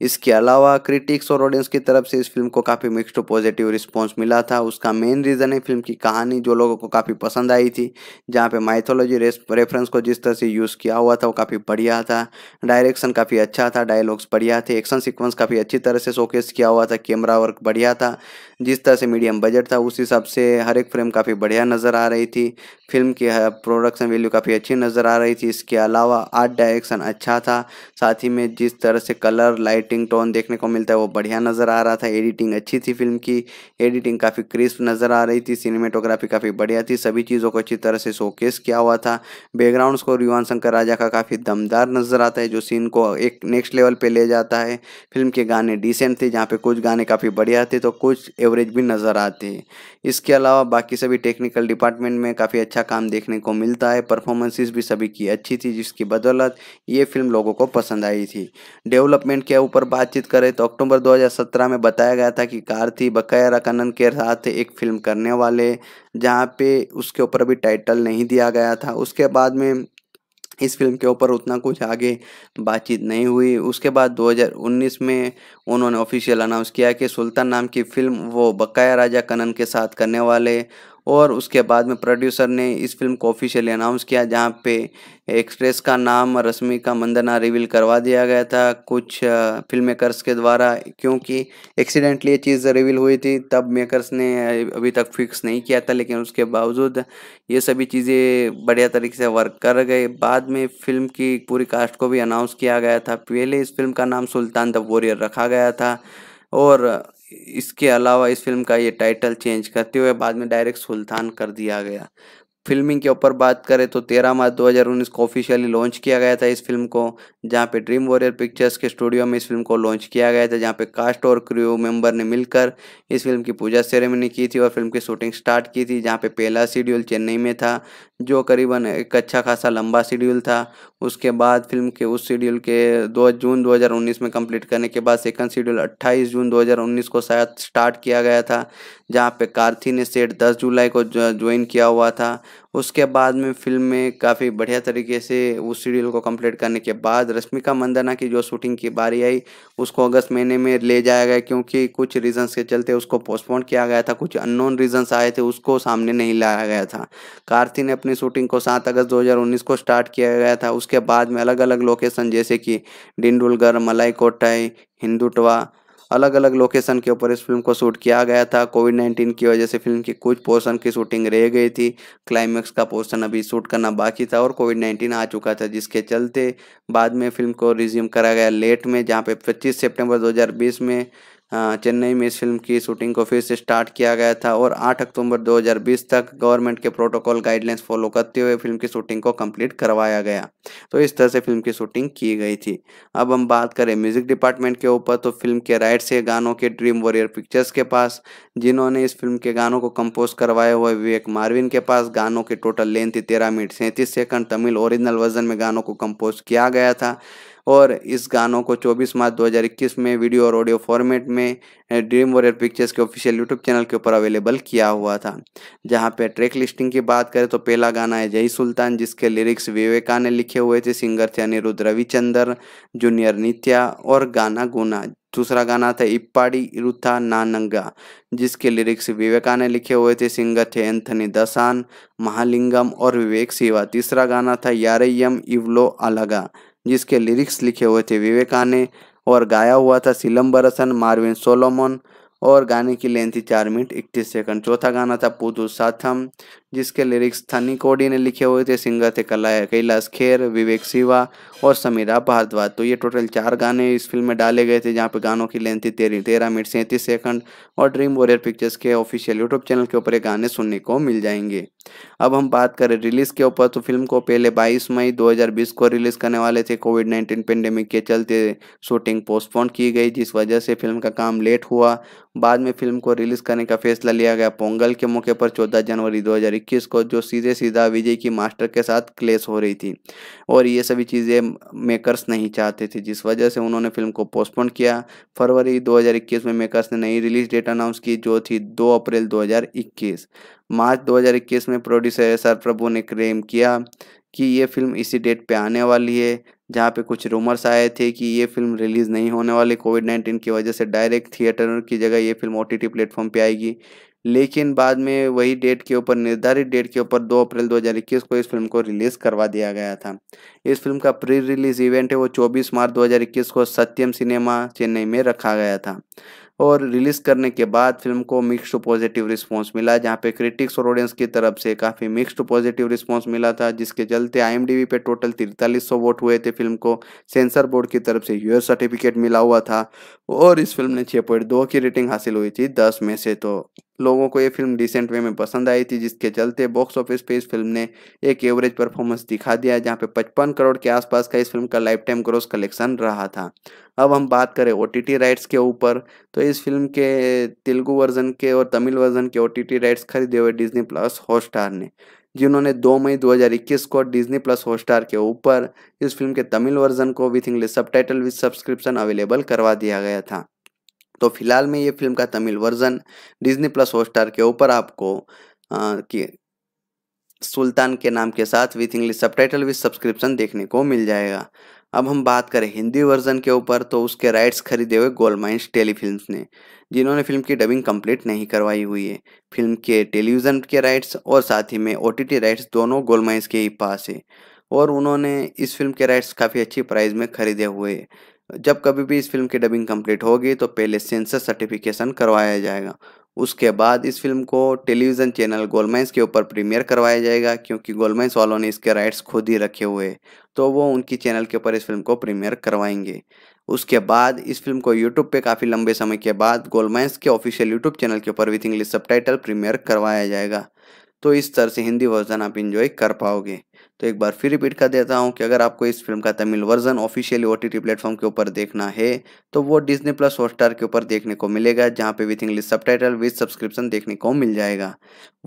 इसके अलावा क्रिटिक्स और ऑडियंस की तरफ से इस फिल्म को काफ़ी मिक्सड पॉजिटिव रिस्पॉन्स मिला था उसका मेन रीज़न है फिल्म की कहानी जो लोगों को काफ़ी पसंद आई थी जहाँ पर माइथोलॉजी रेफरेंस को जिस तरह से यूज़ किया हुआ था वो काफ़ी बढ़िया था डायरेक्शन काफ़ी अच्छा था डायलॉग्स बढ़िया थे एक्शन सिक्वेंस काफ़ी अच्छी तरह से शोकेस किया हुआ था कैमरा वर्क बढ़िया था जिस तरह से मीडियम बजट था उस हिसाब से हर एक फ्रेम काफ़ी बढ़िया नज़र आ रही थी फिल्म की प्रोडक्शन वैल्यू काफ़ी अच्छी नज़र आ रही थी इसके अलावा आर्ट डायरेक्शन अच्छा था साथ ही में जिस तरह से कलर लाइटिंग टोन देखने को मिलता है वो बढ़िया नज़र आ रहा था एडिटिंग अच्छी थी फिल्म की एडिटिंग काफ़ी क्रिस्प नज़र आ रही थी सिनेमेटोग्राफी काफ़ी बढ़िया थी सभी चीज़ों को अच्छी तरह से शोकेस किया हुआ था बैकग्राउंड स्कोर युवान शंकर राजा का काफ़ी दमदार नज़र आता है जो सीन को एक नेक्स्ट लेवल पर ले जाता है फिल्म के गाने डिसेंट थे जहाँ पर कुछ गाने काफ़ी बढ़िया थे तो कुछ एवरेज भी नज़र आते हैं इसके अलावा बाकी सभी टेक्निकल डिपार्टमेंट में काफ़ी अच्छा काम देखने को मिलता है परफॉर्मेंसेस भी सभी की अच्छी थी जिसकी बदौलत ये फिल्म लोगों को पसंद आई थी डेवलपमेंट के ऊपर बातचीत करें तो अक्टूबर दो में बताया गया था कि कार्थी बकाया के साथ एक फिल्म करने वाले जहाँ पे उसके ऊपर अभी टाइटल नहीं दिया गया था उसके बाद में इस फिल्म के ऊपर उतना कुछ आगे बातचीत नहीं हुई उसके बाद 2019 में उन्होंने ऑफिशियल अनाउंस किया कि सुल्तान नाम की फिल्म वो बकाया राजा कनन के साथ करने वाले और उसके बाद में प्रोड्यूसर ने इस फिल्म को ऑफिशियली अनाउंस किया जहाँ पे एक्सप्रेस का नाम रश्मि का मंदना रिवील करवा दिया गया था कुछ फिल्म मेकर्स के द्वारा क्योंकि एक्सीडेंटली ये चीज़ रिवील हुई थी तब मेकर्स ने अभी तक फिक्स नहीं किया था लेकिन उसके बावजूद ये सभी चीज़ें बढ़िया तरीके से वर्क कर गए बाद में फिल्म की पूरी कास्ट को भी अनाउंस किया गया था पहले इस फिल्म का नाम सुल्तान द वॉरियर रखा गया था और इसके अलावा इस फिल्म का ये टाइटल चेंज करते हुए बाद में डायरेक्ट सुल्तान कर दिया गया फिल्मिंग के ऊपर बात करें तो 13 मार्च 2019 को ऑफिशियली लॉन्च किया गया था इस फिल्म को जहां पे ड्रीम वॉरियर पिक्चर्स के स्टूडियो में इस फिल्म को लॉन्च किया गया था जहां पे कास्ट और क्रू मेंबर ने मिलकर इस फिल्म की पूजा सेरेमनी की थी और फिल्म की शूटिंग स्टार्ट की थी जहां पे पहला शेड्यूल चेन्नई में था जो करीबन एक अच्छा खासा लंबा शेड्यूल था उसके बाद फिल्म के उस शेड्यूल के दो जून 2019 में कंप्लीट करने के बाद सेकंड शेड्यूल 28 जून 2019 को शायद स्टार्ट किया गया था जहां पे कार्थी ने सेट 10 जुलाई को ज्वाइन किया हुआ था उसके बाद में फिल्म में काफ़ी बढ़िया तरीके से उस शेड्यूल को कंप्लीट करने के बाद रश्मिका मंदाना की जो शूटिंग की बारी आई उसको अगस्त महीने में ले जाया गया क्योंकि कुछ रीजंस के चलते उसको पोस्टपोन किया गया था कुछ अननोन रीजंस आए थे उसको सामने नहीं लाया गया था कार्ति ने अपनी शूटिंग को सात अगस्त दो को स्टार्ट किया गया था उसके बाद में अलग अलग लोकेशन जैसे कि डिंडुलगढ़ मलाई कोटाई हिंदुटवा अलग अलग लोकेशन के ऊपर इस फिल्म को शूट किया गया था कोविड नाइन्टीन की वजह से फिल्म की कुछ पोर्शन की शूटिंग रह गई थी क्लाइमैक्स का पोर्शन अभी शूट करना बाकी था और कोविड नाइन्टीन आ चुका था जिसके चलते बाद में फिल्म को रिज्यूम करा गया लेट में जहाँ पे पच्चीस सेप्टेम्बर दो में हाँ, चेन्नई में इस फिल्म की शूटिंग को फिर से स्टार्ट किया गया था और 8 अक्टूबर 2020 तक गवर्नमेंट के प्रोटोकॉल गाइडलाइंस फॉलो करते हुए फिल्म की शूटिंग को कंप्लीट करवाया गया तो इस तरह से फिल्म की शूटिंग की गई थी अब हम बात करें म्यूजिक डिपार्टमेंट के ऊपर तो फिल्म के राइट से गानों के ड्रीम वॉरियर पिक्चर्स के पास जिन्होंने इस फिल्म के गानों को कंपोज करवाए हुए विवेक मारविन के पास गानों की टोटल लेंथ थी तेरह मिनट सैंतीस सेकंड तमिल ओरिजिनल वर्जन में गानों को कंपोज किया गया था और इस गानों को 24 मार्च 2021 में वीडियो और ऑडियो फॉर्मेट में ड्रीम वॉरियर पिक्चर्स के ऑफिशियल यूट्यूब चैनल के ऊपर अवेलेबल किया हुआ था जहाँ पे ट्रैक लिस्टिंग की बात करें तो पहला गाना है जय सुल्तान जिसके लिरिक्स विवेका ने लिखे हुए थे सिंगर थे अनिरुद्ध रविचंदर जूनियर नित्या और गाना गुना दूसरा गाना था इप्पाड़ी इरुथा नानंगा जिसके लिरिक्स विवेका ने लिखे हुए थे सिंगर थे एंथनी दसान महालिंगम और विवेक सिवा तीसरा गाना था यारयम इवलो अलगा जिसके लिरिक्स लिखे हुए थे विवेकाने और गाया हुआ था बरसन मार्विन सोलोमोन और गाने की लेंथ थी चार मिनट इकतीस सेकंड चौथा गाना था पुदू साथम जिसके लिरिक्स थनी कोडी ने लिखे हुए थे सिंगर थे कला कैलाश खेर विवेक सिवा और समीरा भारद्वाज तो ये टोटल चार गाने इस फिल्म में डाले गए थे जहाँ पे गानों की लेंथ थी तेरह तेरह मिनट सैंतीस सेकंड और ड्रीम वॉरियर पिक्चर्स के ऑफिशियल यूट्यूब चैनल के ऊपर ये गाने सुनने को मिल जाएंगे अब हम बात करें रिलीज़ के ऊपर तो फिल्म को पहले बाईस मई दो को रिलीज़ करने वाले थे कोविड नाइन्टीन पेंडेमिक के चलते शूटिंग पोस्टपोन की गई जिस वजह से फिल्म का काम लेट हुआ बाद में फिल्म को रिलीज़ करने का फैसला लिया गया पोंगल के मौके पर चौदह जनवरी दो 2021 को जो सीधे सीधा विजय की मास्टर के साथ क्लेश हो रही थी और ये सभी चीज़ें मेकर्स नहीं चाहते थे जिस वजह से उन्होंने फिल्म को पोस्टपोन किया फरवरी 2021 में मेकर्स ने नई रिलीज डेट अनाउंस की जो थी 2 अप्रैल 2021 मार्च 2021 में प्रोड्यूसर एस आर प्रभु ने क्लेम किया कि ये फिल्म इसी डेट पर आने वाली है जहाँ पे कुछ रूमर्स आए थे कि ये फिल्म रिलीज़ नहीं होने वाली कोविड नाइन्टीन की वजह से डायरेक्ट थिएटर की जगह ये फिल्म ओ टी प्लेटफॉर्म पे आएगी लेकिन बाद में वही डेट के ऊपर निर्धारित डेट के ऊपर 2 अप्रैल 2021 को इस फिल्म को रिलीज़ करवा दिया गया था इस फिल्म का प्री रिलीज इवेंट है वो 24 मार्च 2021 को सत्यम सिनेमा चेन्नई में रखा गया था और रिलीज करने के बाद फिल्म को मिक्स पॉजिटिव रिस्पॉन्स मिला जहाँ पे क्रिटिक्स और ऑडियंस की तरफ से काफ़ी मिक्स पॉजिटिव रिस्पॉन्स मिला था जिसके चलते आई पे टोटल तिरतालीस सौ वोट हुए थे फिल्म को सेंसर बोर्ड की तरफ से यूएस सर्टिफिकेट मिला हुआ था और इस फिल्म ने छः पॉइंट दो की रेटिंग हासिल हुई थी दस में से तो लोगों को ये फिल्म डिसेंट वे में पसंद आई थी जिसके चलते बॉक्स ऑफिस पे इस फिल्म ने एक एवरेज परफॉर्मेंस दिखा दिया जहाँ पे पचपन करोड़ के आसपास का इस फिल्म का लाइफ टाइम ग्रोस कलेक्शन रहा था अब हम बात करें ओ राइट्स के ऊपर तो इस फिल्म के तेलुगु वर्जन के और तमिल वर्जन के ओ राइट्स खरीदे हुए डिज्नी प्लस हॉटस्टार ने जिन्होंने 2 मई 2021 को डिज्नी प्लस हॉटस्टार के ऊपर इस फिल्म के तमिल वर्जन को with English subtitle with subscription available करवा दिया गया था तो फिलहाल में ये फिल्म का Tamil version Disney plus Hotstar के ऊपर आपको आ, कि सुल्तान के नाम के साथ with English subtitle with subscription देखने को मिल जाएगा अब हम बात करें हिंदी वर्जन के ऊपर तो उसके राइट्स खरीदे हुए गोल माइंस टेलीफिल्म ने जिन्होंने फिल्म की डबिंग कंप्लीट नहीं करवाई हुई है फिल्म के टेलीविज़न के राइट्स और साथ ही में ओ राइट्स दोनों गोल माइंस के ही पास है और उन्होंने इस फिल्म के राइट्स काफ़ी अच्छी प्राइस में खरीदे हुए जब कभी भी इस फिल्म की डबिंग कंप्लीट होगी तो पहले सेंसर सर्टिफिकेशन करवाया जाएगा उसके बाद इस फिल्म को टेलीविज़न चैनल गोलमेंस के ऊपर प्रीमियर करवाया जाएगा क्योंकि गोलमेंस वालों ने इसके राइट्स खुद ही रखे हुए तो वो उनकी चैनल के ऊपर इस फिल्म को प्रीमियर करवाएंगे उसके बाद इस फिल्म को यूट्यूब पे काफ़ी लंबे समय के बाद गोलमेंस के ऑफिशियल यूट्यूब चैनल के ऊपर विथ इंग्लिश सब प्रीमियर करवाया जाएगा तो इस तरह से हिंदी वर्जन आप इन्जॉय कर पाओगे तो एक बार फिर रिपीट कर देता हूँ कि अगर आपको इस फिल्म का Tamil version officially O T platform के ऊपर देखना है तो वो डिजनी प्लस हॉटस्टार के ऊपर देखने को मिलेगा जहाँ पे with English subtitle with subscription देखने को मिल जाएगा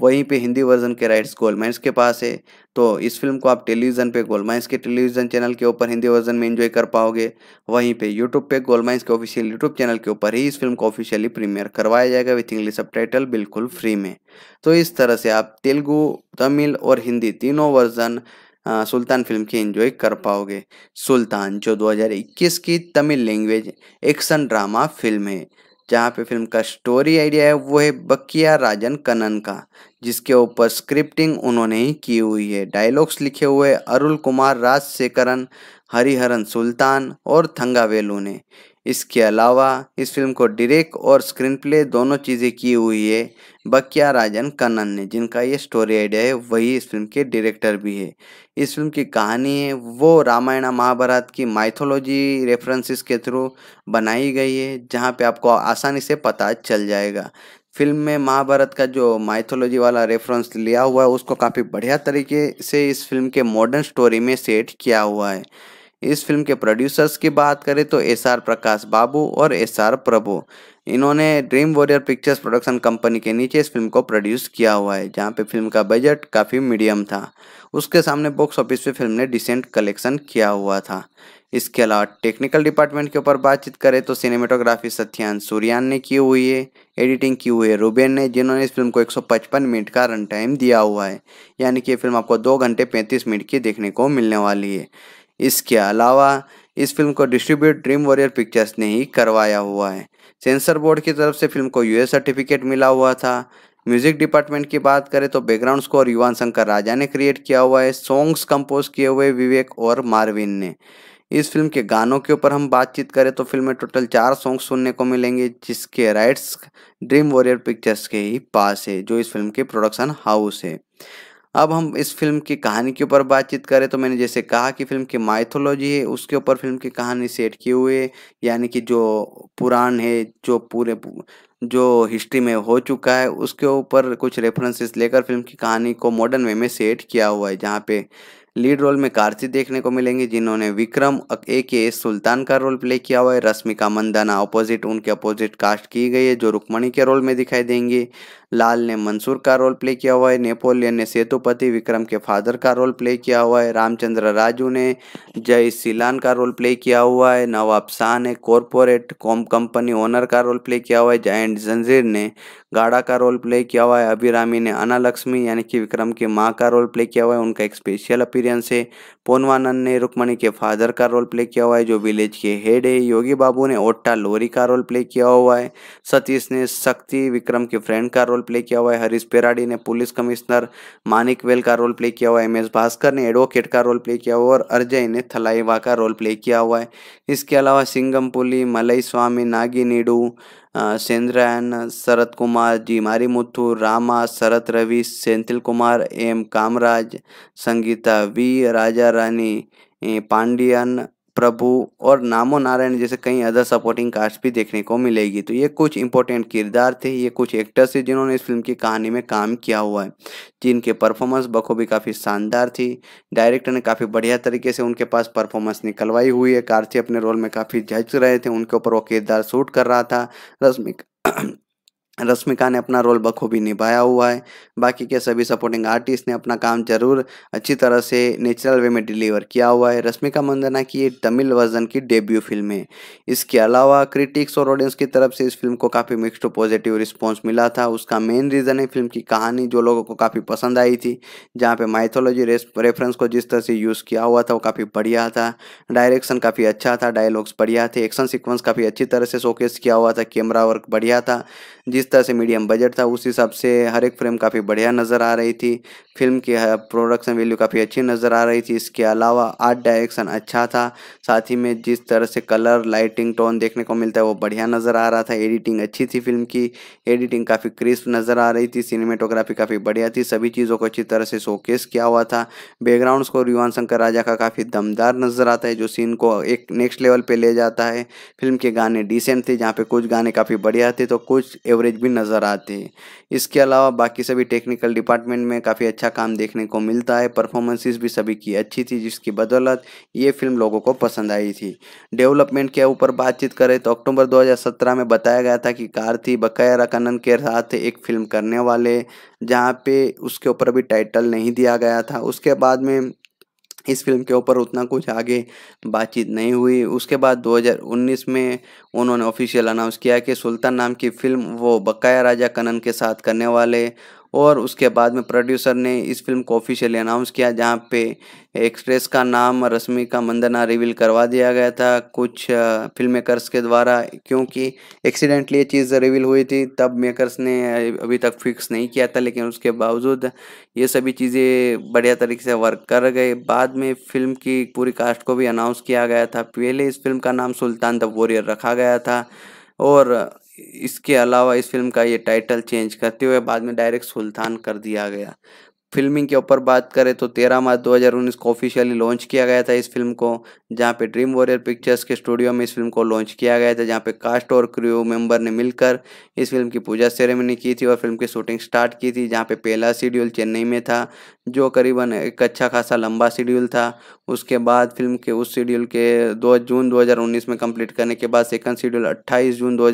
वहीं पे हिंदी वर्जन के राइट्स गोलमाइंस के पास है तो इस फिल्म को आप टेलीविज़न पे गोलमाइंस के टेलीविज़न चैनल के ऊपर हिंदी वर्जन में इन्जॉय कर पाओगे वहीं पे यूट्यूब पे गोलमाइंस के ऑफिशियल यूट्यूब चैनल के ऊपर ही इस फिल्म को ऑफिशियली प्रीमियर करवाया जाएगा विथ इंग्लिश सब बिल्कुल फ्री में तो इस तरह से आप तेलुगू तमिल और हिंदी तीनों वर्जन हाँ, सुल्तान फिल्म की एंजॉय कर पाओगे सुल्तान जो 2021 की Tamil language action drama film है जहाँ पे फिल्म का स्टोरी आइडिया है वो है बकिया राजन कनन का जिसके ऊपर स्क्रिप्टिंग उन्होंने ही की हुई है डायलॉग्स लिखे हुए अरुल कुमार राजशेखरन हरिहरन सुल्तान और थंगावेलू ने इसके अलावा इस फिल्म को डायरेक्ट और स्क्रीन प्ले दोनों चीज़ें की हुई है बकिया राजन कन्न ने जिनका ये स्टोरी आइडिया है वही इस फिल्म के डायरेक्टर भी है इस फिल्म की कहानी है वो रामायण महाभारत की माइथोलॉजी रेफरेंसेस के थ्रू बनाई गई है जहाँ पे आपको आसानी से पता चल जाएगा फिल्म में महाभारत का जो माइथोलॉजी वाला रेफरेंस लिया हुआ है उसको काफ़ी बढ़िया तरीके से इस फिल्म के मॉडर्न स्टोरी में सेट किया हुआ है इस फिल्म के प्रोड्यूसर्स की बात करें तो एस आर प्रकाश बाबू और एस आर प्रभु इन्होंने dream warrior pictures production company के नीचे इस फिल्म को प्रोड्यूस किया हुआ है जहाँ पे फिल्म का बजट काफ़ी मीडियम था उसके सामने बॉक्स ऑफिस पे फिल्म ने डिसेंट कलेक्शन किया हुआ था इसके अलावा टेक्निकल डिपार्टमेंट के ऊपर बातचीत करें तो सिनेमेटोग्राफी सत्यांश सूर्यान ने की हुई है एडिटिंग की हुई है रूबेन ने जिन्होंने इस फिल्म को 155 मिनट का रन टाइम दिया हुआ है यानी कि ये फिल्म आपको दो घंटे पैंतीस मिनट की देखने को मिलने वाली है इसके अलावा इस फिल्म को डिस्ट्रीब्यूट ड्रीम वॉरियर पिक्चर्स ने ही करवाया हुआ है सेंसर बोर्ड की तरफ से फिल्म को यूएस सर्टिफिकेट मिला हुआ था म्यूजिक डिपार्टमेंट की बात करें तो बैकग्राउंड स्कोर युवान शंकर राजा ने क्रिएट किया हुआ है सॉन्ग्स कंपोज किए हुए विवेक और मारविन ने इस फिल्म के गानों के ऊपर हम बातचीत करें तो फिल्म में टोटल चार सॉन्ग सुनने को मिलेंगे जिसके राइट्स ड्रीम वॉरियर पिक्चर्स के ही पास है जो इस फिल्म के प्रोडक्शन हाउस है अब हम इस फिल्म की कहानी के ऊपर बातचीत करें तो मैंने जैसे कहा कि फिल्म की माइथोलॉजी है उसके ऊपर फिल्म की कहानी सेट किए हुए है यानी कि जो पुराण है जो पूरे जो हिस्ट्री में हो चुका है उसके ऊपर कुछ रेफरेंसेस लेकर फिल्म की कहानी को मॉडर्न वे में सेट किया हुआ है जहाँ पे लीड रोल में कार्तिक देखने को मिलेंगे जिन्होंने विक्रम ए के एस सुल्तान का रोल प्ले किया हुआ है रश्मिका मंदाना अपोजिट उनके अपोजिट कास्ट की गई है जो रुक्मणी के रोल में दिखाई देंगे लाल ने मंसूर का रोल प्ले किया हुआ है नेपोलियन ने सेतुपति विक्रम के फादर का रोल प्ले किया हुआ है रामचंद्र राजू ने जय सिलान का रोल प्ले किया हुआ है नवाब शाह ने कॉरपोरेट कॉम कंपनी ओनर का रोल प्ले किया हुआ है जयंट जंजीर ने गाड़ा का रोल प्ले किया हुआ है अभिरामी ने अनालक्ष्मी यानी कि विक्रम की माँ का रोल प्ले किया हुआ है उनका एक स्पेशल अपील एक्सपीरियंस है पोनवानंद ने रुक्मणी के फादर का रोल प्ले किया हुआ है जो विलेज के हेड है योगी बाबू ने ओट्टा लोरी का रोल प्ले किया हुआ है सतीश ने शक्ति विक्रम के फ्रेंड का रोल प्ले किया हुआ है हरीश पेराडी ने पुलिस कमिश्नर मानिक वेल का रोल प्ले किया हुआ है एम एस भास्कर ने एडवोकेट का रोल प्ले किया हुआ और अर्जय ने थलाईवा का रोल प्ले किया हुआ है इसके अलावा सिंगमपुली मलई स्वामी नागी नीडू सेंद्रायन शरत कुमार जी मारी मुथु रामा शरत रवि सेंथिल कुमार एम कामराज संगीता वी राजा रानी पांडियन प्रभु और नामो नारायण जैसे कई अदर सपोर्टिंग कास्ट भी देखने को मिलेगी तो ये कुछ इंपॉर्टेंट किरदार थे ये कुछ एक्टर्स थे जिन्होंने इस फिल्म की कहानी में काम किया हुआ है जिनके परफॉर्मेंस बखूबी काफ़ी शानदार थी डायरेक्टर ने काफ़ी बढ़िया तरीके से उनके पास परफॉर्मेंस निकलवाई हुई है कार्थी अपने रोल में काफ़ी जज रहे थे उनके ऊपर वो किरदार शूट कर रहा था रश्मिका रश्मिका ने अपना रोल बखूबी निभाया हुआ है बाकी के सभी सपोर्टिंग आर्टिस्ट ने अपना काम जरूर अच्छी तरह से नेचुरल वे में डिलीवर किया हुआ है रश्मिका मंदना की ये तमिल वर्जन की डेब्यू फिल्म है इसके अलावा क्रिटिक्स और ऑडियंस की तरफ से इस फिल्म को काफ़ी मिक्सड पॉजिटिव रिस्पॉन्स मिला था उसका मेन रीज़न है फिल्म की कहानी जो लोगों को काफ़ी पसंद आई थी जहाँ पर माइथोलॉजी रेफरेंस को जिस तरह से यूज़ किया हुआ था वो काफ़ी बढ़िया था डायरेक्शन काफ़ी अच्छा था डायलॉग्स बढ़िया थे एक्शन सिक्वेंस काफ़ी अच्छी तरह से शोकेस किया हुआ था कैमरा वर्क बढ़िया था जिस तरह से मीडियम बजट था उस हिसाब से हर एक फ्रेम काफ़ी बढ़िया नज़र आ रही थी फिल्म की हाँ, प्रोडक्शन वैल्यू काफ़ी अच्छी नज़र आ रही थी इसके अलावा आर्ट डायरेक्शन अच्छा था साथ ही में जिस तरह से कलर लाइटिंग टोन देखने को मिलता है वो बढ़िया नज़र आ रहा था एडिटिंग अच्छी थी फिल्म की एडिटिंग काफ़ी क्रिस्प नज़र आ रही थी सिनेमेटोग्राफी काफ़ी बढ़िया थी सभी चीज़ों को अच्छी तरह से शोकेस किया हुआ था बैकग्राउंड स्कोर युवान शंकर राजा का काफ़ी दमदार नज़र आता है जो सीन को एक नेक्स्ट लेवल पर ले जाता है फिल्म के गाने डिसेंट थे जहाँ पर कुछ गाने काफ़ी बढ़िया थे तो कुछ एवरेज प्रोजेक्ट भी नज़र आते हैं इसके अलावा बाकी सभी टेक्निकल डिपार्टमेंट में काफ़ी अच्छा काम देखने को मिलता है परफॉर्मेंसेस भी सभी की अच्छी थी जिसकी बदौलत ये फिल्म लोगों को पसंद आई थी डेवलपमेंट के ऊपर बातचीत करें तो अक्टूबर दो में बताया गया था कि कार्थी बकाया रकानन के साथ एक फिल्म करने वाले जहाँ पे उसके ऊपर अभी टाइटल नहीं दिया गया था उसके बाद में इस फिल्म के ऊपर उतना कुछ आगे बातचीत नहीं हुई उसके बाद 2019 में उन्होंने ऑफिशियल अनाउंस किया कि सुल्तान नाम की फिल्म वो बकाया राजा कनन के साथ करने वाले और उसके बाद में प्रोड्यूसर ने इस फिल्म को ऑफिशियली अनाउंस किया जहाँ पे एक्सप्रेस का नाम रश्मि का मंदना रिवील करवा दिया गया था कुछ फिल्म मेकर्स के द्वारा क्योंकि एक्सीडेंटली ये चीज़ रिवील हुई थी तब मेकर्स ने अभी तक फिक्स नहीं किया था लेकिन उसके बावजूद ये सभी चीज़ें बढ़िया तरीके से वर्क कर गए बाद में फिल्म की पूरी कास्ट को भी अनाउंस किया गया था पहले इस फिल्म का नाम सुल्तान द वॉरियर रखा गया था और इसके अलावा इस फिल्म का ये टाइटल चेंज करते हुए बाद में डायरेक्ट सुल्तान कर दिया गया फिल्मिंग के ऊपर बात करें तो 13 मार्च 2019 को ऑफिशियली लॉन्च किया गया था इस फिल्म को जहां पे ड्रीम वॉरियर पिक्चर्स के स्टूडियो में इस फिल्म को लॉन्च किया गया था जहां पे कास्ट और क्रू मेंबर ने मिलकर इस फिल्म की पूजा सेरेमनी की थी और फिल्म की शूटिंग स्टार्ट की थी जहां पे पहला शेड्यूल चेन्नई में था जो करीबन एक अच्छा खासा लंबा शेड्यूल था उसके बाद फिल्म के उस शेड्यूल के दो जून दो में कम्प्लीट करने के बाद सेकंड शेड्यूल अट्ठाईस जून दो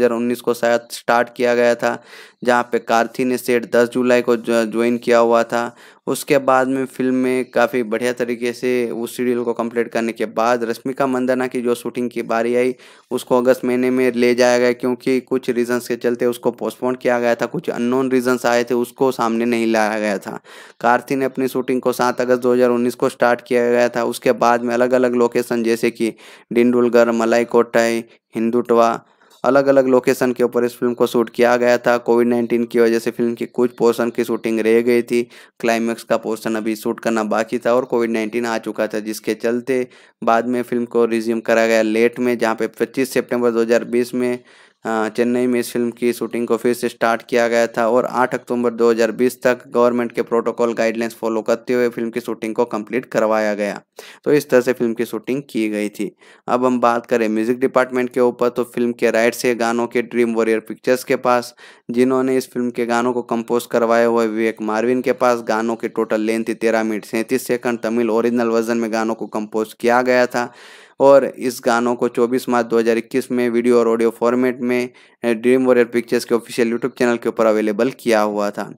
को शायद स्टार्ट किया गया था जहाँ पे कार्थी ने सेट 10 जुलाई को ज्वाइन किया हुआ था उसके बाद में फिल्म में काफ़ी बढ़िया तरीके से उस शेड्यूल को कंप्लीट करने के बाद रश्मिका मंदाना की जो शूटिंग की बारी आई उसको अगस्त महीने में ले जाया गया क्योंकि कुछ रीजंस के चलते उसको पोस्टपोन किया गया था कुछ अननोन रीजंस आए थे उसको सामने नहीं लाया गया था कार्थी ने अपनी शूटिंग को सात अगस्त दो को स्टार्ट किया गया था उसके बाद में अलग अलग लोकेसन जैसे कि डिंडुलगढ़ मलाई कोटाई हिंदुटवा अलग अलग लोकेशन के ऊपर इस फिल्म को शूट किया गया था कोविड नाइन्टीन की वजह से फिल्म की कुछ पोर्शन की शूटिंग रह गई थी क्लाइमैक्स का पोर्शन अभी शूट करना बाकी था और कोविड नाइन्टीन आ चुका था जिसके चलते बाद में फिल्म को रिज्यूम करा गया लेट में जहाँ पे पच्चीस सेप्टेम्बर दो में हाँ, चेन्नई में इस फिल्म की शूटिंग को फिर से स्टार्ट किया गया था और 8 अक्टूबर 2020 तक गवर्नमेंट के प्रोटोकॉल गाइडलाइंस फॉलो करते हुए फिल्म की शूटिंग को कंप्लीट करवाया गया तो इस तरह से फिल्म की शूटिंग की गई थी अब हम बात करें म्यूजिक डिपार्टमेंट के ऊपर तो फिल्म के राइट्स है गानों के ड्रीम वॉरियर पिक्चर्स के पास जिन्होंने इस फिल्म के गानों को कंपोज करवाए हुए विवेक मारविन के पास गानों की टोटल लेंथ थी तेरह मिनट सैंतीस सेकंड तमिल ओरिजिनल वर्जन में गानों को कंपोज किया गया था और इस गानों को 24 मार्च 2021 में वीडियो और ऑडियो फॉर्मेट में ड्रीम वॉरियर पिक्चर्स के ऑफिशियल यूट्यूब चैनल के ऊपर अवेलेबल किया हुआ था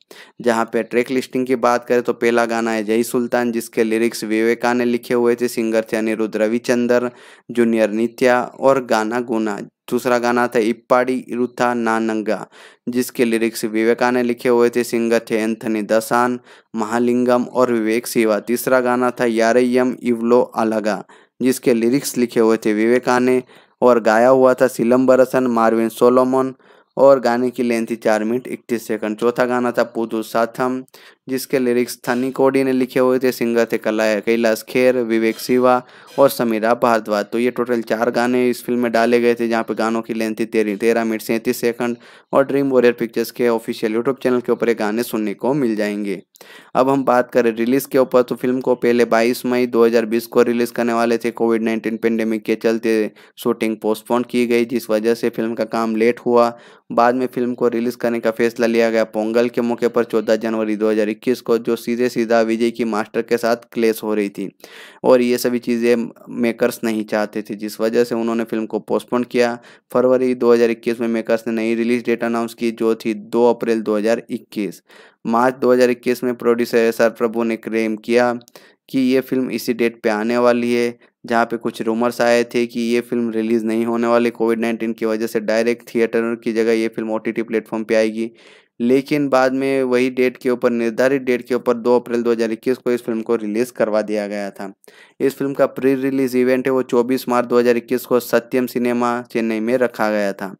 जहाँ पे ट्रैक लिस्टिंग की बात करें तो पहला गाना है जय सुल्तान जिसके लिरिक्स विवेका ने लिखे हुए थे सिंगर थे अनिरुद्ध रविचंदर जूनियर नित्या और गाना गुना दूसरा गाना था इप्पाड़ी रुथा नानंगा जिसके लिरिक्स विवेका ने लिखे हुए थे सिंगर थे एंथनी दसान महालिंगम और विवेक सिवा तीसरा गाना था यारयम इवलो अलगा जिसके लिरिक्स लिखे हुए थे विवेकाने और गाया हुआ था सिलम्बरसन मार्विन सोलोमन और गाने की लेंथ थी चार मिनट इकतीस सेकंड चौथा गाना था पुदू साथम जिसके लिरिक्स थनी कोडी ने लिखे हुए थे सिंगर थे कला कैलाश खेर विवेक सिवा और समीरा भारद्वाज तो ये टोटल चार गाने इस फिल्म में डाले गए थे जहाँ पे गानों की लेंथ थी तेरह तेरह मिनट सैंतीस सेकंड और ड्रीम वॉरियर पिक्चर्स के ऑफिशियल यूट्यूब चैनल के ऊपर ये गाने सुनने को मिल जाएंगे अब हम बात करें रिलीज़ के ऊपर तो फिल्म को पहले बाईस मई दो को रिलीज़ करने वाले थे कोविड नाइन्टीन पेंडेमिक के चलते शूटिंग पोस्टपोन की गई जिस वजह से फिल्म का काम लेट हुआ बाद में फिल्म को रिलीज़ करने का फैसला लिया गया पोंगल के मौके पर चौदह जनवरी दो 2021 को जो सीधे सीधा विजय की मास्टर के साथ क्लेश हो रही थी और ये सभी चीज़ें मेकर्स नहीं चाहते थे जिस वजह से उन्होंने फिल्म को पोस्टपोन किया फरवरी 2021 में मेकर्स ने नई रिलीज डेट अनाउंस की जो थी 2 अप्रैल 2021 मार्च 2021 में प्रोड्यूसर एस प्रभु ने क्लेम किया कि ये फिल्म इसी डेट पे आने वाली है जहाँ पे कुछ रूमर्स आए थे कि ये फिल्म रिलीज़ नहीं होने वाली कोविड नाइन्टीन की वजह से डायरेक्ट थिएटर की जगह ये फिल्म ओ टी प्लेटफॉर्म पे आएगी लेकिन बाद में वही डेट के ऊपर निर्धारित डेट के ऊपर 2 अप्रैल 2021 को इस फिल्म को रिलीज़ करवा दिया गया था इस फिल्म का प्री रिलीज इवेंट है वो 24 मार्च 2021 को सत्यम सिनेमा चेन्नई में रखा गया था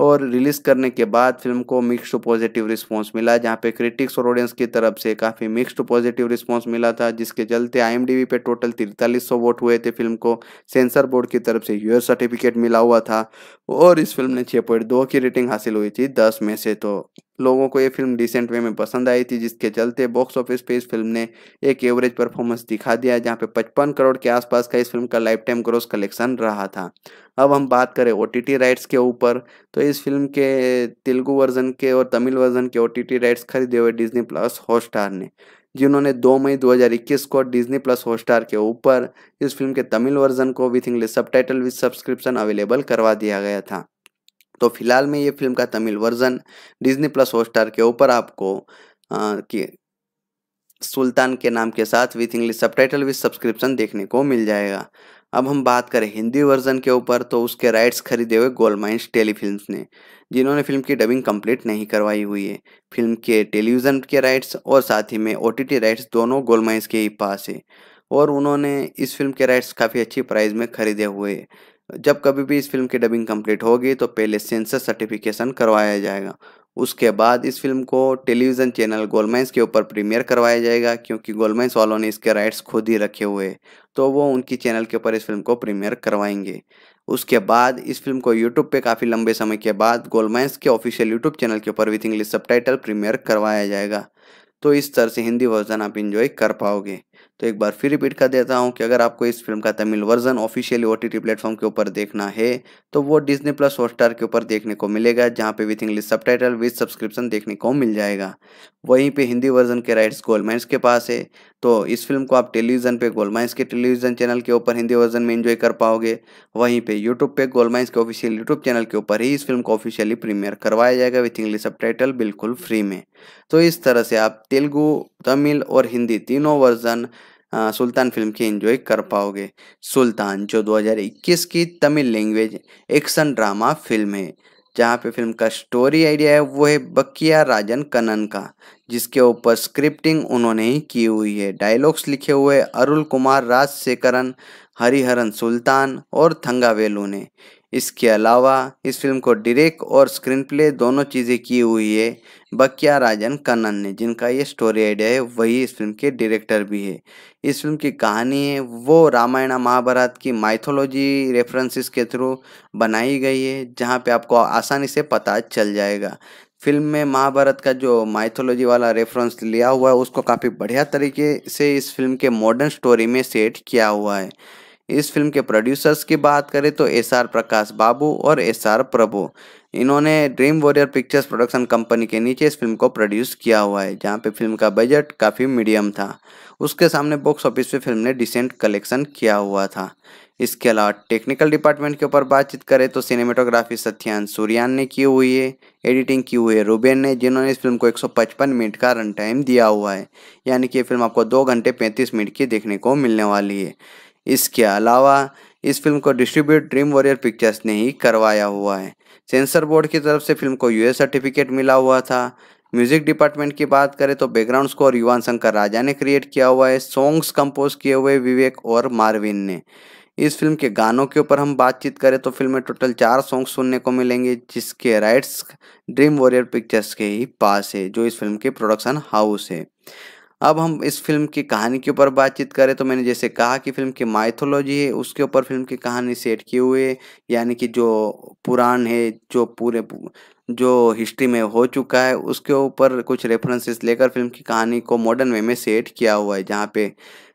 और रिलीज़ करने के बाद फिल्म को मिक्स्ड पॉजिटिव रिस्पांस मिला जहां पे क्रिटिक्स और ऑडियंस की तरफ से काफ़ी मिक्स्ड पॉजिटिव रिस्पांस मिला था जिसके चलते आईएमडीबी पे टोटल तिरतालीस सौ वोट हुए थे फिल्म को सेंसर बोर्ड की तरफ से यूएस सर्टिफिकेट मिला हुआ था और इस फिल्म ने छः की रेटिंग हासिल हुई थी दस में से तो लोगों को ये फिल्म डिसेंट वे में पसंद आई थी जिसके चलते बॉक्स ऑफिस पे इस फिल्म ने एक एवरेज परफॉर्मेंस दिखा दिया जहाँ पे 55 करोड़ के आसपास का इस फिल्म का लाइफ टाइम ग्रोस कलेक्शन रहा था अब हम बात करें ओ राइट्स के ऊपर तो इस फिल्म के तेलुगु वर्जन के और तमिल वर्जन के ओ राइट्स खरीदे हुए डिजनी प्लस हॉटस्टार ने जिन्होंने 2 मई 2021 को डिजनी प्लस हॉटस्टार के ऊपर इस फिल्म के तमिल वर्जन को with English title with subscription available करवा दिया गया था तो फिलहाल में ये फिल्म का Tamil version Disney plus Hotstar के ऊपर आपको आ, कि सुल्तान के नाम के साथ with English subtitle with subscription देखने को मिल जाएगा अब हम बात करें हिंदी वर्जन के ऊपर तो उसके राइट्स खरीदे हुए गोल्ड माइंस टेली ने जिन्होंने फिल्म की डबिंग कंप्लीट नहीं करवाई हुई है फिल्म के टेलीविज़न के राइट्स और साथ ही में ओ राइट्स दोनों गोल्ड माइंस के ही पास है और उन्होंने इस फिल्म के राइट्स काफ़ी अच्छी प्राइस में खरीदे हुए हैं जब कभी भी इस फिल्म की डबिंग कंप्लीट होगी तो पहले सेंसर सर्टिफिकेशन करवाया जाएगा उसके बाद इस फिल्म को टेलीविज़न चैनल गोलमैंस के ऊपर प्रीमियर करवाया जाएगा क्योंकि गोलमैंस वालों ने इसके राइट्स खुद ही रखे हुए तो वो उनकी चैनल के ऊपर इस फिल्म को प्रीमियर करवाएंगे उसके बाद इस फिल्म को यूट्यूब पे काफ़ी लंबे समय के बाद गोलमाइंस के ऑफिशियल यूट्यूब चैनल के ऊपर विथ इंग्लिश सब प्रीमियर करवाया जाएगा तो इस तरह से हिंदी वर्जन आप इन्जॉय कर पाओगे तो एक बार फिर रिपीट कर देता हूँ कि अगर आपको इस फिल्म का Tamil version officially O T platform के ऊपर देखना है तो वो डिजनी प्लस हॉटस्टार के ऊपर देखने को मिलेगा जहाँ पे with English subtitle with subscription देखने को मिल जाएगा वहीं पे हिंदी वर्जन के राइट्स गोलमैंस के पास है तो इस फिल्म को आप टेलीविज़न पे गोलमाइंस के टेलीविज़न चैनल के ऊपर हिंदी वर्जन में एंजॉय कर पाओगे वहीं पे यूट्यूब पे गोलमाइंस के ऑफिशियल यूट्यूब चैनल के ऊपर ही इस फिल्म को ऑफिशियली प्रीमियर करवाया जाएगा विथ इंग्लिश सब बिल्कुल फ्री में तो इस तरह से आप तेलुगु तमिल और हिंदी तीनों वर्जन सुल्तान फिल्म के एंजॉय कर पाओगे सुल्तान जो 2021 की Tamil language action drama film है जहाँ पे फिल्म का स्टोरी आइडिया है वो है बकिया राजन कनन का जिसके ऊपर स्क्रिप्टिंग उन्होंने ही की हुई है डायलॉग्स लिखे हुए अरुल कुमार राजशेखरन हरिहरन सुल्तान और थंगावेलू ने इसके अलावा इस फिल्म को डायरेक्ट और स्क्रीन प्ले दोनों चीज़ें की हुई है बकिया राजन कन्न ने जिनका ये स्टोरी आइडिया है वही इस फिल्म के डायरेक्टर भी है इस फिल्म की कहानी है वो रामायण महाभारत की माइथोलॉजी रेफरेंसेस के थ्रू बनाई गई है जहाँ पे आपको आसानी से पता चल जाएगा फिल्म में महाभारत का जो माइथोलॉजी वाला रेफरेंस लिया हुआ है उसको काफ़ी बढ़िया तरीके से इस फिल्म के मॉडर्न स्टोरी में सेट किया हुआ है इस फिल्म के प्रोड्यूसर्स की बात करें तो एस आर प्रकाश बाबू और एस आर प्रभु इन्होंने dream warrior pictures production company के नीचे इस फिल्म को प्रोड्यूस किया हुआ है जहाँ पे फिल्म का बजट काफ़ी मीडियम था उसके सामने बॉक्स ऑफिस पे फिल्म ने डिसेंट कलेक्शन किया हुआ था इसके अलावा टेक्निकल डिपार्टमेंट के ऊपर बातचीत करें तो सिनेमेटोग्राफी सत्यान सूर्यान ने की हुई है एडिटिंग की हुई है रूबेन ने जिन्होंने इस फिल्म को 155 मिनट का रन टाइम दिया हुआ है यानी कि ये फिल्म आपको दो घंटे 35 मिनट की देखने को मिलने वाली है इसके अलावा इस फिल्म को डिस्ट्रीब्यूट ड्रीम वॉरियर पिक्चर्स ने ही करवाया हुआ है सेंसर बोर्ड की तरफ से फिल्म को यूए सर्टिफिकेट मिला हुआ था म्यूजिक डिपार्टमेंट की बात करें तो बैकग्राउंड स्कोर युवान शंकर राजा ने क्रिएट किया हुआ है सॉन्ग्स कंपोज किए हुए विवेक और मार्विन ने इस फिल्म के गानों के ऊपर हम बातचीत करें तो फिल्म में टोटल चार सॉन्ग सुनने को मिलेंगे जिसके राइट्स ड्रीम वॉरियर पिक्चर्स के ही पास है जो इस फिल्म के प्रोडक्शन हाउस है अब हम इस फिल्म की कहानी के ऊपर बातचीत करें तो मैंने जैसे कहा कि फिल्म की माइथोलॉजी है उसके ऊपर फिल्म की कहानी सेट किए हुए है यानी कि जो पुराण है जो पूरे जो हिस्ट्री में हो चुका है उसके ऊपर कुछ रेफरेंसेस लेकर फिल्म की कहानी को मॉडर्न वे में सेट किया हुआ है जहाँ पे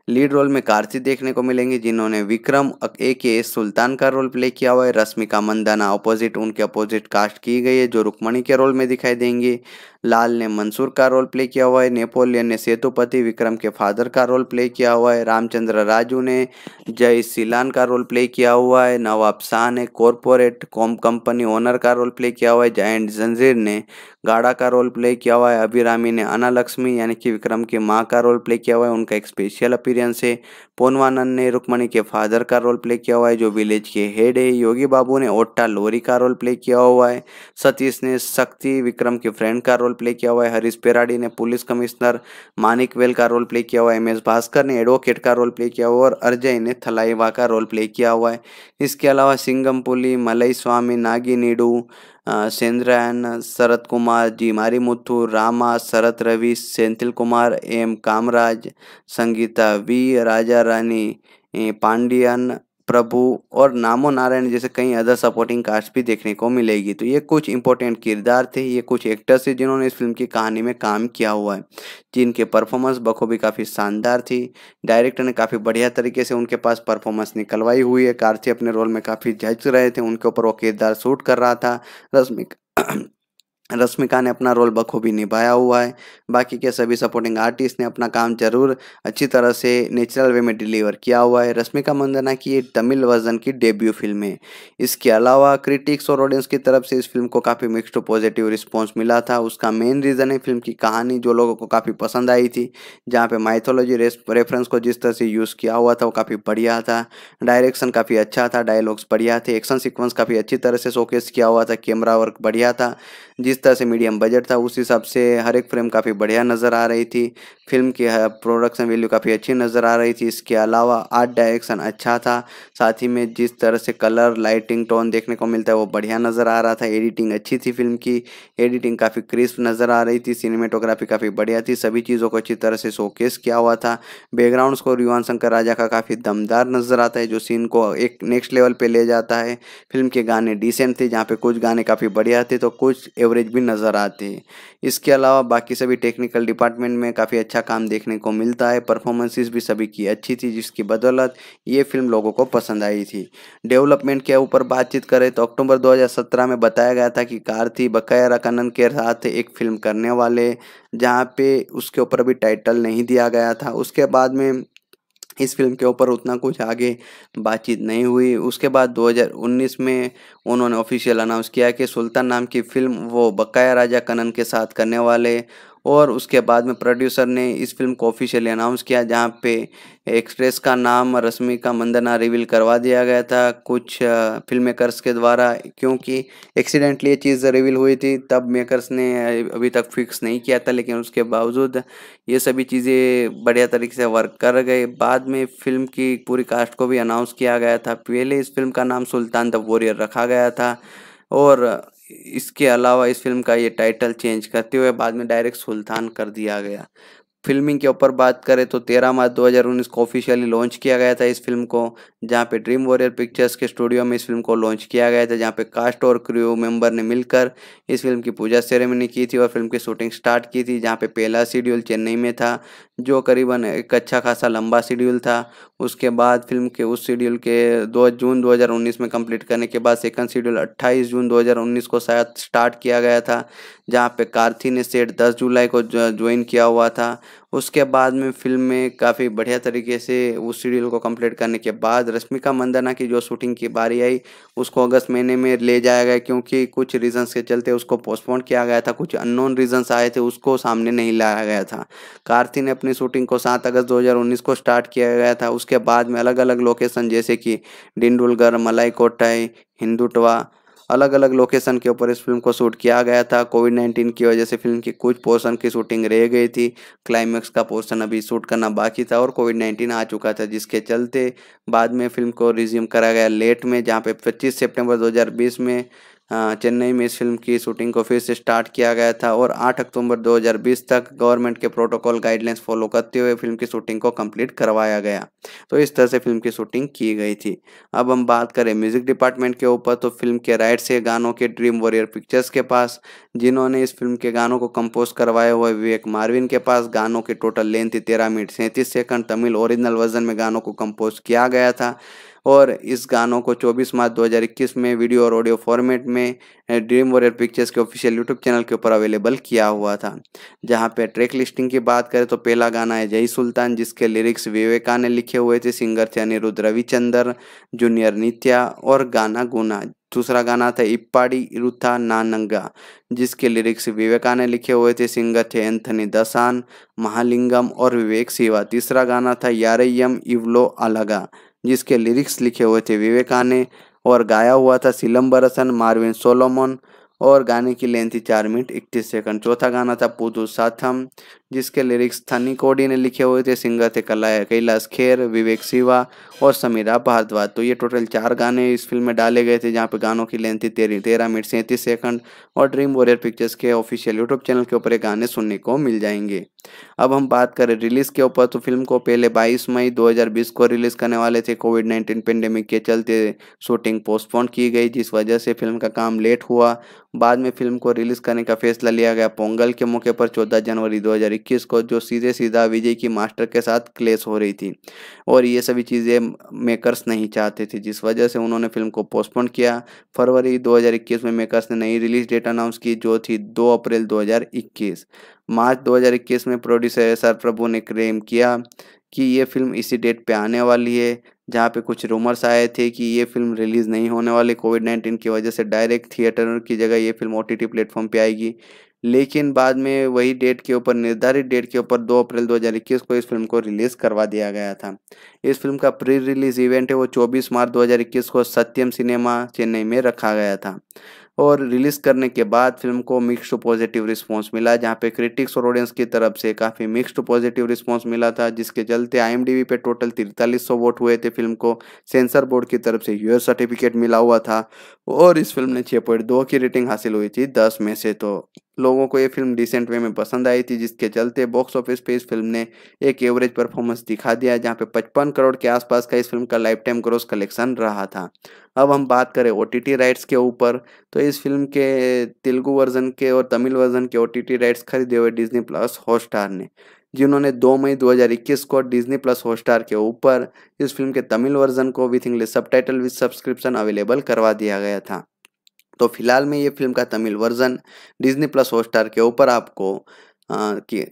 लीड रोल में कार्तिक देखने को मिलेंगे जिन्होंने विक्रम ए के सुल्तान का रोल प्ले किया हुआ है रश्मिका मंदाना अपोजिट उनके अपोजिट कास्ट की गई है जो रुक्मणी के रोल में दिखाई देंगे लाल ने मंसूर का रोल प्ले किया हुआ है नेपोलियन ने सेतुपति विक्रम के फादर का रोल प्ले किया हुआ है रामचंद्र राजू ने जय सिलान का रोल प्ले किया हुआ है नवाब शाह ने कॉरपोरेट कॉम कंपनी ओनर का रोल प्ले किया हुआ है जयंट जंजीर ने गाड़ा का रोल प्ले किया हुआ है अभिरामी ने अना लक्ष्मी यानी कि विक्रम की माँ का रोल प्ले किया हुआ है उनका एक स्पेशल अपीरियंस है पोनवानंद ने रुक्मणी के फादर का रोल प्ले किया हुआ है जो विलेज के हेड है योगी बाबू ने ओट्टा लोरी का रोल प्ले किया हुआ है सतीश ने शक्ति विक्रम के फ्रेंड का रोल प्ले किया हुआ है हरीश पेराडी ने पुलिस कमिश्नर मानिक वेल का रोल प्ले किया हुआ है एम एस भास्कर ने एडवोकेट का रोल प्ले किया हुआ और अर्जय ने थलाईवा का रोल प्ले किया हुआ है इसके अलावा सिंगमपुली मलई स्वामी नागी नीडू सेंद्रायन शरत कुमार जी मारी मुथु रामा शरत रवि सेंथिल कुमार एम कामराज संगीता वी राजा रानी पांडियन प्रभु और नामो नारायण जैसे कई अदर सपोर्टिंग कास्ट भी देखने को मिलेगी तो ये कुछ इंपॉर्टेंट किरदार थे ये कुछ एक्टर्स थे जिन्होंने इस फिल्म की कहानी में काम किया हुआ है जिनके परफॉर्मेंस बखूबी काफ़ी शानदार थी डायरेक्टर ने काफ़ी बढ़िया तरीके से उनके पास परफॉर्मेंस निकलवाई हुई है कार्थी अपने रोल में काफ़ी जज रहे थे उनके ऊपर वो किरदार शूट कर रहा था रश्मिका रश्मिका ने अपना रोल बखूबी निभाया हुआ है बाकी के सभी सपोर्टिंग आर्टिस्ट ने अपना काम जरूर अच्छी तरह से नेचुरल वे में डिलीवर किया हुआ है रश्मिका मंदना की ये तमिल वर्जन की डेब्यू फिल्म है इसके अलावा क्रिटिक्स और ऑडियंस की तरफ से इस फिल्म को काफ़ी मिक्सड पॉजिटिव रिस्पॉन्स मिला था उसका मेन रीज़न है फिल्म की कहानी जो लोगों को काफ़ी पसंद आई थी जहाँ पर माइथोलॉजी रेफरेंस को जिस तरह से यूज़ किया हुआ था वो काफ़ी बढ़िया था डायरेक्शन काफ़ी अच्छा था डायलॉग्स बढ़िया थे एक्शन सिक्वेंस काफ़ी अच्छी तरह से शोकेस किया हुआ था कैमरा वर्क बढ़िया था जिस तरह से मीडियम बजट था उस हिसाब से हर एक फ्रेम काफ़ी बढ़िया नज़र आ रही थी फिल्म की प्रोडक्शन वैल्यू काफ़ी अच्छी नज़र आ रही थी इसके अलावा आर्ट डायरेक्शन अच्छा था साथ ही में जिस तरह से कलर लाइटिंग टोन देखने को मिलता है वो बढ़िया नज़र आ रहा था एडिटिंग अच्छी थी फिल्म की एडिटिंग काफ़ी क्रिस्प नज़र आ रही थी सिनेमेटोग्राफी काफ़ी बढ़िया थी सभी चीज़ों को अच्छी तरह से शोकेस किया हुआ था बैकग्राउंड स्कोर युवान शंकर राजा का काफ़ी दमदार नज़र आता है जो सीन को एक नेक्स्ट लेवल पर ले जाता है फिल्म के गाने डिसेंट थे जहाँ पर कुछ गाने काफ़ी बढ़िया थे तो कुछ एवरेज भी नज़र आते हैं इसके अलावा बाकी सभी टेक्निकल डिपार्टमेंट में काफ़ी अच्छा काम देखने को मिलता है परफॉर्मेंसेस भी सभी की अच्छी थी जिसकी बदौलत ये फिल्म लोगों को पसंद आई थी डेवलपमेंट के ऊपर बातचीत करें तो अक्टूबर दो में बताया गया था कि कार्थी बकाया रकानंद के साथ एक फिल्म करने वाले जहाँ पे उसके ऊपर भी टाइटल नहीं दिया गया था उसके बाद में इस फिल्म के ऊपर उतना कुछ आगे बातचीत नहीं हुई उसके बाद 2019 में उन्होंने ऑफिशियल अनाउंस किया कि सुल्तान नाम की फिल्म वो बकाया राजा कनन के साथ करने वाले और उसके बाद में प्रोड्यूसर ने इस फिल्म को ऑफिशियली अनाउंस किया जहाँ पे एक्सप्रेस का नाम रश्मि का मंदना रिवील करवा दिया गया था कुछ फिल्म मेकर्स के द्वारा क्योंकि एक्सीडेंटली ये चीज़ रिवील हुई थी तब मेकर्स ने अभी तक फिक्स नहीं किया था लेकिन उसके बावजूद ये सभी चीज़ें बढ़िया तरीके से वर्क कर गए बाद में फिल्म की पूरी कास्ट को भी अनाउंस किया गया था पहले इस फिल्म का नाम सुल्तान द वॉरियर रखा गया था और इसके अलावा इस फिल्म का ये टाइटल चेंज करते हुए बाद में डायरेक्ट सुल्तान कर दिया गया फिल्मिंग के ऊपर बात करें तो 13 मार्च 2019 को ऑफिशियली लॉन्च किया गया था इस फिल्म को जहां पे ड्रीम वॉरियर पिक्चर्स के स्टूडियो में इस फिल्म को लॉन्च किया गया था जहां पे कास्ट और क्रू मेंबर ने मिलकर इस फिल्म की पूजा सेरेमनी की थी और फिल्म की शूटिंग स्टार्ट की थी जहां पे पहला शेड्यूल चेन्नई में था जो करीबन एक अच्छा खासा लंबा शेड्यूल था उसके बाद फिल्म के उस शेड्यूल के दो जून 2019 में कंप्लीट करने के बाद सेकंड शेड्यूल 28 जून 2019 को शायद स्टार्ट किया गया था जहां पे कार्थी ने सेट 10 जुलाई को ज्वाइन किया हुआ था उसके बाद में फिल्म में काफ़ी बढ़िया तरीके से उस सीरियल को कंप्लीट करने के बाद रश्मिका मंदाना की जो शूटिंग की बारी आई उसको अगस्त महीने में ले जाया गया क्योंकि कुछ रीजंस के चलते उसको पोस्टपोन किया गया था कुछ अननोन रीजंस आए थे उसको सामने नहीं लाया गया था कार्ति ने अपनी शूटिंग को सात अगस्त दो को स्टार्ट किया गया था उसके बाद में अलग अलग लोकेशन जैसे कि डिंडुलगढ़ मलाई कोटाई हिंदुटवा अलग अलग लोकेशन के ऊपर इस फिल्म को शूट किया गया था कोविड नाइन्टीन की वजह से फिल्म की कुछ पोर्सन की शूटिंग रह गई थी क्लाइमैक्स का पोर्सन अभी शूट करना बाकी था और कोविड नाइन्टीन आ चुका था जिसके चलते बाद में फिल्म को रिज्यूम करा गया लेट में जहाँ पे पच्चीस सेप्टेम्बर दो में हाँ, चेन्नई में इस फिल्म की शूटिंग को फिर से स्टार्ट किया गया था और 8 अक्टूबर 2020 तक गवर्नमेंट के प्रोटोकॉल गाइडलाइंस फॉलो करते हुए फिल्म की शूटिंग को कंप्लीट करवाया गया तो इस तरह से फिल्म की शूटिंग की गई थी अब हम बात करें म्यूजिक डिपार्टमेंट के ऊपर तो फिल्म के राइट से गानों के ड्रीम वॉरियर पिक्चर्स के पास जिन्होंने इस फिल्म के गानों को कंपोज करवाए हुए विवेक मारविन के पास गानों की टोटल लेंथ थी तेरह मिनट सैंतीस सेकंड तमिल ओरिजिनल वर्जन में गानों को कंपोज किया गया था और इस गानों को 24 मार्च 2021 में वीडियो और ऑडियो फॉर्मेट में ड्रीम वॉरियर पिक्चर्स के ऑफिशियल यूट्यूब चैनल के ऊपर अवेलेबल किया हुआ था जहाँ पे ट्रैक लिस्टिंग की बात करें तो पहला गाना है जय सुल्तान जिसके लिरिक्स विवेका ने लिखे हुए थे सिंगर थे अनिरुद्ध रविचंद्र जूनियर नित्या और गाना गुना दूसरा गाना था इप्पाड़ी इरुथा नानंगा जिसके लिरिक्स विवेका ने लिखे हुए थे सिंगर थे एंथनी दसान महालिंगम और विवेक सिवा तीसरा गाना था यारयम इवलो अलगा जिसके लिरिक्स लिखे हुए थे विवेका ने और गाया हुआ था सिलम्बरसन मार्विन सोलोमन और गाने की लेंथ थी चार मिनट इकतीस सेकंड चौथा गाना था पुदू साथम जिसके लिरिक्स थनी कोडी ने लिखे हुए थे सिंगर थे कला कैलाश खेर विवेक शिवा और समीरा भारद्वाज तो ये टोटल चार गाने इस फिल्म में डाले गए थे जहाँ पे गानों की लेंथ थी तेरह तेरह मिनट सैंतीस सेकंड और ड्रीम वॉरियर पिक्चर्स के ऑफिशियल यूट्यूब चैनल के ऊपर ये गाने सुनने को मिल जाएंगे अब हम बात करें रिलीज़ के ऊपर तो फिल्म को पहले बाईस मई दो को रिलीज़ करने वाले थे कोविड नाइन्टीन पेंडेमिक के चलते शूटिंग पोस्टपोन की गई जिस वजह से फिल्म का काम लेट हुआ बाद में फिल्म को रिलीज़ करने का फैसला लिया गया पोंगल के मौके पर चौदह जनवरी दो 2021 को जो सीधे सीधा विजय की मास्टर के साथ क्लेश हो रही थी और ये सभी चीज़ें मेकर्स नहीं चाहते थे जिस वजह से उन्होंने फिल्म को पोस्टपोन किया फरवरी 2021 में मेकर्स ने नई रिलीज डेट अनाउंस की जो थी 2 अप्रैल 2021 मार्च 2021 में प्रोड्यूसर एस प्रभु ने क्लेम किया कि ये फिल्म इसी डेट पे आने वाली है जहाँ पे कुछ रूमर्स आए थे कि ये फिल्म रिलीज़ नहीं होने वाली कोविड नाइन्टीन की वजह से डायरेक्ट थिएटर की जगह ये फिल्म ओ टी प्लेटफॉर्म पे आएगी लेकिन बाद में वही डेट के ऊपर निर्धारित डेट के ऊपर 2 अप्रैल 2021 को इस फिल्म को रिलीज़ करवा दिया गया था इस फिल्म का प्री रिलीज इवेंट है वो 24 मार्च 2021 को सत्यम सिनेमा चेन्नई में रखा गया था और रिलीज़ करने के बाद फिल्म को मिक्स्ड पॉजिटिव रिस्पांस मिला जहाँ पे क्रिटिक्स और ऑडियंस की तरफ से काफ़ी मिक्स्ड पॉजिटिव रिस्पांस मिला था जिसके चलते आई पे टोटल तिरतालीस सौ वोट हुए थे फिल्म को सेंसर बोर्ड की तरफ से यूएस सर्टिफिकेट मिला हुआ था और इस फिल्म ने छः पॉइंट दो की रेटिंग हासिल हुई थी दस में से तो लोगों को ये फिल्म डिसेंट वे में पसंद आई थी जिसके चलते बॉक्स ऑफिस पे इस फिल्म ने एक एवरेज परफॉर्मेंस दिखा दिया जहाँ पे पचपन करोड़ के आसपास का इस फिल्म का लाइफ टाइम ग्रोस कलेक्शन रहा था अब हम बात करें ओ राइट्स के ऊपर तो इस फिल्म के तेलुगु वर्जन के और तमिल वर्जन के ओ राइट्स खरीदे हुए डिजनी प्लस हॉटस्टार ने जिन्होंने 2 मई 2021 को डिज्नी प्लस हॉटस्टार के ऊपर इस फिल्म के तमिल वर्जन को with English subtitle with subscription available करवा दिया गया था तो फिलहाल में ये फिल्म का Tamil version Disney plus Hotstar के ऊपर आपको आ, की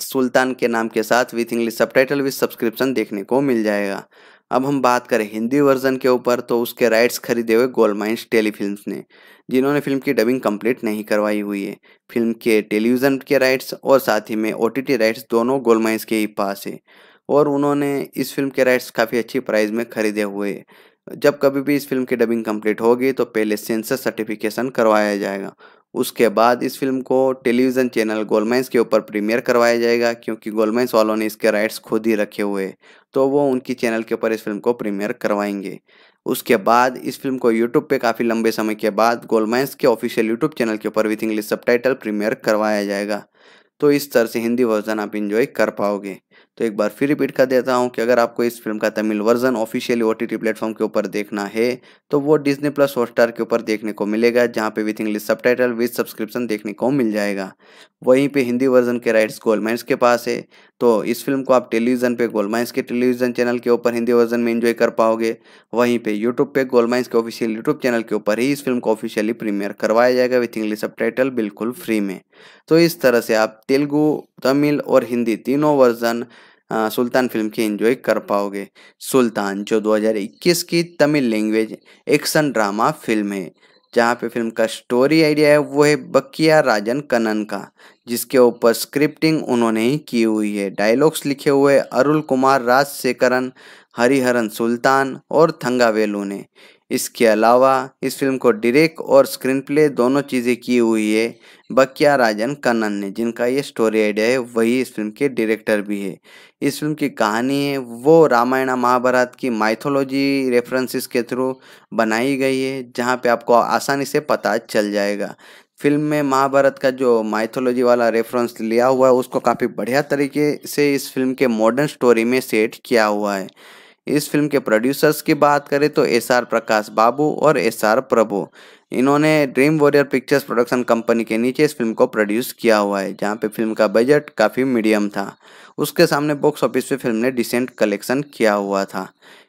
सुल्तान के नाम के साथ with English subtitle with subscription देखने को मिल जाएगा अब हम बात करें हिंदी वर्जन के ऊपर तो उसके राइट्स खरीदे हुए गोलमाइंस टेलीफिल्म ने जिन्होंने फिल्म की डबिंग कंप्लीट नहीं करवाई हुई है फिल्म के टेलीविज़न के राइट्स और साथ ही में ओ राइट्स दोनों गोलमाइंस के ही पास है और उन्होंने इस फिल्म के राइट्स काफ़ी अच्छी प्राइस में खरीदे हुए जब कभी भी इस फिल्म की डबिंग कंप्लीट होगी तो पहले सेंसर सर्टिफिकेशन करवाया जाएगा उसके बाद इस फिल्म को टेलीविज़न चैनल गोलमैंस के ऊपर प्रीमियर करवाया जाएगा क्योंकि गोलमैंस वालों ने इसके राइट्स खुद ही रखे हुए तो वो उनकी चैनल के ऊपर इस फिल्म को प्रीमियर करवाएंगे उसके बाद इस फिल्म को यूट्यूब पे काफ़ी लंबे समय के बाद गोलमैंस के ऑफिशियल यूट्यूब चैनल के ऊपर विथ इंग्लिश सब प्रीमियर करवाया जाएगा तो इस तरह से हिंदी वर्जन आप इन्जॉय कर पाओगे तो एक बार फिर रिपीट कर देता हूँ कि अगर आपको इस फिल्म का Tamil version officially O T platform के ऊपर देखना है तो वो डिजनी प्लस हॉटस्टार के ऊपर देखने को मिलेगा जहाँ पे with English subtitle with subscription देखने को मिल जाएगा वहीं पे हिंदी वर्जन के राइट्स गोलमाइंस के पास है तो इस फिल्म को आप टेलीविज़न पर गोलमाइंस के टेलीविज़न चैनल के ऊपर हिंदी वर्जन में इन्जॉय कर पाओगे वहीं पर यूट्यूब पर गोलमाइंस के ऑफिशियल यूट्यूब चैनल के ऊपर ही इस फिल्म को ऑफिशियली प्रीमियर करवाया जाएगा विथ इंग्लिश सब टाइटल बिल्कुल फ्री में तो इस तरह से आप तेलुगू तमिल और हिंदी तीनों वर्जन हाँ, सुल्तान फिल्म की एंजॉय कर पाओगे सुल्तान जो 2021 की Tamil language action drama film है जहाँ पे फिल्म का स्टोरी आइडिया है वो है बकिया राजन कनन का जिसके ऊपर स्क्रिप्टिंग उन्होंने ही की हुई है डायलॉग्स लिखे हुए अरुल कुमार राजशेखरन हरिहरन सुल्तान और थंगावेलू ने इसके अलावा इस फिल्म को डायरेक्ट और स्क्रीन प्ले दोनों चीज़ें की हुई है बकिया राजन कन्न ने जिनका ये स्टोरी आइडिया है वही इस फिल्म के डायरेक्टर भी है इस फिल्म की कहानी है वो रामायण महाभारत की माइथोलॉजी रेफरेंसेस के थ्रू बनाई गई है जहाँ पे आपको आसानी से पता चल जाएगा फिल्म में महाभारत का जो माइथोलॉजी वाला रेफरेंस लिया हुआ है उसको काफ़ी बढ़िया तरीके से इस फिल्म के मॉडर्न स्टोरी में सेट किया हुआ है इस फिल्म के प्रोड्यूसर्स की बात करें तो एस आर प्रकाश बाबू और एस आर प्रभु इन्होंने dream warrior pictures production company के नीचे इस फिल्म को प्रोड्यूस किया हुआ है जहाँ पे फिल्म का बजट काफ़ी मीडियम था उसके सामने बॉक्स ऑफिस पे फिल्म ने डिसेंट कलेक्शन किया हुआ था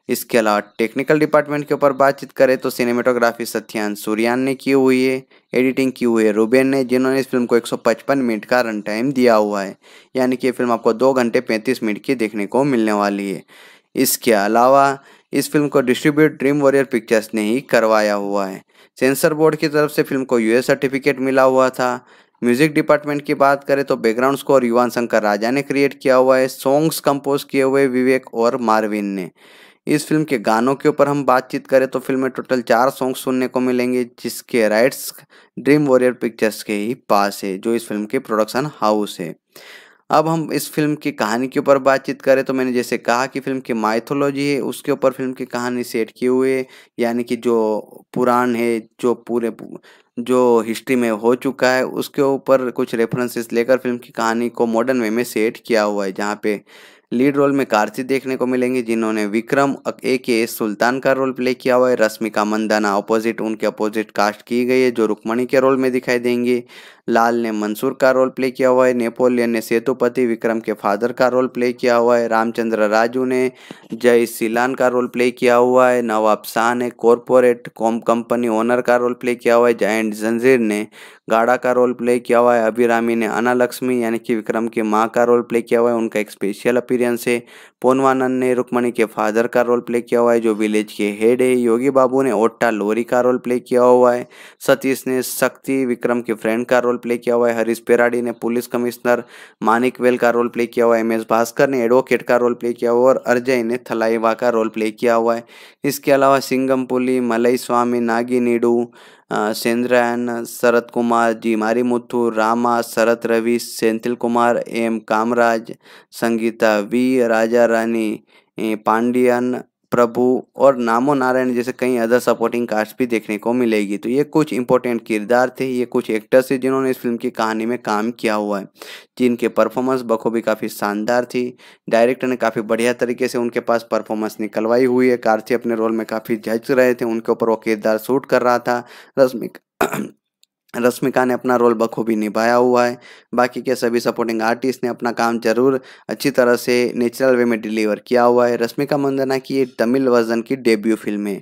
इसके अलावा टेक्निकल डिपार्टमेंट के ऊपर बातचीत करें तो सिनेमेटोग्राफी सत्यान सूर्यान ने की हुई है एडिटिंग की हुई है रूबेन ने जिन्होंने इस फिल्म को 155 मिनट का रन टाइम दिया हुआ है यानी कि ये फिल्म आपको दो घंटे पैंतीस मिनट की देखने को मिलने वाली है इसके अलावा इस फिल्म को डिस्ट्रीब्यूट ड्रीम वॉरियर पिक्चर्स ने ही करवाया हुआ है सेंसर बोर्ड की तरफ से फिल्म को यूएस सर्टिफिकेट मिला हुआ था म्यूजिक डिपार्टमेंट की बात करें तो बैकग्राउंड स्कोर युवान शंकर राजा ने क्रिएट किया हुआ है सॉन्ग्स कंपोज किए हुए विवेक और मार्विन ने इस फिल्म के गानों के ऊपर हम बातचीत करें तो फिल्म में टोटल चार सॉन्ग सुनने को मिलेंगे जिसके राइट्स ड्रीम वॉरियर पिक्चर्स के ही पास है जो इस फिल्म के प्रोडक्शन हाउस है अब हम इस फिल्म की कहानी के ऊपर बातचीत करें तो मैंने जैसे कहा कि फिल्म की माइथोलॉजी है उसके ऊपर फिल्म की कहानी सेट किए हुई है यानी कि जो पुराण है जो पूरे जो हिस्ट्री में हो चुका है उसके ऊपर कुछ रेफरेंसेस लेकर फिल्म की कहानी को मॉडर्न वे में सेट किया हुआ है जहाँ पे लीड रोल में कार्तिक देखने को मिलेंगे जिन्होंने विक्रम ए के सुल्तान का रोल प्ले किया हुआ है रश्मिका मंदाना अपोजिट उनके अपोजिट कास्ट की गई है जो रुक्मणी के रोल में दिखाई देंगे लाल ने मंसूर का रोल प्ले किया हुआ है नेपोलियन ने सेतुपति विक्रम के फादर का रोल प्ले किया हुआ है रामचंद्र राजू ने जय सिलान का रोल प्ले किया हुआ है नवाब शाह ने कॉरपोरेट कॉम कंपनी ओनर का रोल प्ले किया हुआ है जायंट जंजीर ने गाड़ा का रोल प्ले किया हुआ है अभिरामी ने अना लक्ष्मी यानी कि विक्रम की माँ का रोल प्ले किया हुआ है उनका एक स्पेशल अपीरियंस है पोनवानंद ने रुक्मणी के फादर का रोल प्ले किया हुआ है जो विलेज के हेड है योगी बाबू ने ओट्टा लोरी का रोल प्ले किया हुआ है सतीश ने शक्ति विक्रम के फ्रेंड का रोल रोल प्ले किया हुआ है हरीश पेराडी ने पुलिस कमिश्नर मानिक वेल का रोल प्ले किया हुआ है एम एस भास्कर ने एडवोकेट का रोल प्ले किया हुआ और अर्जय ने थलाइवा का रोल प्ले किया हुआ है इसके अलावा सिंगमपुली मलई स्वामी नागी नीडू सेंद्रायन शरत कुमार जी मारी मुथु रामा शरत रवि सेंथिल कुमार एम कामराज संगीता वी राजा रानी पांडियन प्रभु और नामो नारायण जैसे कई अदर सपोर्टिंग कास्ट भी देखने को मिलेगी तो ये कुछ इंपॉर्टेंट किरदार थे ये कुछ एक्टर्स थे जिन्होंने इस फिल्म की कहानी में काम किया हुआ है जिनके परफॉर्मेंस बखूबी काफ़ी शानदार थी डायरेक्टर ने काफ़ी बढ़िया तरीके से उनके पास परफॉर्मेंस निकलवाई हुई है कार्थी अपने रोल में काफ़ी जज रहे थे उनके ऊपर वो किरदार शूट कर रहा था रश्मिका रश्मिका ने अपना रोल बखूबी निभाया हुआ है बाकी के सभी सपोर्टिंग आर्टिस्ट ने अपना काम जरूर अच्छी तरह से नेचुरल वे में डिलीवर किया हुआ है रश्मिका मंदना की ये तमिल वर्जन की डेब्यू फिल्म है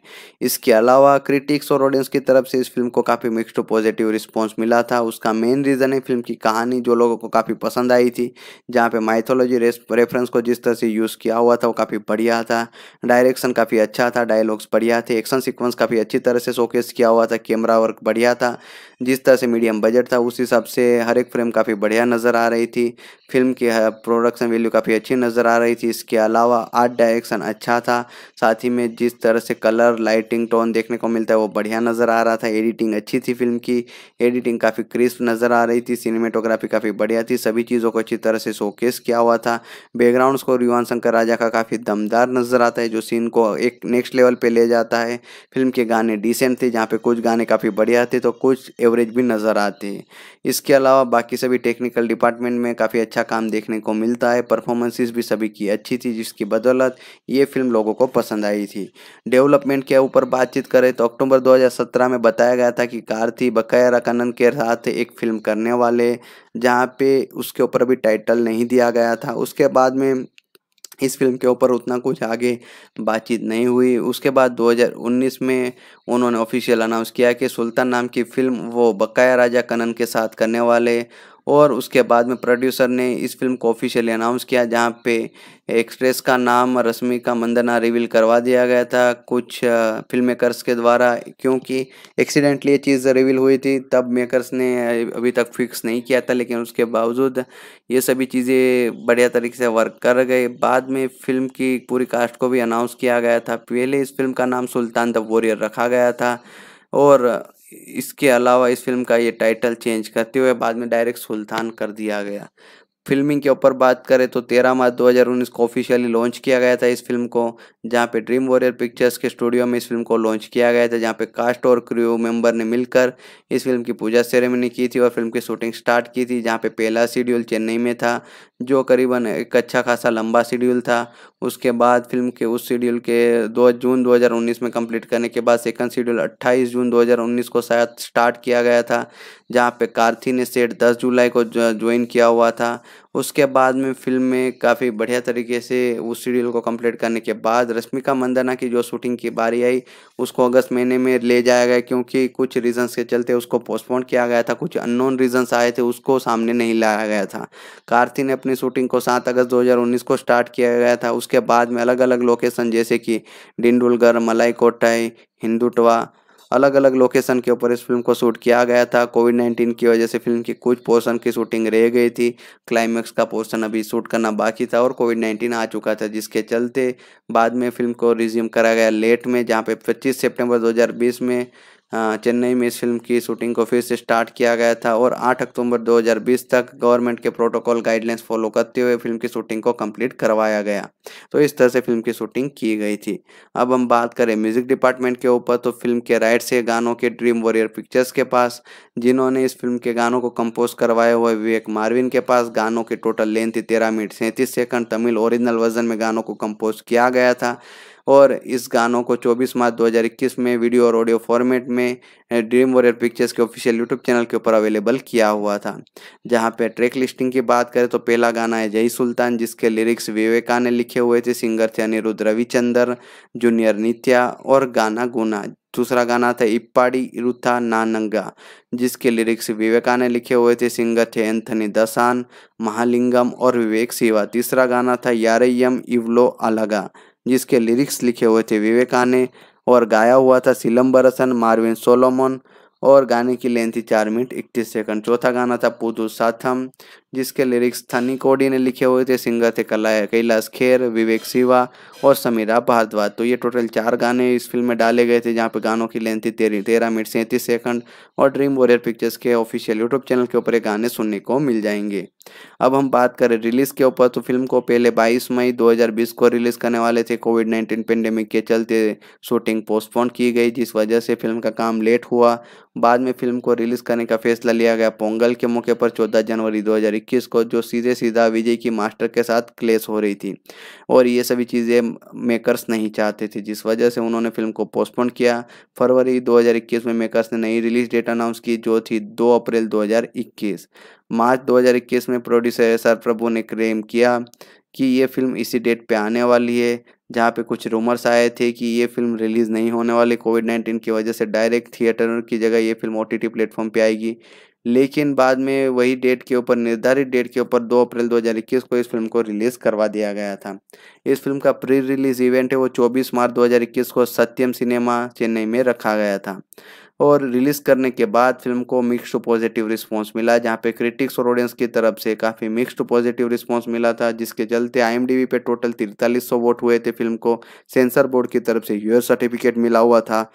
इसके अलावा क्रिटिक्स और ऑडियंस की तरफ से इस फिल्म को काफ़ी मिक्सड पॉजिटिव रिस्पॉन्स मिला था उसका मेन रीज़न है फिल्म की कहानी जो लोगों को काफ़ी पसंद आई थी जहाँ पर माइथोलॉजी रेफरेंस को जिस तरह से यूज़ किया हुआ था वो काफ़ी बढ़िया था डायरेक्शन काफ़ी अच्छा था डायलॉग्स बढ़िया थे एक्शन सिक्वेंस काफ़ी अच्छी तरह से शोकेस किया हुआ था कैमरा वर्क बढ़िया था जिस तरह से मीडियम बजट था उस हिसाब से हर एक फ्रेम काफ़ी बढ़िया नज़र आ रही थी फिल्म की हाँ, प्रोडक्शन वैल्यू काफ़ी अच्छी नज़र आ रही थी इसके अलावा आर्ट डायरेक्शन अच्छा था साथ ही में जिस तरह से कलर लाइटिंग टोन देखने को मिलता है वो बढ़िया नज़र आ रहा था एडिटिंग अच्छी थी फिल्म की एडिटिंग काफ़ी क्रिस्प नज़र आ रही थी सिनेमेटोग्राफी काफ़ी बढ़िया थी सभी चीज़ों को अच्छी तरह से शोकेस किया हुआ था बैकग्राउंड स्कोर युवान शंकर राजा का काफ़ी दमदार नज़र आता है जो सीन को एक नेक्स्ट लेवल पर ले जाता है फिल्म के गाने डिसेंट थे जहाँ पर कुछ गाने काफ़ी बढ़िया थे तो कुछ एवरेज कॉलेज भी नज़र आते हैं इसके अलावा बाकी सभी टेक्निकल डिपार्टमेंट में काफ़ी अच्छा काम देखने को मिलता है परफॉर्मेंसेस भी सभी की अच्छी थी जिसकी बदौलत ये फिल्म लोगों को पसंद आई थी डेवलपमेंट के ऊपर बातचीत करें तो अक्टूबर दो में बताया गया था कि कार्ति बकाया रकानन के साथ एक फिल्म करने वाले जहाँ पे उसके ऊपर अभी टाइटल नहीं दिया गया था उसके बाद में इस फिल्म के ऊपर उतना कुछ आगे बातचीत नहीं हुई उसके बाद 2019 में उन्होंने ऑफिशियल अनाउंस किया कि सुल्तान नाम की फिल्म वो बकाया राजा कनन के साथ करने वाले और उसके बाद में प्रोड्यूसर ने इस फिल्म को ऑफिशियली अनाउंस किया जहाँ पे एक्सप्रेस का नाम रश्मिका मंदना रिवील करवा दिया गया था कुछ फिल्म मेकर्स के द्वारा क्योंकि एक्सीडेंटली ये चीज़ रिवील हुई थी तब मेकर्स ने अभी तक फिक्स नहीं किया था लेकिन उसके बावजूद ये सभी चीज़ें बढ़िया तरीके से वर्क कर गए बाद में फिल्म की पूरी कास्ट को भी अनाउंस किया गया था पहले इस फिल्म का नाम सुल्तान द वॉरियर रखा गया था और इसके अलावा इस फिल्म का ये टाइटल चेंज करते हुए बाद में डायरेक्ट सुल्तान कर दिया गया फिल्मिंग के ऊपर बात करें तो 13 मार्च 2019 को ऑफिशियली लॉन्च किया गया था इस फिल्म को जहां पे ड्रीम वॉरियर पिक्चर्स के स्टूडियो में इस फिल्म को लॉन्च किया गया था जहां पे कास्ट और क्रू मेंबर ने मिलकर इस फिल्म की पूजा सेरेमनी की थी और फिल्म की शूटिंग स्टार्ट की थी जहाँ पे पहला शेड्यूल चेन्नई में था जो करीबन एक अच्छा खासा लंबा शेड्यूल था उसके बाद फिल्म के उस शेड्यूल के दो जून दो में कम्प्लीट करने के बाद सेकंड शेड्यूल अट्ठाईस जून दो को शायद स्टार्ट किया गया था जहाँ पे कार्थी ने सेट 10 जुलाई को ज्वाइन किया हुआ था उसके बाद में फिल्म में काफ़ी बढ़िया तरीके से उस सीरियल को कंप्लीट करने के बाद रश्मिका मंदाना की जो शूटिंग की बारी आई उसको अगस्त महीने में ले जाया गया क्योंकि कुछ रीजंस के चलते उसको पोस्टपोन किया गया था कुछ अननोन रीजंस आए थे उसको सामने नहीं लाया गया था कार्थी ने अपनी शूटिंग को सात अगस्त दो को स्टार्ट किया गया था उसके बाद में अलग अलग लोकेसन जैसे कि डिंडुलगढ़ मलाई कोटाई हिंदुटवा अलग अलग लोकेशन के ऊपर इस फिल्म को शूट किया गया था कोविड नाइन्टीन की वजह से फिल्म की कुछ पोर्शन की शूटिंग रह गई थी क्लाइमैक्स का पोर्शन अभी शूट करना बाकी था और कोविड नाइन्टीन आ चुका था जिसके चलते बाद में फिल्म को रिज्यूम करा गया लेट में जहाँ पे पच्चीस सेप्टेम्बर दो में हाँ, चेन्नई में इस फिल्म की शूटिंग को फिर से स्टार्ट किया गया था और 8 अक्टूबर 2020 तक गवर्नमेंट के प्रोटोकॉल गाइडलाइंस फॉलो करते हुए फिल्म की शूटिंग को कंप्लीट करवाया गया तो इस तरह से फिल्म की शूटिंग की गई थी अब हम बात करें म्यूजिक डिपार्टमेंट के ऊपर तो फिल्म के राइट्स है गानों के ड्रीम वॉरियर पिक्चर्स के पास जिन्होंने इस फिल्म के गानों को कंपोज करवाए हुए विवेक मारविन के पास गानों की टोटल लेंथ थी तेरह मिनट सैंतीस सेकंड तमिल ओरिजिनल वर्जन में गानों को कंपोज किया गया था और इस गानों को 24 मार्च 2021 में वीडियो और ऑडियो फॉर्मेट में ड्रीम वॉरियर पिक्चर्स के ऑफिशियल यूट्यूब चैनल के ऊपर अवेलेबल किया हुआ था जहाँ पे ट्रैक लिस्टिंग की बात करें तो पहला गाना है जय सुल्तान जिसके लिरिक्स विवेका ने लिखे हुए थे सिंगर थे अनिरुद्ध रविचंदर जूनियर नित्या और गाना गुना दूसरा गाना था इप्पाड़ी रुथा नानंगा जिसके लिरिक्स विवेका ने लिखे हुए थे सिंगर थे एंथनी दसान महालिंगम और विवेक सिवा तीसरा गाना था यारयम इवलो अलगा जिसके लिरिक्स लिखे हुए थे विवेकाने और गाया हुआ था सिलम्बरसन मार्विन सोलोमन और गाने की लेंथ थी चार मिनट इकतीस सेकंड चौथा गाना था पुदू साथम जिसके लिरिक्स थनी कोडी ने लिखे हुए थे सिंगर थे कला है कैलाश खेर विवेक शिवा और समीरा भारद्वाज तो ये टोटल चार गाने इस फिल्म में डाले गए थे जहाँ पे गानों की लेंथ थी तेरह तेरह मिनट सैंतीस सेकंड और ड्रीम वॉरियर पिक्चर्स के ऑफिशियल यूट्यूब चैनल के ऊपर गाने सुनने को मिल जाएंगे अब हम बात करें रिलीज के ऊपर तो फिल्म को पहले बाईस मई दो को रिलीज करने वाले थे कोविड नाइन्टीन पेंडेमिक के चलते शूटिंग पोस्टपोन की गई जिस वजह से फिल्म का काम लेट हुआ बाद में फिल्म को रिलीज करने का फैसला लिया गया पोंगल के मौके पर चौदह जनवरी दो 2021 को जो सीधे सीधा विजय की मास्टर के साथ क्लेश हो रही थी और ये सभी चीज़ें मेकर्स नहीं चाहते थे जिस वजह से उन्होंने फिल्म को पोस्टपोन किया फरवरी 2021 में मेकर्स ने नई रिलीज डेट अनाउंस की जो थी 2 अप्रैल 2021 मार्च 2021 में प्रोड्यूसर एस आर प्रभु ने क्लेम किया कि ये फिल्म इसी डेट पे आने वाली है जहाँ पे कुछ रूमर्स आए थे कि ये फिल्म रिलीज़ नहीं होने वाली कोविड नाइन्टीन की वजह से डायरेक्ट थिएटर की जगह ये film O T T platform पर आएगी लेकिन बाद में वही डेट के ऊपर निर्धारित डेट के ऊपर 2 अप्रैल 2021 को इस फिल्म को रिलीज़ करवा दिया गया था इस फिल्म का प्री रिलीज इवेंट है वो 24 मार्च 2021 को सत्यम सिनेमा चेन्नई में रखा गया था और रिलीज़ करने के बाद फिल्म को मिक्स्ड पॉजिटिव रिस्पांस मिला जहां पे क्रिटिक्स और ऑडियंस की तरफ से काफ़ी मिक्स्ड पॉजिटिव रिस्पांस मिला था जिसके चलते आईएमडीबी पे टोटल तिरतालीस सौ वोट हुए थे फिल्म को सेंसर बोर्ड की तरफ से यूएस सर्टिफिकेट मिला हुआ था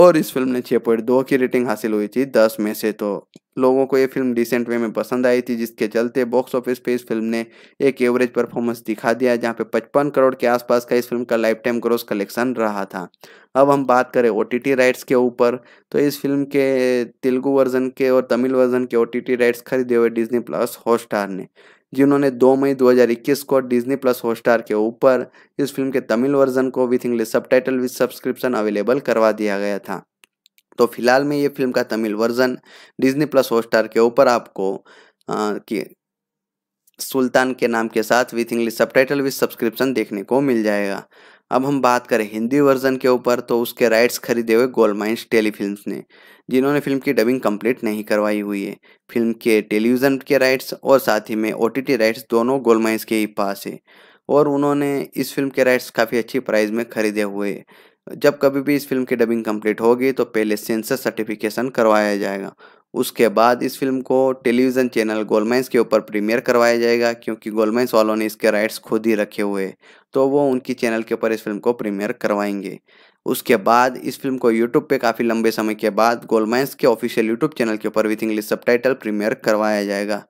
और इस फिल्म ने छः पॉइंट दो की रेटिंग हासिल हुई थी दस में से तो लोगों को ये फिल्म डिसेंट वे में पसंद आई थी जिसके चलते बॉक्स ऑफिस पे इस फिल्म ने एक एवरेज परफॉर्मेंस दिखा दिया जहाँ पे 55 करोड़ के आसपास का इस फिल्म का लाइफ टाइम ग्रोस कलेक्शन रहा था अब हम बात करें ओ राइट्स के ऊपर तो इस फिल्म के तेलुगु वर्जन के और तमिल वर्जन के ओ राइट्स खरीदे हुए डिजनी प्लस हॉटस्टार ने जिन्होंने 2 मई 2021 को डिज्नी प्लस हॉटस्टार के ऊपर इस फिल्म के तमिल वर्जन को with English subtitle with subscription available करवा दिया गया था तो फिलहाल में ये फिल्म का Tamil version Disney plus Hotstar के ऊपर आपको आ, कि सुल्तान के नाम के साथ with English subtitle with subscription देखने को मिल जाएगा अब हम बात करें हिंदी वर्जन के ऊपर तो उसके राइट्स खरीदे हुए गोल माइंस टेलीफिल्म ने जिन्होंने फिल्म की डबिंग कंप्लीट नहीं करवाई हुई है फिल्म के टेलीविज़न के राइट्स और साथ ही में ओ राइट्स दोनों गोल माइंस के ही पास है और उन्होंने इस फिल्म के राइट्स काफ़ी अच्छी प्राइस में खरीदे हुए जब कभी भी इस फिल्म की डबिंग कंप्लीट होगी तो पहले सेंसर सर्टिफिकेशन करवाया जाएगा उसके बाद इस फिल्म को टेलीविज़न चैनल गोलमाइंस के ऊपर प्रीमियर करवाया जाएगा क्योंकि गोलमाइंस वालों ने इसके राइट्स खुद ही रखे हुए तो वो उनकी चैनल के ऊपर इस फिल्म को प्रीमियर करवाएंगे उसके बाद इस फिल्म को यूट्यूब पे काफ़ी लंबे समय के बाद गोलमाइंस के ऑफिशियल यूट्यूब चैनल के ऊपर विथ इंग्लिश सब प्रीमियर करवाया जाएगा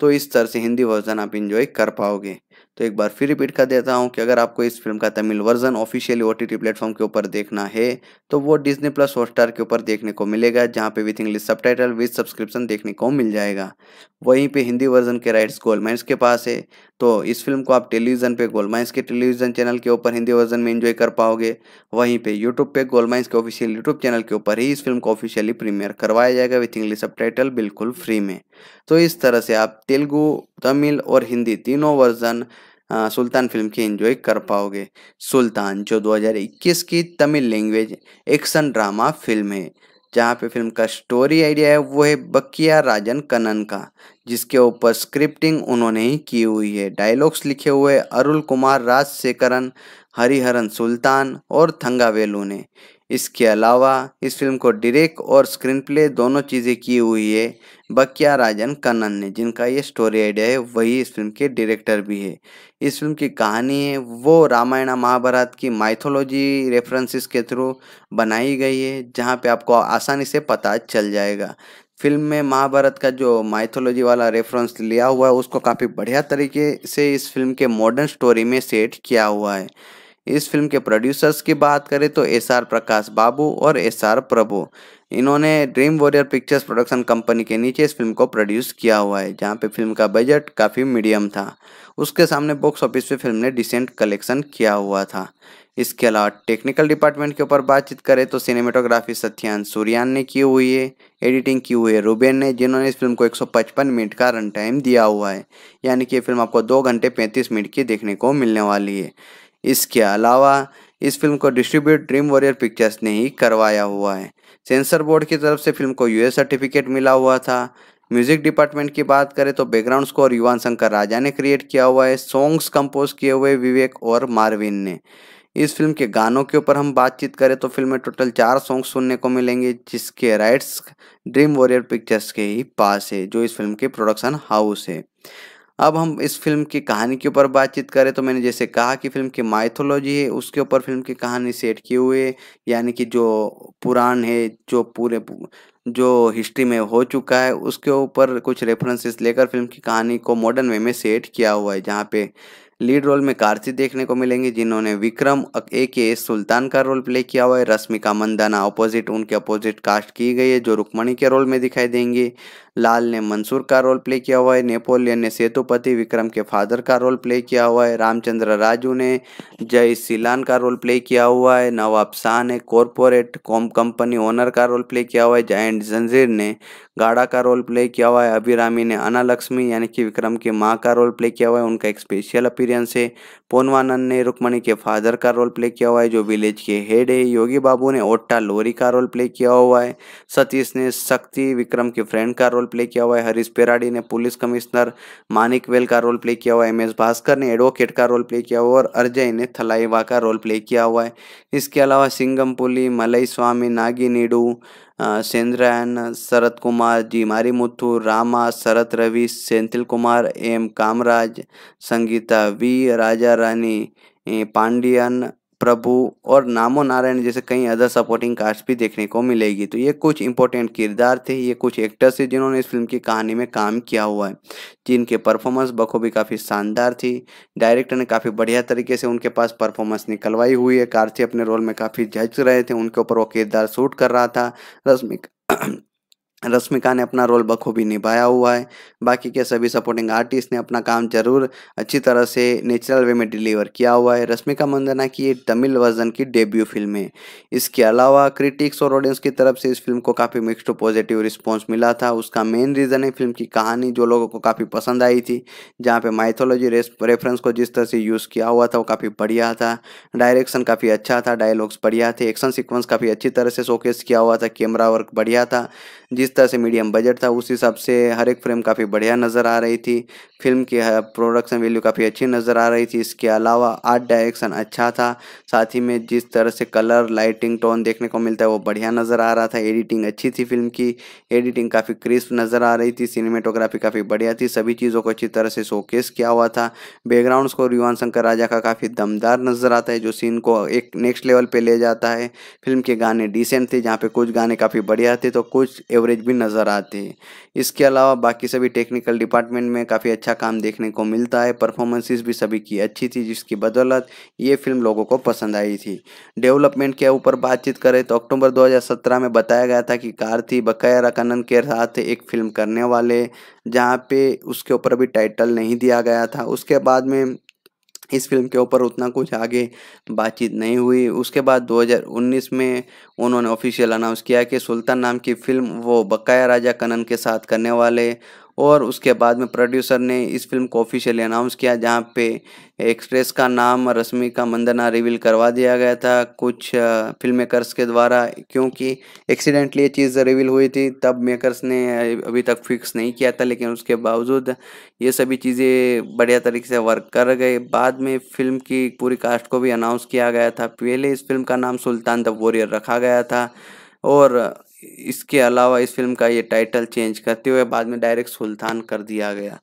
तो इस तरह से हिंदी वर्जन आप इन्जॉय कर पाओगे तो एक बार फिर रिपीट कर देता हूँ कि अगर आपको इस फिल्म का Tamil version officially O T platform के ऊपर देखना है तो वो डिजनी प्लस हॉटस्टार के ऊपर देखने को मिलेगा जहाँ पे with English subtitle with subscription देखने को मिल जाएगा वहीं पे हिंदी वर्जन के राइट्स गोल्ड के पास है तो इस फिल्म को आप टेलीविज़न पे गोलमाइंस के टेलीविज़न चैनल के ऊपर हिंदी वर्जन में एंजॉय कर पाओगे वहीं पे यूट्यूब पे गोलमाइंस के ऑफिशियल यूट्यूब चैनल के ऊपर ही इस फिल्म को ऑफिशियली प्रीमियर करवाया जाएगा विथ इंग्लिश सब बिल्कुल फ्री में तो इस तरह से आप तेलुगु तमिल और हिंदी तीनों वर्जन आ, सुल्तान फिल्म की एंजॉय कर पाओगे सुल्तान जो 2021 की Tamil language action drama film है जहाँ पे फिल्म का स्टोरी आइडिया है वो है बकिया राजन कनन का जिसके ऊपर स्क्रिप्टिंग उन्होंने ही की हुई है डायलॉग्स लिखे हुए अरुल कुमार राजशेखरन हरिहरन सुल्तान और थंगावेलू ने इसके अलावा इस फिल्म को डायरेक्ट और स्क्रीन प्ले दोनों चीज़ें की हुई है बकिया राजन कन्न ने जिनका ये स्टोरी आइडिया है वही इस फिल्म के डायरेक्टर भी है इस फिल्म की कहानी है वो रामायण महाभारत की माइथोलॉजी रेफरेंसेस के थ्रू बनाई गई है जहाँ पे आपको आसानी से पता चल जाएगा फिल्म में महाभारत का जो माइथोलॉजी वाला रेफरेंस लिया हुआ है उसको काफ़ी बढ़िया तरीके से इस फिल्म के मॉडर्न स्टोरी में सेट किया हुआ है इस फिल्म के प्रोड्यूसर्स की बात करें तो एस आर प्रकाश बाबू और एस आर प्रभु इन्होंने dream warrior pictures production company के नीचे इस फिल्म को प्रोड्यूस किया हुआ है जहाँ पे फिल्म का बजट काफ़ी मीडियम था उसके सामने बॉक्स ऑफिस पे फिल्म ने डिसेंट कलेक्शन किया हुआ था इसके अलावा टेक्निकल डिपार्टमेंट के ऊपर बातचीत करें तो सिनेमेटोग्राफी सत्यान सूर्यान ने की हुई है एडिटिंग की हुई है रूबेन ने जिन्होंने इस फिल्म को 155 मिनट का रन टाइम दिया हुआ है यानी कि ये फिल्म आपको दो घंटे पैंतीस मिनट की देखने को मिलने वाली है इसके अलावा इस फिल्म को डिस्ट्रीब्यूट ड्रीम वॉरियर पिक्चर्स ने ही करवाया हुआ है सेंसर बोर्ड की तरफ से फिल्म को यूएस सर्टिफिकेट मिला हुआ था म्यूजिक डिपार्टमेंट की बात करें तो बैकग्राउंड स्कोर युवान शंकर राजा ने क्रिएट किया हुआ है सॉन्ग्स कंपोज किए हुए विवेक और मार्विन ने इस फिल्म के गानों के ऊपर हम बातचीत करें तो फिल्म में टोटल चार सॉन्ग सुनने को मिलेंगे जिसके राइट्स ड्रीम वॉरियर पिक्चर्स के ही पास है जो इस फिल्म के प्रोडक्शन हाउस है अब हम इस फिल्म की कहानी के ऊपर बातचीत करें तो मैंने जैसे कहा कि फिल्म की माइथोलॉजी है उसके ऊपर फिल्म की कहानी सेट किए हुए यानी कि जो पुराण है जो पूरे जो हिस्ट्री में हो चुका है उसके ऊपर कुछ रेफरेंसेस लेकर फिल्म की कहानी को मॉडर्न वे में सेट किया हुआ है जहाँ पे लीड रोल में कार्तिक देखने को मिलेंगे जिन्होंने विक्रम ए के सुल्तान का रोल प्ले किया हुआ है रश्मिका मंदाना अपोजिट उनके अपोजिट कास्ट की गई है जो रुक्मणी के रोल में दिखाई देंगे लाल ने मंसूर का रोल प्ले किया हुआ है नेपोलियन ने सेतुपति विक्रम के फादर का रोल प्ले किया हुआ है रामचंद्र राजू ने जय सिलान का रोल प्ले किया हुआ है नवाब शाह ने कॉरपोरेट कॉम कंपनी ओनर का रोल प्ले किया हुआ है जयंट जंजीर ने गाड़ा का रोल प्ले किया हुआ है अभिरामी ने अनालक्ष्मी यानी कि विक्रम की माँ का रोल प्ले किया हुआ है उनका एक स्पेशल अपीरियंस एक्सपीरियंस है पोनवानंद ने रुक्मणी के फादर का रोल प्ले किया हुआ है जो विलेज के हेड है योगी बाबू ने ओट्टा लोरी का रोल प्ले किया हुआ है सतीश ने शक्ति विक्रम के फ्रेंड का रोल प्ले किया हुआ है हरीश पेराडी ने पुलिस कमिश्नर मानिक वेल का रोल प्ले किया हुआ है एम एस भास्कर ने एडवोकेट का रोल प्ले किया हुआ है और अर्जय ने थलाईवा का रोल प्ले किया हुआ है इसके अलावा सिंगमपुली मलई स्वामी नागी नीडू सेंद्रायन शरत कुमार जी मारी मुथु रामा शरत रवि सेंथिल कुमार एम कामराज संगीता वी राजा रानी पांडियन प्रभु और नामो नारायण जैसे कई अदर सपोर्टिंग कास्ट भी देखने को मिलेगी तो ये कुछ इंपॉर्टेंट किरदार थे ये कुछ एक्टर्स थे जिन्होंने इस फिल्म की कहानी में काम किया हुआ है जिनके परफॉर्मेंस बखूबी काफ़ी शानदार थी डायरेक्टर ने काफ़ी बढ़िया तरीके से उनके पास परफॉर्मेंस निकलवाई हुई है कार्थी अपने रोल में काफ़ी जज रहे थे उनके ऊपर वो किरदार शूट कर रहा था रश्मिका रश्मिका ने अपना रोल बखूबी निभाया हुआ है बाकी के सभी सपोर्टिंग आर्टिस्ट ने अपना काम जरूर अच्छी तरह से नेचुरल वे में डिलीवर किया हुआ है रश्मिका मंदना की ये तमिल वर्जन की डेब्यू फिल्म है इसके अलावा क्रिटिक्स और ऑडियंस की तरफ से इस फिल्म को काफ़ी मिक्सड पॉजिटिव रिस्पॉन्स मिला था उसका मेन रीज़न है फिल्म की कहानी जो लोगों को काफ़ी पसंद आई थी जहाँ पर माइथोलॉजी रेफरेंस को जिस तरह से यूज़ किया हुआ था वो काफ़ी बढ़िया था डायरेक्शन काफ़ी अच्छा था डायलॉग्स बढ़िया थे एक्शन सिक्वेंस काफ़ी अच्छी तरह से शोकेस किया हुआ था कैमरा वर्क बढ़िया था जिस तरह से मीडियम बजट था उस हिसाब से हर एक फ्रेम काफ़ी बढ़िया नज़र आ रही थी फिल्म की प्रोडक्शन वैल्यू काफ़ी अच्छी नज़र आ रही थी इसके अलावा आर्ट डायरेक्शन अच्छा था साथ ही में जिस तरह से कलर लाइटिंग टोन देखने को मिलता है वो बढ़िया नज़र आ रहा था एडिटिंग अच्छी थी फिल्म की एडिटिंग काफ़ी क्रिस्प नज़र आ रही थी सिनेमेटोग्राफी काफ़ी बढ़िया थी सभी चीज़ों को अच्छी तरह से शोकेस किया हुआ था बैकग्राउंड स्कोर युवान शंकर राजा का काफ़ी दमदार नज़र आता है जो सीन को एक नेक्स्ट लेवल पर ले जाता है फिल्म के गाने डिसेंट थे जहाँ पर कुछ गाने काफ़ी बढ़िया थे तो कुछ कवरेज भी नज़र आते हैं इसके अलावा बाकी सभी टेक्निकल डिपार्टमेंट में काफ़ी अच्छा काम देखने को मिलता है परफॉर्मेंसेस भी सभी की अच्छी थी जिसकी बदौलत ये फिल्म लोगों को पसंद आई थी डेवलपमेंट के ऊपर बातचीत करें तो अक्टूबर दो में बताया गया था कि कार्थी बकाया रकानंद के साथ एक फिल्म करने वाले जहाँ पे उसके ऊपर भी टाइटल नहीं दिया गया था उसके बाद में इस फिल्म के ऊपर उतना कुछ आगे बातचीत नहीं हुई उसके बाद 2019 में उन्होंने ऑफिशियल अनाउंस किया कि सुल्तान नाम की फिल्म वो बकाया राजा कनन के साथ करने वाले और उसके बाद में प्रोड्यूसर ने इस फिल्म को ऑफिशियली अनाउंस किया जहाँ पे एक्सप्रेस का नाम रश्मि का मंदना रिवील करवा दिया गया था कुछ फिल्म मेकर्स के द्वारा क्योंकि एक्सीडेंटली ये चीज़ रिवील हुई थी तब मेकर्स ने अभी तक फिक्स नहीं किया था लेकिन उसके बावजूद ये सभी चीज़ें बढ़िया तरीके से वर्क कर गए बाद में फिल्म की पूरी कास्ट को भी अनाउंस किया गया था पहले इस फिल्म का नाम सुल्तान द वॉरियर रखा गया था और इसके अलावा इस फिल्म का ये टाइटल चेंज करते हुए बाद में डायरेक्ट सुल्तान कर दिया गया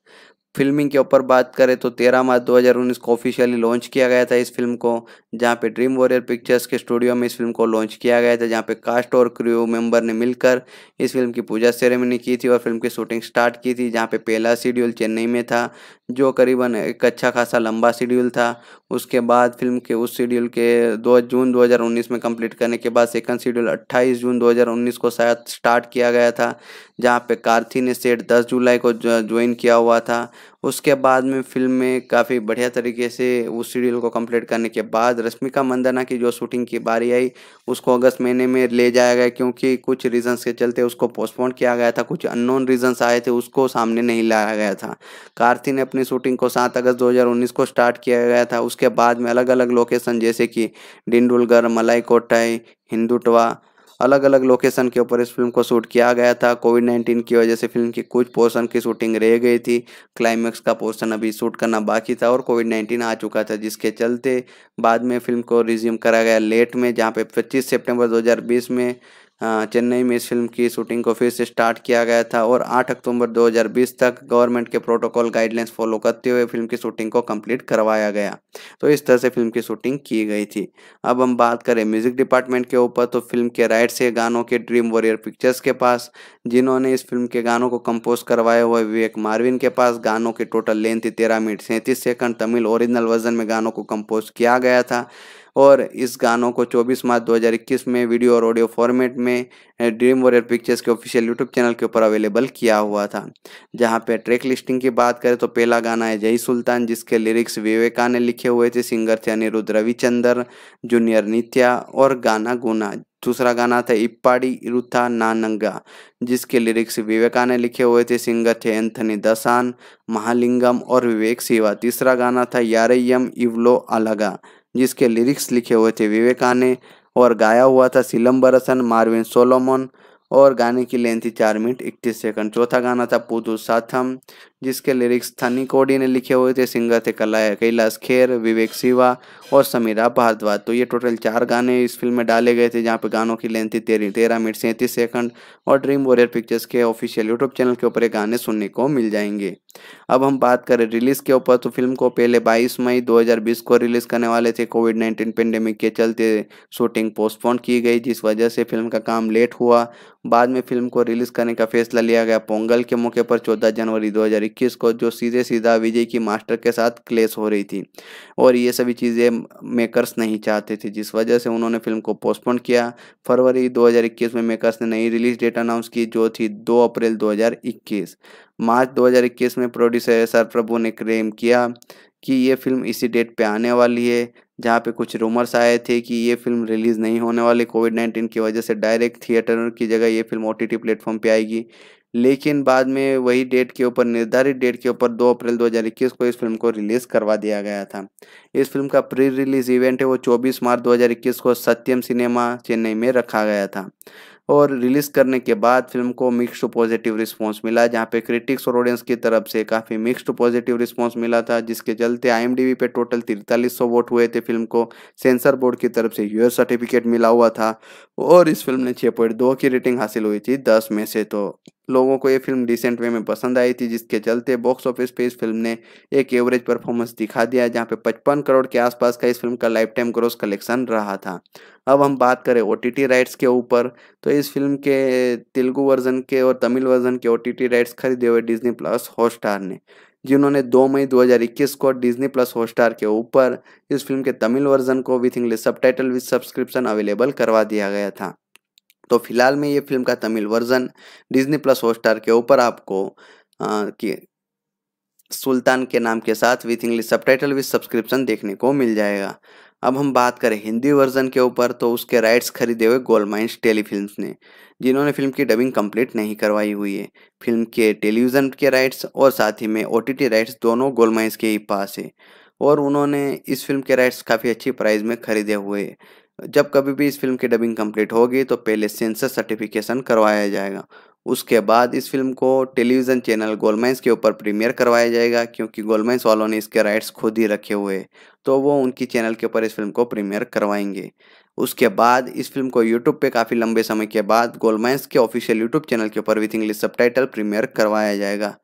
फिल्मिंग के ऊपर बात करें तो 13 मार्च 2019 को ऑफिशियली लॉन्च किया गया था इस फिल्म को जहां पे ड्रीम वॉरियर पिक्चर्स के स्टूडियो में इस फिल्म को लॉन्च किया गया था जहां पे कास्ट और क्रू मेंबर ने मिलकर इस फिल्म की पूजा सेरेमनी की थी और फिल्म की शूटिंग स्टार्ट की थी जहां पे पहला शेड्यूल चेन्नई में था जो करीबन एक अच्छा खासा लंबा शेड्यूल था उसके बाद फिल्म के उस शेड्यूल के दो जून 2019 में कंप्लीट करने के बाद सेकंड शेड्यूल 28 जून 2019 को शायद स्टार्ट किया गया था जहां पे कार्थी ने सेट 10 जुलाई को ज्वाइन किया हुआ था उसके बाद में फिल्म में काफ़ी बढ़िया तरीके से उस सीरियल को कंप्लीट करने के बाद रश्मिका मंदाना की जो शूटिंग की बारी आई उसको अगस्त महीने में ले जाया गया क्योंकि कुछ रीजंस के चलते उसको पोस्टपोन किया गया था कुछ अननोन रीजंस आए थे उसको सामने नहीं लाया गया था कार्ति ने अपनी शूटिंग को सात अगस्त दो को स्टार्ट किया गया था उसके बाद में अलग अलग लोकेशन जैसे कि डिंडुलगढ़ मलाई कोटाई हिंदुटवा अलग अलग लोकेशन के ऊपर इस फिल्म को शूट किया गया था कोविड नाइन्टीन की वजह से फिल्म की कुछ पोर्सन की शूटिंग रह गई थी क्लाइमैक्स का पोर्सन अभी शूट करना बाकी था और कोविड नाइन्टीन आ चुका था जिसके चलते बाद में फिल्म को रिज्यूम करा गया लेट में जहाँ पे पच्चीस सेप्टेम्बर दो में हाँ, चेन्नई में इस फिल्म की शूटिंग को फिर से स्टार्ट किया गया था और 8 अक्टूबर 2020 तक गवर्नमेंट के प्रोटोकॉल गाइडलाइंस फॉलो करते हुए फिल्म की शूटिंग को कंप्लीट करवाया गया तो इस तरह से फिल्म की शूटिंग की गई थी अब हम बात करें म्यूजिक डिपार्टमेंट के ऊपर तो फिल्म के राइट से गानों के ड्रीम वॉरियर पिक्चर्स के पास जिन्होंने इस फिल्म के गानों को कंपोज करवाए हुए विवेक मारविन के पास गानों की टोटल लेंथ थी तेरह मिनट सैंतीस सेकंड तमिल ओरिजिनल वर्जन में गानों को कंपोज किया गया था और इस गानों को 24 मार्च 2021 में वीडियो और ऑडियो फॉर्मेट में ड्रीम वॉरियर पिक्चर्स के ऑफिशियल यूट्यूब चैनल के ऊपर अवेलेबल किया हुआ था जहाँ पे ट्रैक लिस्टिंग की बात करें तो पहला गाना है जय सुल्तान जिसके लिरिक्स विवेका ने लिखे हुए थे सिंगर थे अनिरुद्ध रविचंद्र जूनियर नित्या और गाना गुना दूसरा गाना था इप्पाड़ी इरुथा नानंगा जिसके लिरिक्स विवेका ने लिखे हुए थे सिंगर थे एंथनी दसान महालिंगम और विवेक सिवा तीसरा गाना था यारयम इवलो अलगा जिसके लिरिक्स लिखे हुए थे विवेकाने और गाया हुआ था बरसन मार्विन सोलोमन और गाने की लेंथ थी चार मिनट इकतीस सेकंड चौथा गाना था पुदू साथम जिसके लिरिक्स थनी कोडी ने लिखे हुए थे सिंगर थे कला कैलाश खेर विवेक सिवा और समीरा भारद्वाज तो ये टोटल चार गाने इस फिल्म में डाले गए थे जहाँ पे गानों की लेंथ थी तेरह तेरह मिनट सैंतीस सेकंड और ड्रीम वॉरियर पिक्चर्स के ऑफिशियल यूट्यूब चैनल के ऊपर ये गाने सुनने को मिल जाएंगे अब हम बात करें रिलीज़ के ऊपर तो फिल्म को पहले बाईस मई दो को रिलीज़ करने वाले थे कोविड नाइन्टीन पेंडेमिक के चलते शूटिंग पोस्टपोन की गई जिस वजह से फिल्म का काम लेट हुआ बाद में फिल्म को रिलीज़ करने का फैसला लिया गया पोंगल के मौके पर चौदह जनवरी दो 2021 को जो सीधे सीधा विजय की मास्टर के साथ क्लेश हो रही थी और ये सभी चीज़ें मेकर्स नहीं चाहते थे जिस वजह से उन्होंने फिल्म को पोस्टपोन किया फरवरी 2021 में मेकर्स ने नई रिलीज डेट अनाउंस की जो थी 2 अप्रैल 2021 मार्च 2021 में प्रोड्यूसर एस आर प्रभु ने क्लेम किया कि ये फिल्म इसी डेट पे आने वाली है जहाँ पे कुछ रूमर्स आए थे कि ये फिल्म रिलीज़ नहीं होने वाली कोविड नाइन्टीन की वजह से डायरेक्ट थिएटर की जगह ये फिल्म ओ टी प्लेटफॉर्म पर आएगी लेकिन बाद में वही डेट के ऊपर निर्धारित डेट के ऊपर 2 अप्रैल 2021 को इस फिल्म को रिलीज़ करवा दिया गया था इस फिल्म का प्री रिलीज इवेंट है वो 24 मार्च 2021 को सत्यम सिनेमा चेन्नई में रखा गया था और रिलीज करने के बाद फिल्म को मिक्स्ड पॉजिटिव रिस्पॉन्स मिला जहाँ पे क्रिटिक्स और ऑडियंस की तरफ से काफ़ी मिक्स्ड पॉजिटिव रिस्पॉन्स मिला था जिसके चलते आई पे टोटल तिरतालीस सौ वोट हुए थे फिल्म को सेंसर बोर्ड की तरफ से यूएस सर्टिफिकेट मिला हुआ था और इस फिल्म ने छः पॉइंट दो की रेटिंग हासिल हुई थी दस में से तो लोगों को ये फिल्म डिसेंट वे में पसंद आई थी जिसके चलते बॉक्स ऑफिस पे इस फिल्म ने एक एवरेज परफॉर्मेंस दिखा दिया जहाँ पे पचपन करोड़ के आसपास का इस फिल्म का लाइफ टाइम ग्रोस कलेक्शन रहा था अब हम बात करें ओ राइट्स के ऊपर तो इस फिल्म के तेलुगु वर्जन के और तमिल वर्जन के ओ राइट्स खरीदे हुए डिज्नी प्लस हॉटस्टार ने जिन्होंने 2 मई 2021 को डिज्नी प्लस हॉटस्टार के ऊपर इस फिल्म के तमिल वर्जन को with English subtitle with subscription available करवा दिया गया था तो फिलहाल में ये फिल्म का Tamil version Disney plus Hotstar के ऊपर आपको आ, कि सुल्तान के नाम के साथ with English subtitle with subscription देखने को मिल जाएगा अब हम बात करें हिंदी वर्जन के ऊपर तो उसके राइट्स खरीदे हुए गोल माइंस टेलीफिल्म ने जिन्होंने फिल्म की डबिंग कंप्लीट नहीं करवाई हुई है फिल्म के टेलीविज़न के राइट्स और साथ ही में ओ राइट्स दोनों गोल माइंस के ही पास है और उन्होंने इस फिल्म के राइट्स काफ़ी अच्छी प्राइस में खरीदे हुए जब कभी भी इस फिल्म की डबिंग कंप्लीट होगी तो पहले सेंसर सर्टिफिकेशन करवाया जाएगा उसके बाद इस फिल्म को टेलीविज़न चैनल गोलमेंस के ऊपर प्रीमियर करवाया जाएगा क्योंकि गोलमेंस वालों ने इसके राइट्स खुद ही रखे हुए तो वो उनकी चैनल के ऊपर इस फिल्म को प्रीमियर करवाएंगे उसके बाद इस फिल्म को यूट्यूब पे काफ़ी लंबे समय के बाद गोलमेंस के ऑफिशियल यूट्यूब चैनल के ऊपर विथ इंग्लिश सब प्रीमियर करवाया जाएगा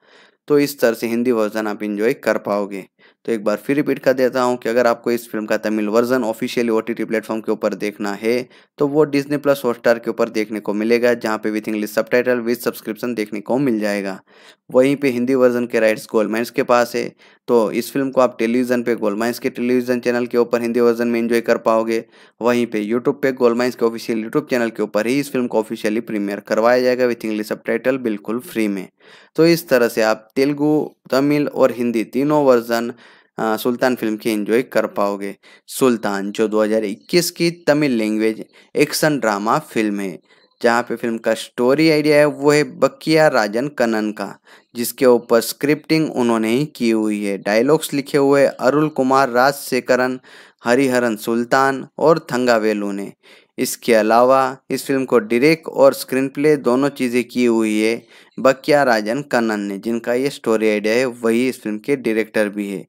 तो इस तरह से हिंदी वर्जन आप इन्जॉय कर पाओगे तो एक बार फिर रिपीट कर देता हूँ कि अगर आपको इस फिल्म का Tamil version officially O T platform के ऊपर देखना है तो वो डिजनी प्लस हॉटस्टार के ऊपर देखने को मिलेगा जहाँ पे with English subtitle with subscription देखने को मिल जाएगा वहीं पे हिंदी वर्जन के राइट्स गोलमाइंस के पास है तो इस फिल्म को आप टेलीविज़न पे गोलमाइंस के टेलीविज़न चैनल के ऊपर हिंदी वर्जन में इन्जॉय कर पाओगे वहीं पे यूट्यूब पे गोलमाइंस के ऑफिशियल यूट्यूब चैनल के ऊपर ही इस फिल्म को ऑफिशियली प्रीमियर करवाया जाएगा विथ इंग्लिश सब बिल्कुल फ्री में तो इस तरह से आप तेलुगू तमिल और हिंदी तीनों वर्जन हाँ, सुल्तान फिल्म की एंजॉय कर पाओगे सुल्तान जो 2021 की Tamil language action drama film है जहाँ पे फिल्म का स्टोरी आइडिया है वो है बकिया राजन कनन का जिसके ऊपर स्क्रिप्टिंग उन्होंने ही की हुई है डायलॉग्स लिखे हुए अरुल कुमार राजशेखरन हरिहरन सुल्तान और थंगावेलू ने इसके अलावा इस फिल्म को डायरेक्ट और स्क्रीन प्ले दोनों चीज़ें की हुई है बकिया राजन कन्न ने जिनका ये स्टोरी आइडिया है वही इस फिल्म के डायरेक्टर भी है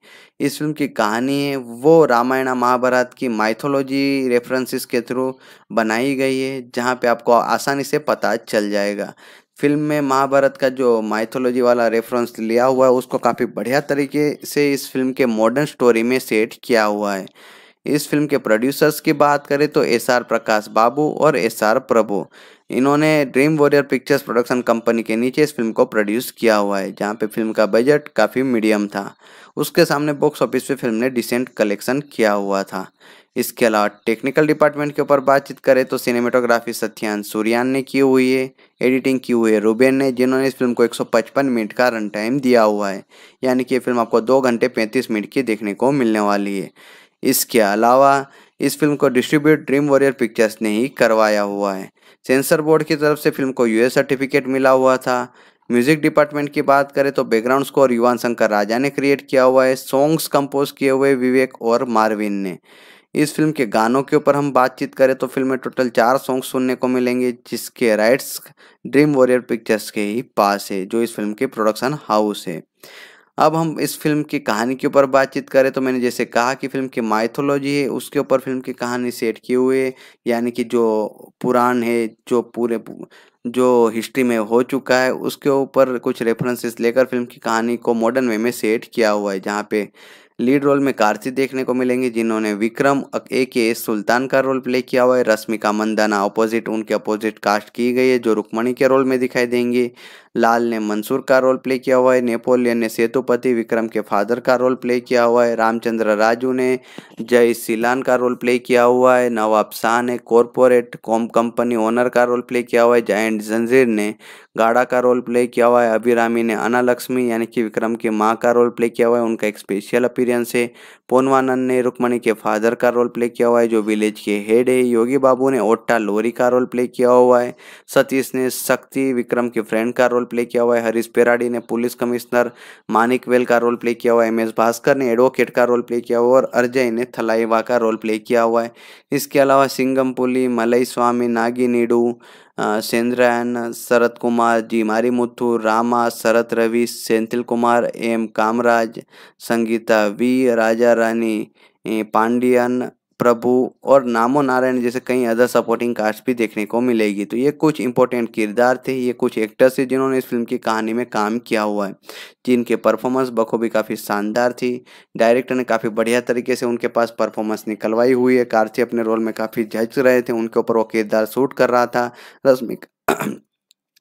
इस फिल्म की कहानी है वो रामायण महाभारत की माइथोलॉजी रेफरेंसेस के थ्रू बनाई गई है जहाँ पे आपको आसानी से पता चल जाएगा फिल्म में महाभारत का जो माइथोलॉजी वाला रेफरेंस लिया हुआ है उसको काफ़ी बढ़िया तरीके से इस फिल्म के मॉडर्न स्टोरी में सेट किया हुआ है इस फिल्म के प्रोड्यूसर्स की बात करें तो एस आर प्रकाश बाबू और एस आर प्रभु इन्होंने dream warrior pictures production company के नीचे इस फिल्म को प्रोड्यूस किया हुआ है जहाँ पे फिल्म का बजट काफ़ी मीडियम था उसके सामने बॉक्स ऑफिस पे फिल्म ने डिसेंट कलेक्शन किया हुआ था इसके अलावा टेक्निकल डिपार्टमेंट के ऊपर बातचीत करें तो सिनेमेटोग्राफी सत्यांश सूर्यान ने की हुई है एडिटिंग की हुई है रूबेन ने जिन्होंने इस फिल्म को 155 मिनट का रन टाइम दिया हुआ है यानी कि ये फिल्म आपको दो घंटे पैंतीस मिनट की देखने को मिलने वाली है इसके अलावा इस फिल्म को डिस्ट्रीब्यूट ड्रीम वॉरियर पिक्चर्स ने ही करवाया हुआ है सेंसर बोर्ड की तरफ से फिल्म को यूएस सर्टिफिकेट मिला हुआ था म्यूजिक डिपार्टमेंट की बात करें तो बैकग्राउंड स्कोर युवान शंकर राजा ने क्रिएट किया हुआ है सॉन्ग्स कंपोज किए हुए विवेक और मार्विन ने इस फिल्म के गानों के ऊपर हम बातचीत करें तो फिल्म में टोटल चार सॉन्ग सुनने को मिलेंगे जिसके राइट्स ड्रीम वॉरियर पिक्चर्स के ही पास है जो इस फिल्म के प्रोडक्शन हाउस है अब हम इस फिल्म की कहानी के ऊपर बातचीत करें तो मैंने जैसे कहा कि फिल्म की माइथोलॉजी है उसके ऊपर फिल्म की कहानी सेट किए हुए यानी कि जो पुराण है जो पूरे जो हिस्ट्री में हो चुका है उसके ऊपर कुछ रेफरेंसेस लेकर फिल्म की कहानी को मॉडर्न वे में सेट किया हुआ है जहाँ पे लीड रोल में कार्तिक देखने को मिलेंगे जिन्होंने विक्रम ए के एस सुल्तान का रोल प्ले किया हुआ है रश्मिका मंदाना अपोजिट उनके अपोजिट कास्ट की गई है जो रुक्मणी के रोल में दिखाई देंगे लाल ने मंसूर का रोल प्ले किया हुआ है नेपोलियन ने सेतुपति विक्रम के फादर का रोल प्ले किया हुआ है रामचंद्र राजू ने जय सिलान का रोल प्ले किया हुआ है नवाब शाह ने कॉरपोरेट कॉम कंपनी ओनर का रोल प्ले किया हुआ है एंड जंजीर ने गाड़ा का रोल प्ले किया हुआ है अभिरामी ने अना लक्ष्मी यानी कि विक्रम की माँ का रोल प्ले किया हुआ है उनका एक स्पेशल अपीरियंस है पोनवानंद ने रुक्मणी के फादर का रोल प्ले किया हुआ है जो विलेज के हेड है योगी बाबू ने ओट्टा लोरी का रोल प्ले किया हुआ है सतीश ने शक्ति विक्रम के फ्रेंड का रोल प्ले किया हुआ है हरीश पेराडी ने पुलिस कमिश्नर मानिक वेल का रोल प्ले किया हुआ है एम एस भास्कर ने एडवोकेट का रोल प्ले किया हुआ और अर्जय ने थलाइवा का रोल प्ले किया हुआ है इसके अलावा सिंगमपुली मलई स्वामी नागी नीडू सेंद्रायन शरत कुमार जी मारी मुथु रामा शरत रवि सेंथिल कुमार एम कामराज संगीता वी राजा रानी पांडियन प्रभु और नामो नारायण जैसे कई अदर सपोर्टिंग कास्ट भी देखने को मिलेगी तो ये कुछ इंपॉर्टेंट किरदार थे ये कुछ एक्टर्स थे जिन्होंने इस फिल्म की कहानी में काम किया हुआ है जिनके परफॉर्मेंस बखूबी काफ़ी शानदार थी डायरेक्टर ने काफ़ी बढ़िया तरीके से उनके पास परफॉर्मेंस निकलवाई हुई है कार्थी अपने रोल में काफ़ी जज रहे थे उनके ऊपर वो किरदार शूट कर रहा था रश्मिका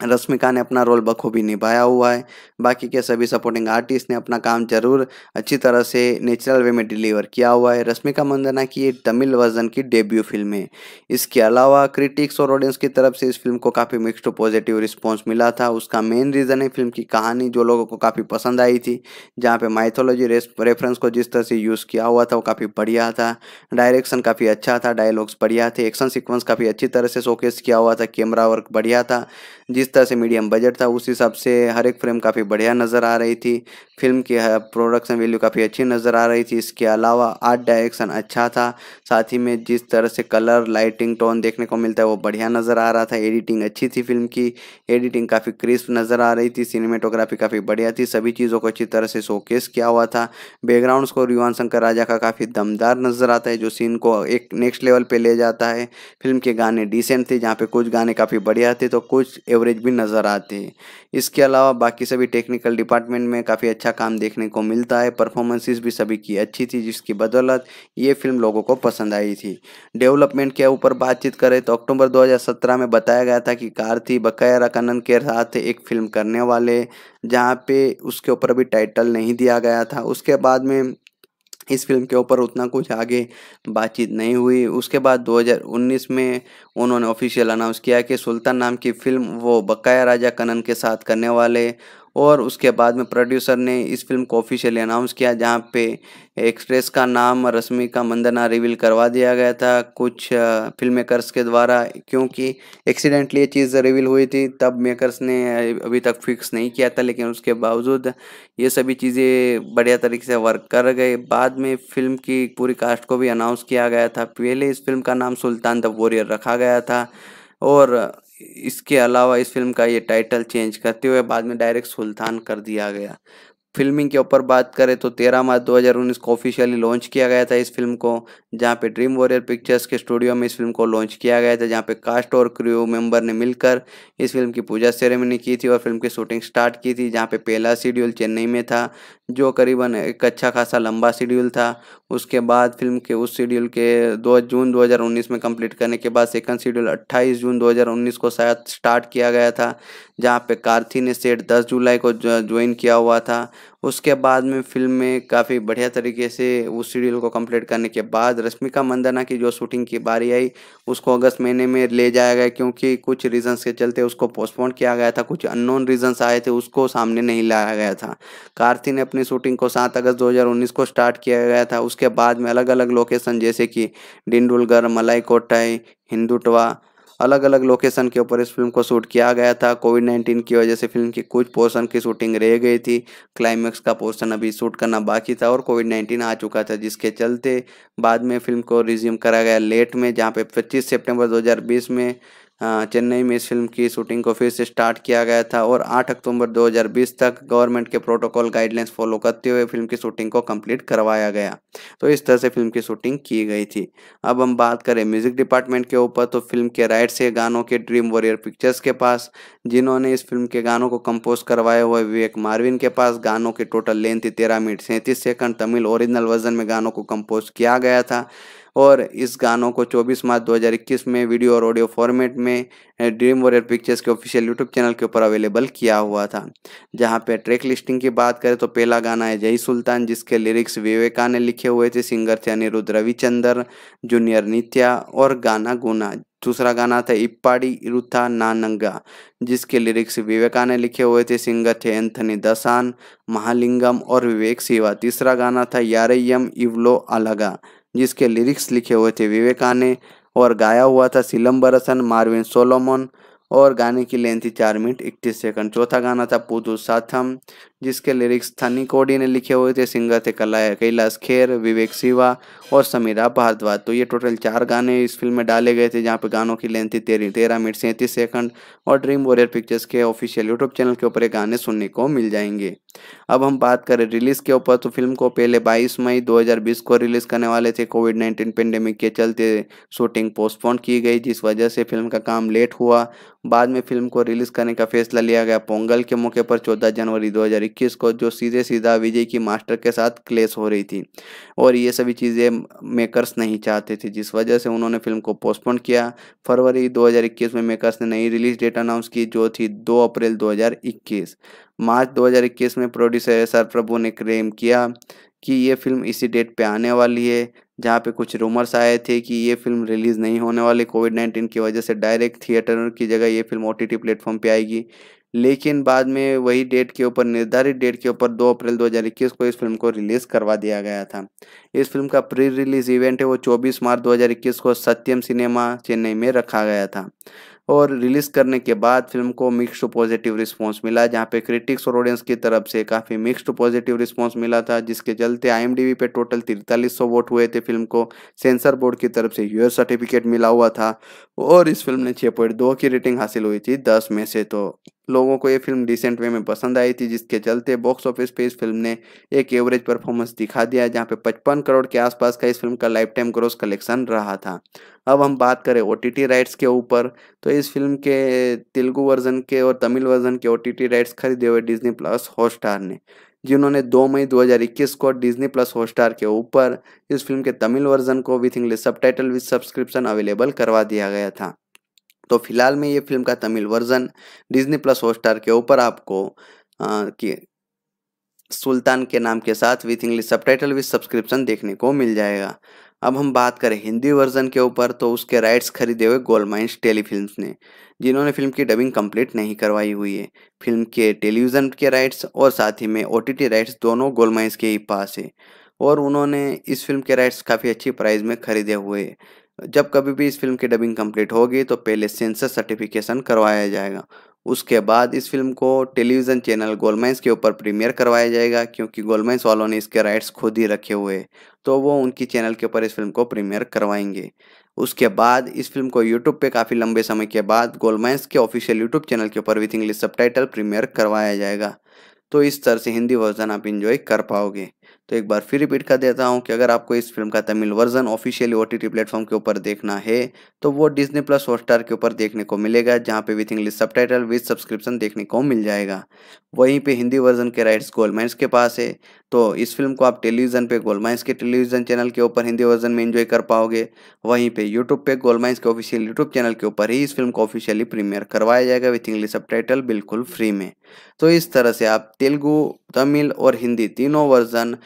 रश्मिका ने अपना रोल बखूबी निभाया हुआ है बाकी के सभी सपोर्टिंग आर्टिस्ट ने अपना काम जरूर अच्छी तरह से नेचुरल वे में डिलीवर किया हुआ है रश्मिका मंदना की ये तमिल वर्जन की डेब्यू फिल्म है इसके अलावा क्रिटिक्स और ऑडियंस की तरफ से इस फिल्म को काफ़ी मिक्सड पॉजिटिव रिस्पॉन्स मिला था उसका मेन रीज़न है फिल्म की कहानी जो लोगों को काफ़ी पसंद आई थी जहाँ पर माइथोलॉजी रेफरेंस को जिस तरह से यूज़ किया हुआ था वो काफ़ी बढ़िया था डायरेक्शन काफ़ी अच्छा था डायलॉग्स बढ़िया थे एक्शन सिक्वेंस काफ़ी अच्छी तरह से शोकेस किया हुआ था कैमरा वर्क बढ़िया था जिस जिस तरह से मीडियम बजट था उस हिसाब से हर एक फ्रेम काफ़ी बढ़िया नज़र आ रही थी फिल्म की प्रोडक्शन वैल्यू काफ़ी अच्छी नज़र आ रही थी इसके अलावा आर्ट डायरेक्शन अच्छा था साथ ही में जिस तरह से कलर लाइटिंग टोन देखने को मिलता है वो बढ़िया नज़र आ रहा था एडिटिंग अच्छी थी फिल्म की एडिटिंग काफ़ी क्रिस्प नज़र आ रही थी सिनेमेटोग्राफी काफ़ी बढ़िया थी सभी चीज़ों को अच्छी तरह से शोकेस किया हुआ था बैकग्राउंड स्कोर युवान शंकर राजा का काफ़ी दमदार नज़र आता है जो सीन को एक नेक्स्ट लेवल पर ले जाता है फिल्म के गाने डिसेंट थे जहाँ पर कुछ गाने काफ़ी बढ़िया थे तो कुछ एवरेज भी नज़र आते हैं इसके अलावा बाकी सभी टेक्निकल डिपार्टमेंट में काफ़ी अच्छा अच्छा काम देखने को मिलता है परफॉर्मेंसेस भी सभी की अच्छी थी जिसकी बदौलत ये फिल्म लोगों को पसंद आई थी डेवलपमेंट के ऊपर बातचीत करें तो अक्टूबर 2017 में बताया गया था कि कार्थी बकाया रकानंद के साथ एक फिल्म करने वाले जहाँ पे उसके ऊपर अभी टाइटल नहीं दिया गया था उसके बाद में इस फिल्म के ऊपर उतना कुछ आगे बातचीत नहीं हुई उसके बाद 2019 में उन्होंने ऑफिशियल अनाउंस किया कि सुल्तान नाम की फिल्म वो बकाया राजा कनन के साथ करने वाले और उसके बाद में प्रोड्यूसर ने इस फिल्म को ऑफिशियली अनाउंस किया जहाँ पे एक्सप्रेस का नाम रश्मि का मंदना रिवील करवा दिया गया था कुछ फिल्म मेकर्स के द्वारा क्योंकि एक्सीडेंटली ये चीज़ रिवील हुई थी तब मेकर्स ने अभी तक फिक्स नहीं किया था लेकिन उसके बावजूद ये सभी चीज़ें बढ़िया तरीके से वर्क कर गए बाद में फिल्म की पूरी कास्ट को भी अनाउंस किया गया था पहले इस फिल्म का नाम सुल्तान द वॉरियर रखा गया था और इसके अलावा इस फिल्म का ये टाइटल चेंज करते हुए बाद में डायरेक्ट सुल्तान कर दिया गया फिल्मिंग के ऊपर बात करें तो 13 मार्च 2019 को ऑफिशियली लॉन्च किया गया था इस फिल्म को जहां पे ड्रीम वॉरियर पिक्चर्स के स्टूडियो में इस फिल्म को लॉन्च किया गया था जहां पे कास्ट और क्रू मेंबर ने मिलकर इस फिल्म की पूजा सेरेमनी की थी और फिल्म की शूटिंग स्टार्ट की थी जहां पे पहला शेड्यूल चेन्नई में था जो करीबन एक अच्छा खासा लंबा शेड्यूल था उसके बाद फिल्म के उस शेड्यूल के दो जून 2019 में कंप्लीट करने के बाद सेकंड शेड्यूल 28 जून 2019 को शायद स्टार्ट किया गया था जहां पे कार्थी ने सेट 10 जुलाई को ज्वाइन किया हुआ था उसके बाद में फिल्म में काफ़ी बढ़िया तरीके से उस शेड्यूल को कंप्लीट करने के बाद रश्मिका मंदाना की जो शूटिंग की बारी आई उसको अगस्त महीने में ले जाया गया क्योंकि कुछ रीजंस के चलते उसको पोस्टपोन किया गया था कुछ अननोन रीजंस आए थे उसको सामने नहीं लाया गया था कार्ति ने अपनी शूटिंग को सात अगस्त दो को स्टार्ट किया गया था उसके बाद में अलग अलग लोकेसन जैसे कि डिंडुलगढ़ मलाई कोटाई हिंदुटवा अलग अलग लोकेशन के ऊपर इस फिल्म को शूट किया गया था कोविड नाइन्टीन की वजह से फिल्म की कुछ पोर्शन की शूटिंग रह गई थी क्लाइमैक्स का पोर्शन अभी शूट करना बाकी था और कोविड नाइन्टीन आ चुका था जिसके चलते बाद में फिल्म को रिज्यूम करा गया लेट में जहाँ पे पच्चीस सेप्टेम्बर दो में हाँ, चेन्नई में इस फिल्म की शूटिंग को फिर से स्टार्ट किया गया था और 8 अक्टूबर 2020 तक गवर्नमेंट के प्रोटोकॉल गाइडलाइंस फॉलो करते हुए फिल्म की शूटिंग को कंप्लीट करवाया गया तो इस तरह से फिल्म की शूटिंग की गई थी अब हम बात करें म्यूजिक डिपार्टमेंट के ऊपर तो फिल्म के राइट से गानों के ड्रीम वॉरियर पिक्चर्स के पास जिन्होंने इस फिल्म के गानों को कंपोज करवाए हुए विवेक मारविन के पास गानों की टोटल लेंथ थी तेरह मिनट सैंतीस सेकंड तमिल ओरिजिनल वर्जन में गानों को कंपोज किया गया था और इस गानों को 24 मार्च 2021 में वीडियो और ऑडियो फॉर्मेट में ड्रीम वॉरियर पिक्चर्स के ऑफिशियल यूट्यूब चैनल के ऊपर अवेलेबल किया हुआ था जहाँ पे ट्रैक लिस्टिंग की बात करें तो पहला गाना है जय सुल्तान जिसके लिरिक्स विवेका ने लिखे हुए थे सिंगर थे अनिरुद्ध रविचंद्र जूनियर नित्या और गाना गुना दूसरा गाना था इप्पाड़ी इरुथा नानंगा जिसके लिरिक्स विवेका ने लिखे हुए थे सिंगर थे एंथनी दसान महालिंगम और विवेक सिवा तीसरा गाना था यारयम इवलो अलगा जिसके लिरिक्स लिखे हुए थे विवेकाने और गाया हुआ था बरसन मार्विन सोलोमन और गाने की लेंथ थी चार मिनट इकतीस सेकंड चौथा गाना था पुदू साथम जिसके लिरिक्स थनी कोडी ने लिखे हुए थे सिंगर थे कला कैलाश खेर विवेक शिवा और समीरा भारद्वाज तो ये टोटल चार गाने इस फिल्म में डाले गए थे जहाँ पे गानों की लेंथ थी तेरह तेरह मिनट सैंतीस सेकंड और ड्रीम वॉरियर पिक्चर्स के ऑफिशियल यूट्यूब चैनल के ऊपर ये गाने सुनने को मिल जाएंगे अब हम बात करें रिलीज़ के ऊपर तो फिल्म को पहले बाईस मई दो को रिलीज़ करने वाले थे कोविड नाइन्टीन पेंडेमिक के चलते शूटिंग पोस्टपोन की गई जिस वजह से फिल्म का काम लेट हुआ बाद में फिल्म को रिलीज़ करने का फैसला लिया गया पोंगल के मौके पर चौदह जनवरी दो इक्कीस को जो सीधे सीधा विजय की मास्टर के साथ क्लेश हो रही थी और ये सभी चीज़ें मेकर्स नहीं चाहते थे जिस वजह से उन्होंने फिल्म को पोस्टपोन किया फरवरी 2021 में मेकर्स ने नई रिलीज डेट अनाउंस की जो थी 2 अप्रैल 2021 मार्च 2021 में प्रोड्यूसर एस आर प्रभु ने क्लेम किया कि ये फिल्म इसी डेट पे आने वाली है जहाँ पे कुछ रूमर्स आए थे कि ये फिल्म रिलीज़ नहीं होने वाली कोविड नाइन्टीन की वजह से डायरेक्ट थिएटर की जगह ये फिल्म ओ टी प्लेटफॉर्म पे आएगी लेकिन बाद में वही डेट के ऊपर निर्धारित डेट के ऊपर 2 अप्रैल 2021 को इस फिल्म को रिलीज़ करवा दिया गया था इस फिल्म का प्री रिलीज इवेंट है वो 24 मार्च 2021 को सत्यम सिनेमा चेन्नई में रखा गया था और रिलीज़ करने के बाद फिल्म को मिक्स्ड पॉजिटिव रिस्पांस मिला जहां पे क्रिटिक्स और ऑडियंस की तरफ से काफ़ी मिक्स्ड पॉजिटिव रिस्पांस मिला था जिसके चलते आईएमडीबी पे टोटल तिरतालीस वोट हुए थे फिल्म को सेंसर बोर्ड की तरफ से यूएस सर्टिफिकेट मिला हुआ था और इस फिल्म ने छः पॉइंट दो की रेटिंग हासिल हुई थी दस में से तो लोगों को ये फिल्म डिसेंट वे में पसंद आई थी जिसके चलते बॉक्स ऑफिस पे इस फिल्म ने एक एवरेज परफॉर्मेंस दिखा दिया जहाँ पे पचपन करोड़ के आसपास का इस फिल्म का लाइफ टाइम ग्रोस कलेक्शन रहा था अब हम बात करें ओ राइट्स के ऊपर तो इस फिल्म के तेलुगु वर्जन के और तमिल वर्जन के ओ राइट्स खरीदे हुए डिजनी प्लस हॉटस्टार ने जिन्होंने 2 मई 2021 को डिज्नी प्लस हॉटस्टार के ऊपर इस फिल्म के तमिल वर्जन को with English subtitle with subscription available करवा दिया गया था तो फिलहाल में ये फिल्म का Tamil version Disney plus Hotstar के ऊपर आपको आ, कि सुल्तान के नाम के साथ with English subtitle with subscription देखने को मिल जाएगा अब हम बात करें हिंदी वर्जन के ऊपर तो उसके राइट्स खरीदे हुए गोलमाइंस टेलीफिल्म ने जिन्होंने फिल्म की डबिंग कंप्लीट नहीं करवाई हुई है फिल्म के टेलीविज़न के राइट्स और साथ ही में ओ राइट्स दोनों गोलमाइंस के ही पास है और उन्होंने इस फिल्म के राइट्स काफ़ी अच्छी प्राइस में खरीदे हुए जब कभी भी इस फिल्म की डबिंग कंप्लीट होगी तो पहले सेंसर सर्टिफिकेशन करवाया जाएगा उसके बाद इस फिल्म को टेलीविज़न चैनल गोलमाइंस के ऊपर प्रीमियर करवाया जाएगा क्योंकि गोलमाइंस वालों ने इसके राइट्स खुद ही रखे हुए तो वो उनकी चैनल के ऊपर इस फिल्म को प्रीमियर करवाएंगे उसके बाद इस फिल्म को यूट्यूब पे काफ़ी लंबे समय के बाद गोलमैंस के ऑफिशियल यूट्यूब चैनल के ऊपर विथ इंग्लिश सब प्रीमियर करवाया जाएगा तो इस तरह से हिंदी वर्जन आप इंजॉय कर पाओगे तो एक बार फिर रिपीट कर देता हूँ कि अगर आपको इस फिल्म का Tamil version officially O T platform के ऊपर देखना है तो वो डिजनी प्लस हॉटस्टार के ऊपर देखने को मिलेगा जहाँ पे with English subtitle with subscription देखने को मिल जाएगा वहीं पे हिंदी वर्जन के राइट्स गोलमाइंस के पास है तो इस फिल्म को आप टेलीविज़न पे गोलमाइंस के टेलीविज़न चैनल के ऊपर हिंदी वर्जन में इन्जॉय कर पाओगे वहीं पे यूट्यूब पे गोलमाइंस के ऑफिशियल यूट्यूब चैनल के ऊपर ही इस फिल्म को ऑफिशियली प्रीमियर करवाया जाएगा विथ इंग्लिश सब बिल्कुल फ्री में तो इस तरह से आप तेलुगु तमिल और हिंदी तीनों वर्जन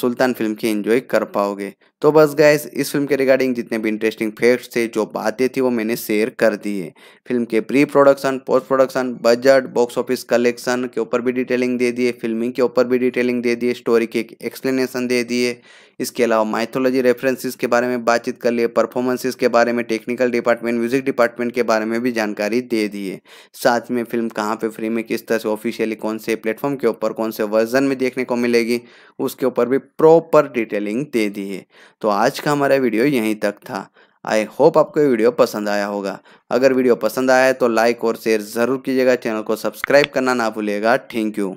सुल्तान फिल्म की एंजॉय कर पाओगे तो बस गैस इस फिल्म के रिगार्डिंग जितने भी इंटरेस्टिंग फैक्ट्स थे जो बातें थी वो मैंने शेयर कर दी है फिल्म के pre production post production budget box office collection के ऊपर भी डिटेलिंग दे दिए फिल्मिंग के ऊपर भी डिटेलिंग दे दिए स्टोरी के एक एक्सप्लेनेशन दे दिए इसके अलावा माइथोलॉजी रेफरेंसेज के बारे में बातचीत कर लिए परफॉर्मेंसेज के बारे में टेक्निकल डिपार्टमेंट म्यूजिक डिपार्टमेंट के बारे में भी जानकारी दे दिए साथ में फिल्म कहाँ पर फ्री में किस तरह से ऑफिशियली कौन से प्लेटफॉर्म के ऊपर कौन से वर्जन में देखने को मिलेगी उसके ऊपर भी प्रॉपर डिटेलिंग दे दिए तो आज का हमारा वीडियो यहीं तक था आई होप आपको ये वीडियो पसंद आया होगा अगर वीडियो पसंद आया है तो लाइक और शेयर ज़रूर कीजिएगा चैनल को सब्सक्राइब करना ना भूलिएगा थैंक यू